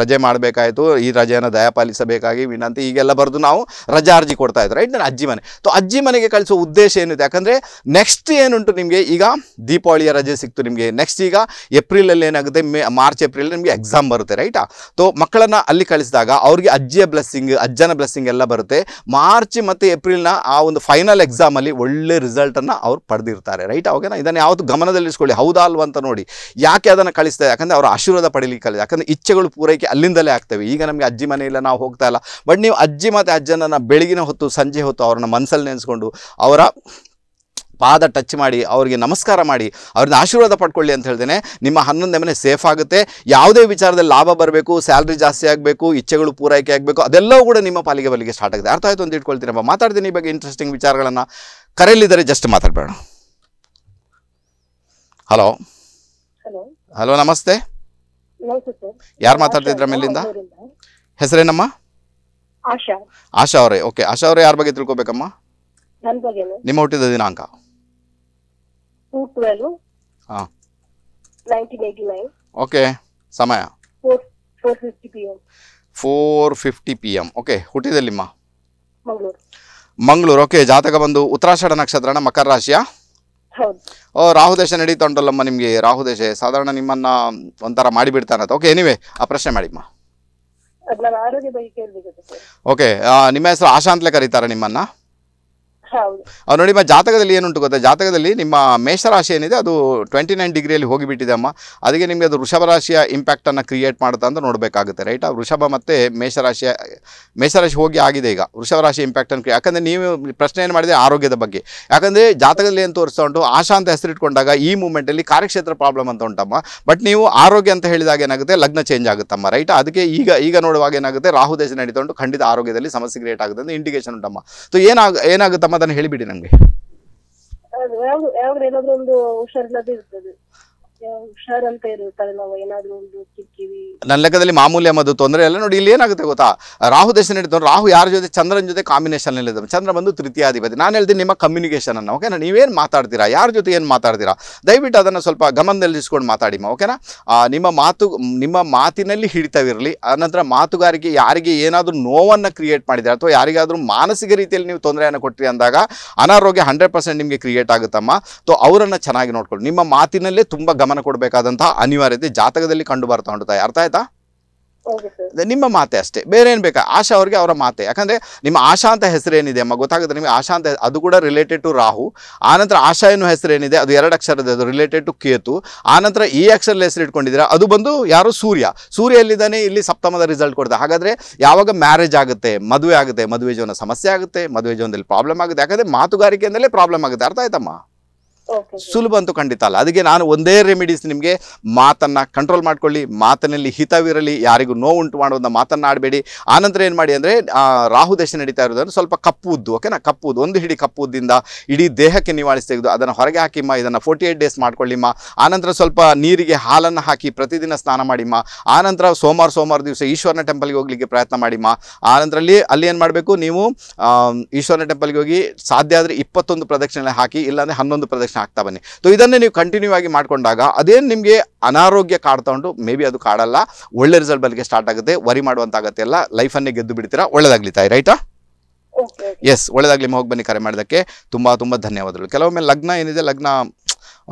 S1: ರಜೆ ಮಾಡಬೇಕಾಯಿತು ಈ ರಜೆಯನ್ನು ದಯಪಾಲಿಸಬೇಕಾಗಿ ವಿನಂತಿ ಈಗೆಲ್ಲ ಬರೆದು ನಾವು ರಜಾ ಅರ್ಜಿ ಕೊಡ್ತಾ ಇದ್ರು ರೈಟ್ ನಾನು ಅಜ್ಜಿ ಮನೆ ಸೊ ಅಜ್ಜಿ ಮನೆಗೆ ಕಳಿಸೋ ಉದ್ದೇಶ ಏನಿದೆ ಯಾಕಂದರೆ ನೆಕ್ಸ್ಟ್ ನೆಕ್ಸ್ಟ್ ಏನುಂಟು ನಿಮಗೆ ಈಗ ದೀಪಾವಳಿಯ ರಜೆ ಸಿಕ್ತು ನಿಮಗೆ ನೆಕ್ಸ್ಟ್ ಈಗ ಏಪ್ರಿಲಲ್ಲಿ ಏನಾಗುತ್ತೆ ಮೇ ಮಾರ್ಚ್ ಏಪ್ರಿಲ್ ನಿಮಗೆ ಎಕ್ಸಾಮ್ ಬರುತ್ತೆ ರೈಟಾ ತೊ ಮಕ್ಕಳನ್ನು ಅಲ್ಲಿ ಕಳಿಸಿದಾಗ ಅವ್ರಿಗೆ ಅಜ್ಜಿಯ ಬ್ಲೆಸ್ಸಿಂಗ್ ಅಜ್ಜನ ಬ್ಲೆಸ್ಸಿಂಗ್ ಎಲ್ಲ ಬರುತ್ತೆ ಮಾರ್ಚ್ ಮತ್ತು ಏಪ್ರಿಲ್ನ ಆ ಒಂದು ಫೈನಲ್ ಎಕ್ಸಾಮಲ್ಲಿ ಒಳ್ಳೆ ರಿಸಲ್ಟನ್ನು ಅವ್ರು ಪಡೆದಿರ್ತಾರೆ ರೈಟ್ ಓಕೆನಾ ಇದನ್ನು ಯಾವತ್ತು ಗಮನದಲ್ಲಿರಿಸ್ಕೊಳ್ಳಿ ಹೌದಾ ಅಲ್ವ ಅಂತ ನೋಡಿ ಯಾಕೆ ಅದನ್ನು ಕಳಿಸ್ತಾರೆ ಯಾಕಂದರೆ ಅವರ ಆಶೀರ್ವಾದ ಪಡೀಲಿಕ್ಕೆ ಕಲಿಸಿ ಯಾಕಂದರೆ ಇಚ್ಛೆಗಳು ಪೂರೈಕೆ ಅಲ್ಲಿಂದಲೇ ಆಗ್ತವೆ ಈಗ ನಮಗೆ ಅಜ್ಜಿ ಮನೆಯಲ್ಲ ನಾವು ಹೋಗ್ತಾ ಇಲ್ಲ ಬಟ್ ನೀವು ಅಜ್ಜಿ ಮತ್ತು ಅಜ್ಜನನ್ನು ಬೆಳಗಿನ ಹೊತ್ತು ಸಂಜೆ ಹೊತ್ತು ಅವ್ರನ್ನ ಮನಸ್ಸಲ್ಲಿ ನೆನೆಸ್ಕೊಂಡು ಅವರ ಪಾದ ಟಚ್ ಮಾಡಿ ಅವರಿಗೆ ನಮಸ್ಕಾರ ಮಾಡಿ ಅವ್ರನ್ನ ಆಶೀರ್ವಾದ ಪಡ್ಕೊಳ್ಳಿ ಅಂತ ಹೇಳ್ತೇನೆ ನಿಮ್ಮ ಹನ್ನೊಂದೇ ಮನೆ ಸೇಫ್ ಆಗುತ್ತೆ ಯಾವುದೇ ವಿಚಾರದಲ್ಲಿ ಲಾಭ ಬರಬೇಕು ಸ್ಯಾಲ್ರಿ ಜಾಸ್ತಿ ಆಗಬೇಕು ಇಚ್ಛೆಗಳು ಪೂರೈಕೆ ಆಗಬೇಕು ಅದೆಲ್ಲವೂ ಕೂಡ ನಿಮ್ಮ ಪಾಲಿಗೆ ಬಲಿಗೆ ಸ್ಟಾರ್ಟ್ ಆಗಿದೆ ಅರ್ಥ ಆಯಿತು ಅಂತ ಅಪ್ಪ ಮಾತಾಡ್ತೀನಿ ಈ ಬಗ್ಗೆ ಇಂಟ್ರೆಸ್ಟಿಂಗ್ ವಿಚಾರಗಳನ್ನು ಕರೆಯಲ್ಲಿದ್ದರೆ ಜಸ್ಟ್ ಮಾತಾಡಬೇಡ ಹಲೋ ಹಲೋ ನಮಸ್ತೆ ಯಾರು ಮಾತಾಡ್ತಿದ್ರ ಮೇಲಿಂದ ಹೆಸರೇನಮ್ಮ ಆಶಾ ಅವರೇ ಓಕೆ ಆಶಾ ಅವರೇ ಯಾರ ಬಗ್ಗೆ ತಿಳ್ಕೊಬೇಕಮ್ಮ ನಿಮ್ಮ ಹುಟ್ಟಿದ ದಿನಾಂಕ
S2: ಟು ಟ್ವೆಲ್ವ್ ನೈನ್ಟೀನ್
S1: ಓಕೆ ಸಮಯ
S2: four fifty P M
S1: four fifty P okay ಹುಟ್ಟಿದಲ್ಲಿಮ್ಮ ಮಂಗಳೂರು ಓಕೆ ಜಾತಕ ಬಂದು ಉತ್ತರಾಷಾಢ ನಕ್ಷತ್ರನ ಮಕರ ರಾಶಿಯ ಓ ರಾಹು ದೇಶ ನಡೀತಾ ಉಂಟಲ್ಲಮ್ಮ ನಿಮಗೆ ರಾಹು ದೇಶ ಸಾಧಾರಣ ನಿಮ್ಮನ್ನ ಒಂಥರ ಮಾಡಿಬಿಡ್ತಾನಂತ ಓಕೆ ಎನಿವೆ ಆ ಪ್ರಶ್ನೆ ಮಾಡಿಮ್ಮ ಓಕೆ ನಿಮ್ಮ ಹೆಸರು ಆಶಾ ಅಂತಲೇ ಕರೀತಾರೆ ನಿಮ್ಮನ್ನ ಅವ್ರು ನೋಡಿಮ್ಮ ಜಾತಕದಲ್ಲಿ ಏನುಂಟು ಗೊತ್ತಾ ಜಾತಕದಲ್ಲಿ ನಿಮ್ಮ ಮೇಷರಾಶಿ ಏನಿದೆ ಅದು ಟ್ವೆಂಟಿ ನೈನ್ ಡಿಗ್ರಿಯಲ್ಲಿ ಹೋಗಿಬಿಟ್ಟಿದೆ ಅಮ್ಮ ಅದಕ್ಕೆ ನಿಮಗೆ ಅದು ವೃಷಭ ರಾಶಿಯ ಇಂಪ್ಯಾಕ್ಟನ್ನು ಕ್ರಿಯೇಟ್ ಮಾಡುತ್ತಾ ಅಂತ ನೋಡಬೇಕಾಗುತ್ತೆ ರೈಟ್ ಆ ವೃಷಭ ಮತ್ತು ಮೇಷರಾಶಿಯ ಮೇಷರಾಶಿ ಹೋಗಿ ಆಗಿದೆ ಈಗ ವೃಷಭ ರಾಶಿ ಇಂಪ್ಯಾಕ್ಟನ್ನು ಕ್ರಿಯೇ ಯಾಕಂದರೆ ನೀವು ಪ್ರಶ್ನೆ ಏನು ಮಾಡಿದೆ ಆರೋಗ್ಯದ ಬಗ್ಗೆ ಯಾಕಂದರೆ ಜಾತಕದಲ್ಲಿ ಏನು ತೋರಿಸ್ತಾ ಉಂಟು ಆಶಾ ಅಂತ ಹೆಸರಿಟ್ಕೊಂಡಾಗ ಈ ಮೂಮೆಂಟಲ್ಲಿ ಕಾರ್ಯಕ್ಷೇತ್ರ ಪ್ರಾಬ್ಲಮ್ ಅಂತ ಉಂಟಮ್ಮ ಬಟ್ ನೀವು ಆರೋಗ್ಯ ಅಂತ ಹೇಳಿದಾಗ ಏನಾಗುತ್ತೆ ಲಗ್ನ ಚೇಂಜ್ ಆಗುತ್ತಮ್ಮ ರೈಟ್ ಅದಕ್ಕೆ ಈಗ ಈಗ ನೋಡುವಾಗ ಏನಾಗುತ್ತೆ ರಾಹು ದೇಶ ನಡೀತಾ ಉಂಟು ಖಂಡಿತ ಆರೋಗ್ಯದಲ್ಲಿ ಸಮಸ್ಯೆ ಕ್ರಿಯೇಟ್ ಆಗುತ್ತೆ ಅಂತ ಇಂಡಿಕೇಶನ್ ಉಂಟಮ್ಮ ಸೊ ಏನಾಗ ಏನಾಗುತ್ತಮ್ಮ ಸಮಾಧಾನ ಹೇಳಿಬಿಡಿ ನನಗೆ
S2: ಯಾವಾಗ ಏನಾದ್ರೂ ಒಂದು ಹುಷಾರಿಲ್ಲದೆ ಇರ್ತದೆ
S1: ನನ್ನ ಲೆಕ್ಕದಲ್ಲಿ ಮಾಮೂಲಿ ಅಮ್ಮದು ತೊಂದರೆ ಎಲ್ಲ ನೋಡಿ ಇಲ್ಲಿ ಏನಾಗುತ್ತೆ ಗೊತ್ತಾ ರಾಹು ದೇಶ ನಡೀತು ರಾಹು ಯಾರ ಜೊತೆ ಚಂದ್ರನ ಜೊತೆ ಕಾಂಬಿನೇಷನ್ ಇದ್ದಾವೆ ಚಂದ್ರ ಬಂದು ತೃತೀಯಾಧಿಪತಿ ನಾನು ಹೇಳ್ದೆ ನಿಮ್ಮ ಕಮ್ಯುನಿಕೇಷನ್ ಅನ್ನ ಓಕೆನಾ ನೀವೇನು ಮಾತಾಡ್ತೀರಾ ಯಾರ ಜೊತೆ ಏನು ಮಾತಾಡ್ತೀರಾ ದಯವಿಟ್ಟು ಅದನ್ನು ಸ್ವಲ್ಪ ಗಮನದಲ್ಲಿಸ್ಕೊಂಡು ಮಾತಾಡಿಮ್ಮ ಓಕೆನಾ ನಿಮ್ಮ ಮಾತು ನಿಮ್ಮ ಮಾತಿನಲ್ಲಿ ಹಿಡಿತವಿರಲಿ ಅನಂತರ ಮಾತುಗಾರಿಕೆ ಯಾರಿಗೆ ಏನಾದರೂ ನೋವನ್ನು ಕ್ರಿಯೇಟ್ ಮಾಡಿದರೆ ಅಥವಾ ಯಾರಿಗಾದರೂ ಮಾನಸಿಕ ರೀತಿಯಲ್ಲಿ ನೀವು ತೊಂದರೆಯನ್ನು ಕೊಟ್ಟಿರಿ ಅಂದಾಗ ಅನಾರೋಗ್ಯ ಹಂಡ್ರೆಡ್ ಪರ್ಸೆಂಟ್ ನಿಮಗೆ ಕ್ರಿಯೇಟ್ ಆಗುತ್ತಮ್ಮ ತೊ ಅವರನ್ನು ಚೆನ್ನಾಗಿ ನೋಡ್ಕೊಳ್ಳಿ ನಿಮ್ಮ ಮಾತಿನಲ್ಲೇ ತುಂಬ ಗಮನ ಕೊಡಬೇಕಾದಂತಹ ಅನಿವಾರ್ಯತೆ ಜಾತಕದಲ್ಲಿ ಕಂಡು ಬರ್ತಾ ಉಂಟು ಅರ್ಥ ಆಯ್ತಾ ನಿಮ್ಮ ಮಾತೆ ಅಷ್ಟೇ ಬೇರೆ ಏನು ಬೇಕಾ ಆಶಾ ಅವ್ರಿಗೆ ಅವರ ಮಾತೆ ಯಾಕಂದರೆ ನಿಮ್ಮ ಆಶಾ ಅಂತ ಹೆಸರೇನಿದೆ ಅಮ್ಮ ಗೊತ್ತಾಗುತ್ತೆ ನಿಮಗೆ ಆಶಾ ಅಂತ ಅದು ಕೂಡ ರಿಲೇಟೆಡ್ ಟು ರಾಹು ಆನಂತರ ಆಶಾ ಎನ್ನುವ ಹೆಸರೇನಿದೆ ಅದು ಎರಡು ಅಕ್ಷರದ ಅದು ರಿಲೇಟೆಡ್ ಟು ಕೇತು ಆನಂತರ ಈ ಅಕ್ಷರದ ಹೆಸರು ಇಟ್ಕೊಂಡಿದ್ದೀರ ಅದು ಬಂದು ಯಾರು ಸೂರ್ಯ ಸೂರ್ಯ ಎಲ್ಲಿದ್ದಾನೆ ಇಲ್ಲಿ ಸಪ್ತಮದ ರಿಸಲ್ಟ್ ಕೊಡ್ತಾರೆ ಹಾಗಾದರೆ ಯಾವಾಗ ಮ್ಯಾರೇಜ್ ಆಗುತ್ತೆ ಮದುವೆ ಆಗುತ್ತೆ ಮದುವೆ ಜೀವನ ಸಮಸ್ಯೆ ಆಗುತ್ತೆ ಮದುವೆ ಜೀವನದಲ್ಲಿ ಪ್ರಾಬ್ಲಮ್ ಆಗುತ್ತೆ ಯಾಕಂದರೆ ಮಾತುಗಾರಿಕೆಯಿಂದಲೇ ಪ್ರಾಬ್ಲಮ್ ಆಗುತ್ತೆ ಅರ್ಥ ಆಯ್ತಮ್ಮ ಸುಲಭ ಅಂತೂ ಖಂಡಿತ ಅಲ್ಲ ಅದಕ್ಕೆ ನಾನು ಒಂದೇ ರೆಮಿಡೀಸ್ ನಿಮಗೆ ಮಾತನ್ನು ಕಂಟ್ರೋಲ್ ಮಾಡ್ಕೊಳ್ಳಿ ಮಾತಿನಲ್ಲಿ ಹಿತವಿರಲಿ ಯಾರಿಗೂ ನೋವು ಉಂಟು ಮಾಡುವಂಥ ಮಾತನ್ನು ಆಡಬೇಡಿ ಆನಂತರ ಏನು ಮಾಡಿ ಅಂದರೆ ರಾಹು ದಶ ನಡೀತಾ ಇರೋದನ್ನು ಸ್ವಲ್ಪ ಕಪ್ಪು ಉದ್ದು ಓಕೆನಾ ಕಪ್ಪು ಉದ್ದು ಒಂದು ಹಿಡಿ ಕಪ್ಪು ಉದ್ದಿಂದ ಇಡೀ ದೇಹಕ್ಕೆ ನಿವಾರಿಸಿ ತೆಗೆದು ಅದನ್ನು ಹೊರಗೆ ಹಾಕಿಮ್ಮ ಇದನ್ನು ಫೋರ್ಟಿ ಏಯ್ಟ್ ಡೇಸ್ ಮಾಡ್ಕೊಳ್ಳಿಮ್ಮ ಆನಂತರ ಸ್ವಲ್ಪ ನೀರಿಗೆ ಹಾಲನ್ನು ಹಾಕಿ ಪ್ರತಿದಿನ ಸ್ನಾನ ಮಾಡಿಮ್ಮ ಆನಂತರ ಸೋಮವಾರ ಸೋಮವಾರ ದಿವಸ ಈಶ್ವರನ ಟೆಂಪಲ್ಗೆ ಹೋಗಲಿಕ್ಕೆ ಪ್ರಯತ್ನ ಮಾಡಿಮ್ಮ ಆನಂತರಲ್ಲಿ ಅಲ್ಲಿ ಏನು ಮಾಡಬೇಕು ನೀವು ಈಶ್ವರನ ಟೆಂಪಲ್ಗೆ ಹೋಗಿ ಸಾಧ್ಯ ಆದರೆ ಇಪ್ಪತ್ತೊಂದು ಪ್ರದಕ್ಷಿಣೆ ಹಾಕಿ ಇಲ್ಲಾಂದರೆ ಹನ್ನೊಂದು ಪ್ರದಕ್ಷಿಣೆ ಆಗ್ತಾ ಬನ್ನಿ ಸೊ ಇದನ್ನೇ ನೀವು ಕಂಟಿನ್ಯೂ ಆಗಿ ಮಾಡಿಕೊಂಡಾಗ ಅದೇನು ನಿಮಗೆ ಅನಾರೋಗ್ಯ ಉಂಟು ಮೇ ಬಿ ಅದು ಕಾಡಲ್ಲ ಒಳ್ಳೆ ರಿಸಲ್ಟ್ ಬಲ್ಲಿಗೆ ಸ್ಟಾರ್ಟ್ ಆಗುತ್ತೆ ವರಿ ಮಾಡುವಂಥ ಎಲ್ಲ ಲೈಫನ್ನೇ ಗೆದ್ದು ಬಿಡ್ತೀರಾ ಒಳ್ಳೇದಾಗ್ಲಿ ತಾಯಿ ರೈಟಾ ಎಸ್ ಒಳ್ಳೆದಾಗ್ಲಿ ಹೋಗಿ ಬನ್ನಿ ಕರೆ ಮಾಡೋದಕ್ಕೆ ತುಂಬ ತುಂಬ ಧನ್ಯವಾದಗಳು ಕೆಲವೊಮ್ಮೆ ಲಗ್ನ ಏನಿದೆ ಲಗ್ನ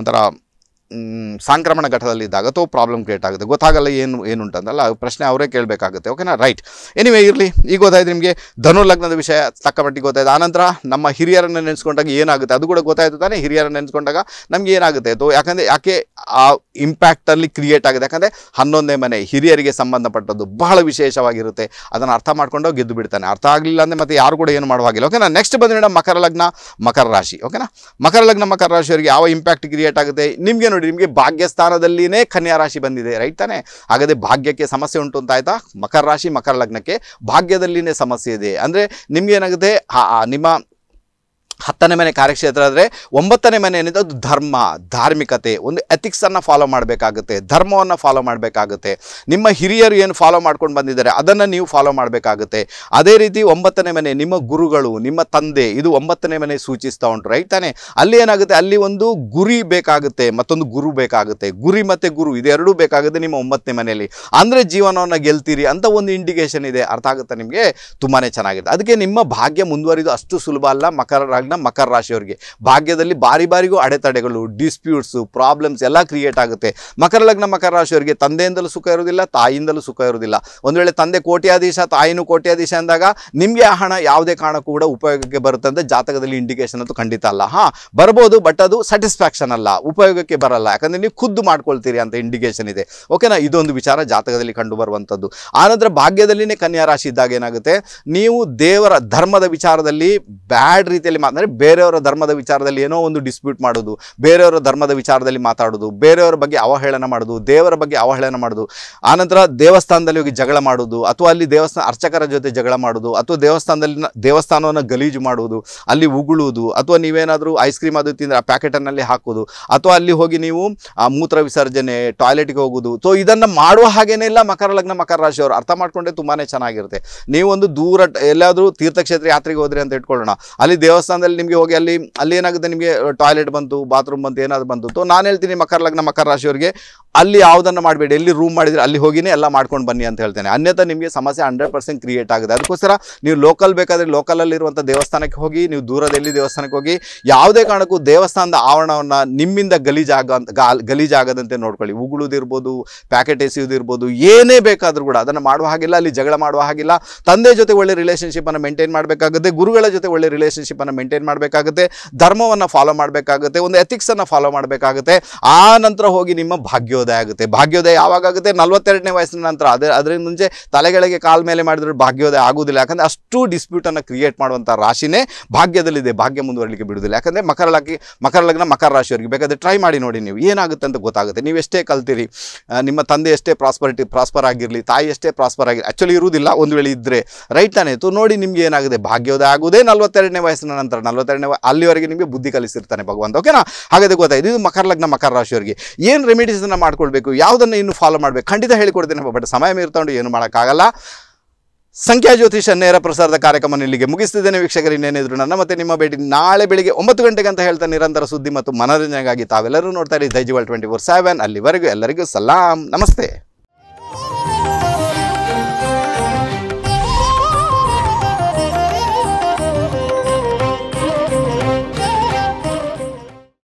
S1: ಒಂಥರ ಸಾಂಕ್ರಮಣ ಘಟದಲ್ಲಿದ್ದಾಗ ತೋ ಪ್ರಾಬ್ಲಮ್ ಕ್ರಿಯೇಟ್ ಆಗುತ್ತೆ ಗೊತ್ತಾಗಲ್ಲ ಏನು ಏನುಂಟಂದಲ್ಲ ಪ್ರಶ್ನೆ ಅವರೇ ಕೇಳಬೇಕಾಗುತ್ತೆ ಓಕೆನಾ ರೈಟ್ ಎನಿವೇ ಇರಲಿ ಈಗ ಗೊತ್ತಾಯ್ತು ನಿಮಗೆ ಧನು ಲಗ್ನದ ವಿಷಯ ತಕ್ಕ ಮಟ್ಟಿಗೆ ಗೊತ್ತಾಯ್ತು ಆನಂತರ ನಮ್ಮ ಹಿರಿಯರನ್ನು ನೆನೆಸ್ಕೊಂಡಾಗ ಏನಾಗುತ್ತೆ ಅದು ಕೂಡ ಗೊತ್ತಾಯಿತು ತಾನೇ ಹಿರಿಯರನ್ನು ನೆನೆಸ್ಕೊಂಡಾಗ ನಮಗೆ ಏನಾಗುತ್ತೆ ಅದು ಯಾಕಂದರೆ ಯಾಕೆ ಆ ಇಂಪ್ಯಾಕ್ಟಲ್ಲಿ ಕ್ರಿಯೇಟ್ ಆಗುತ್ತೆ ಯಾಕಂದರೆ ಹನ್ನೊಂದೇ ಮನೆ ಹಿರಿಯರಿಗೆ ಸಂಬಂಧಪಟ್ಟದ್ದು ಬಹಳ ವಿಶೇಷವಾಗಿರುತ್ತೆ ಅದನ್ನು ಅರ್ಥ ಮಾಡ್ಕೊಂಡು ಗೆದ್ದು ಬಿಡ್ತಾನೆ ಅರ್ಥ ಆಗಲಿಲ್ಲ ಅಂದರೆ ಮತ್ತೆ ಯಾರು ಕೂಡ ಏನು ಮಾಡುವಾಗಿಲ್ಲ ಓಕೆನಾ ನೆಕ್ಸ್ಟ್ ಬಂದ ಮಕರ ಲಗ್ನ ಮಕರ ರಾಶಿ ಓಕೆನಾ ಮಕರ ಲಗ್ನ ಮಕರ ರಾಶಿಯವರಿಗೆ ಯಾವ ಇಂಪ್ಯಾಕ್ಟ್ ಕ್ರಿಯೇಟ್ ಆಗುತ್ತೆ ನಿಮಗೆ ನೋಡಿ ನಿಮಗೆ ಸ್ಥಾನದಲ್ಲಿನೇ ಕನ್ಯಾ ರಾಶಿ ಬಂದಿದೆ ರೈಟ್ ತಾನೆ ಹಾಗಾದರೆ ಭಾಗ್ಯಕ್ಕೆ ಸಮಸ್ಯೆ ಉಂಟು ಅಂತ ಆಯಿತಾ ಮಕರ ರಾಶಿ ಮಕರ ಲಗ್ನಕ್ಕೆ ಭಾಗ್ಯದಲ್ಲಿನೇ ಸಮಸ್ಯೆ ಇದೆ ಅಂದರೆ ನಿಮ್ಗೆ ಏನಾಗುತ್ತೆ ನಿಮ್ಮ ಹತ್ತನೇ ಮನೆ ಕಾರ್ಯಕ್ಷೇತ್ರ ಆದರೆ ಒಂಬತ್ತನೇ ಮನೆ ಏನಿದೆ ಅದು ಧರ್ಮ ಧಾರ್ಮಿಕತೆ ಒಂದು ಎಥಿಕ್ಸನ್ನು ಫಾಲೋ ಮಾಡಬೇಕಾಗುತ್ತೆ ಧರ್ಮವನ್ನು ಫಾಲೋ ಮಾಡಬೇಕಾಗುತ್ತೆ ನಿಮ್ಮ ಹಿರಿಯರು ಏನು ಫಾಲೋ ಮಾಡ್ಕೊಂಡು ಬಂದಿದ್ದಾರೆ ಅದನ್ನು ನೀವು ಫಾಲೋ ಮಾಡಬೇಕಾಗುತ್ತೆ ಅದೇ ರೀತಿ ಒಂಬತ್ತನೇ ಮನೆ ನಿಮ್ಮ ಗುರುಗಳು ನಿಮ್ಮ ತಂದೆ ಇದು ಒಂಬತ್ತನೇ ಮನೆ ಸೂಚಿಸ್ತಾ ಉಂಟು ರೈಟ್ ತಾನೆ ಅಲ್ಲಿ ಏನಾಗುತ್ತೆ ಅಲ್ಲಿ ಒಂದು ಗುರಿ ಬೇಕಾಗುತ್ತೆ ಮತ್ತೊಂದು ಗುರು ಬೇಕಾಗುತ್ತೆ ಗುರಿ ಮತ್ತು ಗುರು ಇದೆರಡೂ ಬೇಕಾಗುತ್ತೆ ನಿಮ್ಮ ಒಂಬತ್ತನೇ ಮನೆಯಲ್ಲಿ ಅಂದರೆ ಜೀವನವನ್ನು ಗೆಲ್ತೀರಿ ಅಂತ ಒಂದು ಇಂಡಿಕೇಶನ್ ಇದೆ ಅರ್ಥ ಆಗುತ್ತೆ ನಿಮಗೆ ತುಂಬಾ ಚೆನ್ನಾಗಿದೆ ಅದಕ್ಕೆ ನಿಮ್ಮ ಭಾಗ್ಯ ಮುಂದುವರಿದು ಅಷ್ಟು ಸುಲಭ ಅಲ್ಲ ಮಕರ ಲಗ್ನ ಮಕರ ರಾಶಿಯವರಿಗೆ ಭಾಗ್ಯದಲ್ಲಿ ಬಾರಿ ಬಾರಿಗೂ ಅಡೆತಡೆಗಳು ಡಿಸ್ಪ್ಯೂಟ್ಸು ಪ್ರಾಬ್ಲಮ್ಸ್ ಎಲ್ಲ ಕ್ರಿಯೇಟ್ ಆಗುತ್ತೆ ಮಕರ ಲಗ್ನ ಮಕರ ರಾಶಿಯವರಿಗೆ ತಂದೆಯಿಂದಲೂ ಸುಖ ಇರುವುದಿಲ್ಲ ತಾಯಿಯಿಂದಲೂ ಸುಖ ಇರುವುದಿಲ್ಲ ಒಂದು ವೇಳೆ ತಂದೆ ಕೋಟ್ಯಾಧೀಶ ತಾಯಿನೂ ಕೋಟ್ಯಾಧೀಶ ಅಂದಾಗ ನಿಮಗೆ ಆ ಹಣ ಯಾವುದೇ ಕಾರಣಕ್ಕೂ ಕೂಡ ಉಪಯೋಗಕ್ಕೆ ಬರುತ್ತೆ ಜಾತಕದಲ್ಲಿ ಇಂಡಿಕೇಶನ್ ಅಂತೂ ಖಂಡಿತ ಅಲ್ಲ ಹಾಂ ಬರ್ಬೋದು ಬಟ್ ಅದು ಸ್ಯಾಟಿಸ್ಫ್ಯಾಕ್ಷನ್ ಅಲ್ಲ ಉಪಯೋಗಕ್ಕೆ ಬರಲ್ಲ ಯಾಕಂದರೆ ನೀವು ಖುದ್ದು ಮಾಡ್ಕೊಳ್ತೀರಿ ಅಂತ ಇಂಡಿಕೇಶನ್ ಇದೆ ಓಕೆನಾ ಇದೊಂದು ವಿಚಾರ ಜಾತಕದಲ್ಲಿ ಕಂಡು ಬರುವಂಥದ್ದು ಆನಂತರ ಭಾಗ್ಯದಲ್ಲಿನೇ ಕನ್ಯಾ ರಾಶಿ ಇದ್ದಾಗ ಏನಾಗುತ್ತೆ ನೀವು ದೇವರ ಧರ್ಮದ ವಿಚಾರದಲ್ಲಿ ಬ್ಯಾಡ್ ರೀತಿಯಲ್ಲಿ ಅಂದರೆ ಬೇರೆಯವರ ಧರ್ಮದ ವಿಚಾರದಲ್ಲಿ ಏನೋ ಒಂದು ಡಿಸ್ಪ್ಯೂಟ್ ಮಾಡೋದು ಬೇರೆಯವರ ಧರ್ಮದ ವಿಚಾರದಲ್ಲಿ ಮಾತಾಡೋದು ಬೇರೆಯವರ ಬಗ್ಗೆ ಅವಹೇಳನ ಮಾಡೋದು ದೇವರ ಬಗ್ಗೆ ಅವಹೇಳನ ಮಾಡೋದು ಆನಂತರ ದೇವಸ್ಥಾನದಲ್ಲಿ ಹೋಗಿ ಜಗಳ ಮಾಡೋದು ಅಥವಾ ಅಲ್ಲಿ ದೇವಸ್ಥಾನ ಅರ್ಚಕರ ಜೊತೆ ಜಗಳ ಮಾಡೋದು ಅಥವಾ ದೇವಸ್ಥಾನದಲ್ಲಿ ದೇವಸ್ಥಾನವನ್ನು ಗಲೀಜು ಮಾಡೋದು ಅಲ್ಲಿ ಉಗುಳುವುದು ಅಥವಾ ನೀವೇನಾದರೂ ಐಸ್ ಕ್ರೀಮ್ ಅದು ತಿಂದರೆ ಆ ಪ್ಯಾಕೆಟನ್ನಲ್ಲಿ ಹಾಕೋದು ಅಥವಾ ಅಲ್ಲಿ ಹೋಗಿ ನೀವು ಮೂತ್ರ ವಿಸರ್ಜನೆ ಟಾಯ್ಲೆಟ್ಗೆ ಹೋಗೋದು ಸೊ ಇದನ್ನು ಮಾಡುವ ಹಾಗೇನೇ ಇಲ್ಲ ಮಕರ ಲಗ್ನ ಮಕರ ರಾಶಿಯವರು ಅರ್ಥ ಮಾಡಿಕೊಂಡ್ರೆ ತುಂಬಾ ಚೆನ್ನಾಗಿರುತ್ತೆ ನೀವೊಂದು ದೂರ ಎಲ್ಲಾದರೂ ತೀರ್ಥಕ್ಷೇತ್ರ ಯಾತ್ರೆಗೆ ಹೋದ್ರೆ ಅಂತ ಇಟ್ಕೊಳ್ಳೋಣ ಅಲ್ಲಿ ದೇವಸ್ಥಾನ ಅಲ್ಲಿ ನಿಮಗೆ ಹೋಗಿ ಅಲ್ಲಿ ಅಲ್ಲಿ ಏನಾಗುತ್ತೆ ನಿಮಗೆ ಟಾಯ್ಲೆಟ್ ಬಂತು ಬಾತ್ರೂಮ್ ಬಂತು ಏನಾದ್ರು ಬಂತು ನಾನು ಹೇಳ್ತೀನಿ ಮಕರ ಲಗ್ನ ಮಕರ ರಾಶಿಯವರಿಗೆ ಅಲ್ಲಿ ಯಾವುದನ್ನು ಮಾಡಬೇಡಿ ಎಲ್ಲಿ ರೂಮ್ ಮಾಡಿದರೆ ಅಲ್ಲಿ ಹೋಗಿನೇ ಎಲ್ಲ ಮಾಡ್ಕೊಂಡು ಬನ್ನಿ ಅಂತ ಹೇಳ್ತೇನೆ ಅನ್ಯಥಾ ನಿಮಗೆ ಸಮಸ್ಯೆ ಹಂಡ್ರೆಡ್ ಪರ್ಸೆಂಟ್ ಕ್ರಿಯೇಟ್ ಆಗುತ್ತೆ ಅದಕ್ಕೋಸ್ಕರ ನೀವು ಲೋಕಲ್ ಬೇಕಾದರೆ ಲೋಕಲಲ್ಲಿರುವಂಥ ದೇವಸ್ಥಾನಕ್ಕೆ ಹೋಗಿ ನೀವು ದೂರದಲ್ಲಿ ದೇವಸ್ಥಾನಕ್ಕೆ ಹೋಗಿ ಯಾವುದೇ ಕಾರಣಕ್ಕೂ ದೇವಸ್ಥಾನದ ಆವರಣವನ್ನು ನಿಮ್ಮಿಂದ ಗಲೀಜಾಗ ಗಲೀಜಾಗದಂತೆ ನೋಡ್ಕೊಳ್ಳಿ ಉಗುಳುದಿರ್ಬೋದು ಪ್ಯಾಕೆಟ್ ಎಸೆಯುವುದಿರ್ಬೋದು ಏನೇ ಬೇಕಾದರೂ ಕೂಡ ಅದನ್ನು ಮಾಡುವ ಹಾಗಿಲ್ಲ ಅಲ್ಲಿ ಜಗಳ ಮಾಡುವ ಹಾಗಿಲ್ಲ ತಂದೆ ಜೊತೆ ಒಳ್ಳೆ ಅನ್ನು ಮೇಂಟೈನ್ ಮಾಡಬೇಕಾಗುತ್ತೆ ಗುರುಗಳ ಜೊತೆ ಒಳ್ಳೆ ರಿಲೇಷನ್ಶಿಪ್ಪನ್ನು ಮೇಂಟೈನ್ ಮೇಂಟೈನ್ ಮಾಡಬೇಕಾಗುತ್ತೆ ಧರ್ಮವನ್ನು ಫಾಲೋ ಮಾಡಬೇಕಾಗುತ್ತೆ ಒಂದು ಎಥಿಕ್ಸನ್ನು ಫಾಲೋ ಮಾಡಬೇಕಾಗುತ್ತೆ ಆ ನಂತರ ಹೋಗಿ ನಿಮ್ಮ ಭಾಗ್ಯೋದಯ ಆಗುತ್ತೆ ಭಾಗ್ಯೋದಯ ಯಾವಾಗುತ್ತೆ ನಲವತ್ತೆರಡನೇ ವಯಸ್ಸಿನ ನಂತರ ಅದೇ ಅದರಿಂದ ಮುಂಚೆ ತಲೆಗಳಿಗೆ ಕಾಲ ಮೇಲೆ ಮಾಡಿದ್ರೆ ಭಾಗ್ಯೋದಯ ಆಗೋದಿಲ್ಲ ಯಾಕಂದರೆ ಅಷ್ಟು ಡಿಸ್ಪ್ಯೂಟನ್ನು ಕ್ರಿಯೇಟ್ ಮಾಡುವಂಥ ರಾಶಿನೇ ಭಾಗ್ಯದಲ್ಲಿದೆ ಭಾಗ್ಯ ಮುಂದುವರಲಿಕ್ಕೆ ಬಿಡುವುದಿಲ್ಲ ಯಾಕಂದರೆ ಮಕರ ಲಗ್ನ ಮಕರ ಲಗ್ನ ಮಕರ ರಾಶಿಯವರಿಗೆ ಬೇಕಾದರೆ ಟ್ರೈ ಮಾಡಿ ನೋಡಿ ನೀವು ಏನಾಗುತ್ತೆ ಅಂತ ಗೊತ್ತಾಗುತ್ತೆ ನೀವು ಎಷ್ಟೇ ಕಲ್ತೀರಿ ನಿಮ್ಮ ತಂದೆ ಎಷ್ಟೇ ಪ್ರಾಸ್ಪರಿಟಿ ಪ್ರಾಸ್ಪರ್ ಆಗಿರಲಿ ತಾಯಿ ಎಷ್ಟೇ ಪ್ರಾಸ್ಪರ್ ಆಗಿರಲಿ ಆ್ಯಕ್ಚುಲಿ ಇರುವುದಿಲ್ಲ ಒಂದು ವೇಳೆ ಇದ್ದರೆ ರೈಟ್ ತಾನೇ ಇತ್ತು ನೋಡಿ ನಿಮಗೆ ಏನಾಗಿದೆ ಭಾಗ್ಯೋದಯ ಆಗುವುದೇ ನಲವತ್ತೆರಡನೇ ವಯಸ್ಸಿನ ನಂತರ ನಲ್ವತ್ತೆರಡನೇ ಅಲ್ಲಿವರೆಗೆ ನಿಮಗೆ ಬುದ್ಧಿ ಕಲಿಸಿರ್ತಾನೆ ಭಗವಂತ ಓಕೆನಾ ಹಾಗಾದ್ರೆ ಗೊತ್ತಾಯ್ತು ಇದು ಮಕರ ಲಗ್ನ ಮಕರ ರಾಶಿಯವರಿಗೆ ಏನು ರೆಮಿಡೀಸನ್ನು ಮಾಡ್ಕೊಳ್ಬೇಕು ಯಾವುದನ್ನು ಇನ್ನು ಫಾಲೋ ಮಾಡಬೇಕು ಖಂಡಿತ ಹೇಳಿಕೊಡ್ತೇನೆ ಬಟ್ ಸಮಯ ಮೀರ್ತೊಂಡು ಏನು ಮಾಡೋಕ್ಕಾಗಲ್ಲ ಸಂಖ್ಯಾ ಜ್ಯೋತಿಷ ನೇರ ಪ್ರಸಾರದ ಕಾರ್ಯಕ್ರಮ ಇಲ್ಲಿಗೆ ಮುಗಿಸ್ತಿದ್ದೇನೆ ವೀಕ್ಷಕರು ಇನ್ನೇನಿದ್ರು ನನ್ನ ಮತ್ತೆ ನಿಮ್ಮ ಭೇಟಿ ನಾಳೆ ಬೆಳಿಗ್ಗೆ ಒಂಬತ್ತು ಗಂಟೆಗೆ ಅಂತ ಹೇಳ್ತಾ ನಿರಂತರ ಸುದ್ದಿ ಮತ್ತು ಮನರಂಜನೆಗಾಗಿ ತಾವೆಲ್ಲರೂ ನೋಡ್ತಾ ಇರಿ ದೈಜಿವಲ್ ಟ್ವೆಂಟಿ ಫೋರ್ ಸೆವೆನ್ ಅಲ್ಲಿವರೆಗೂ ಎಲ್ಲರಿಗೂ ಸಲಾಂ ನಮಸ್ತೆ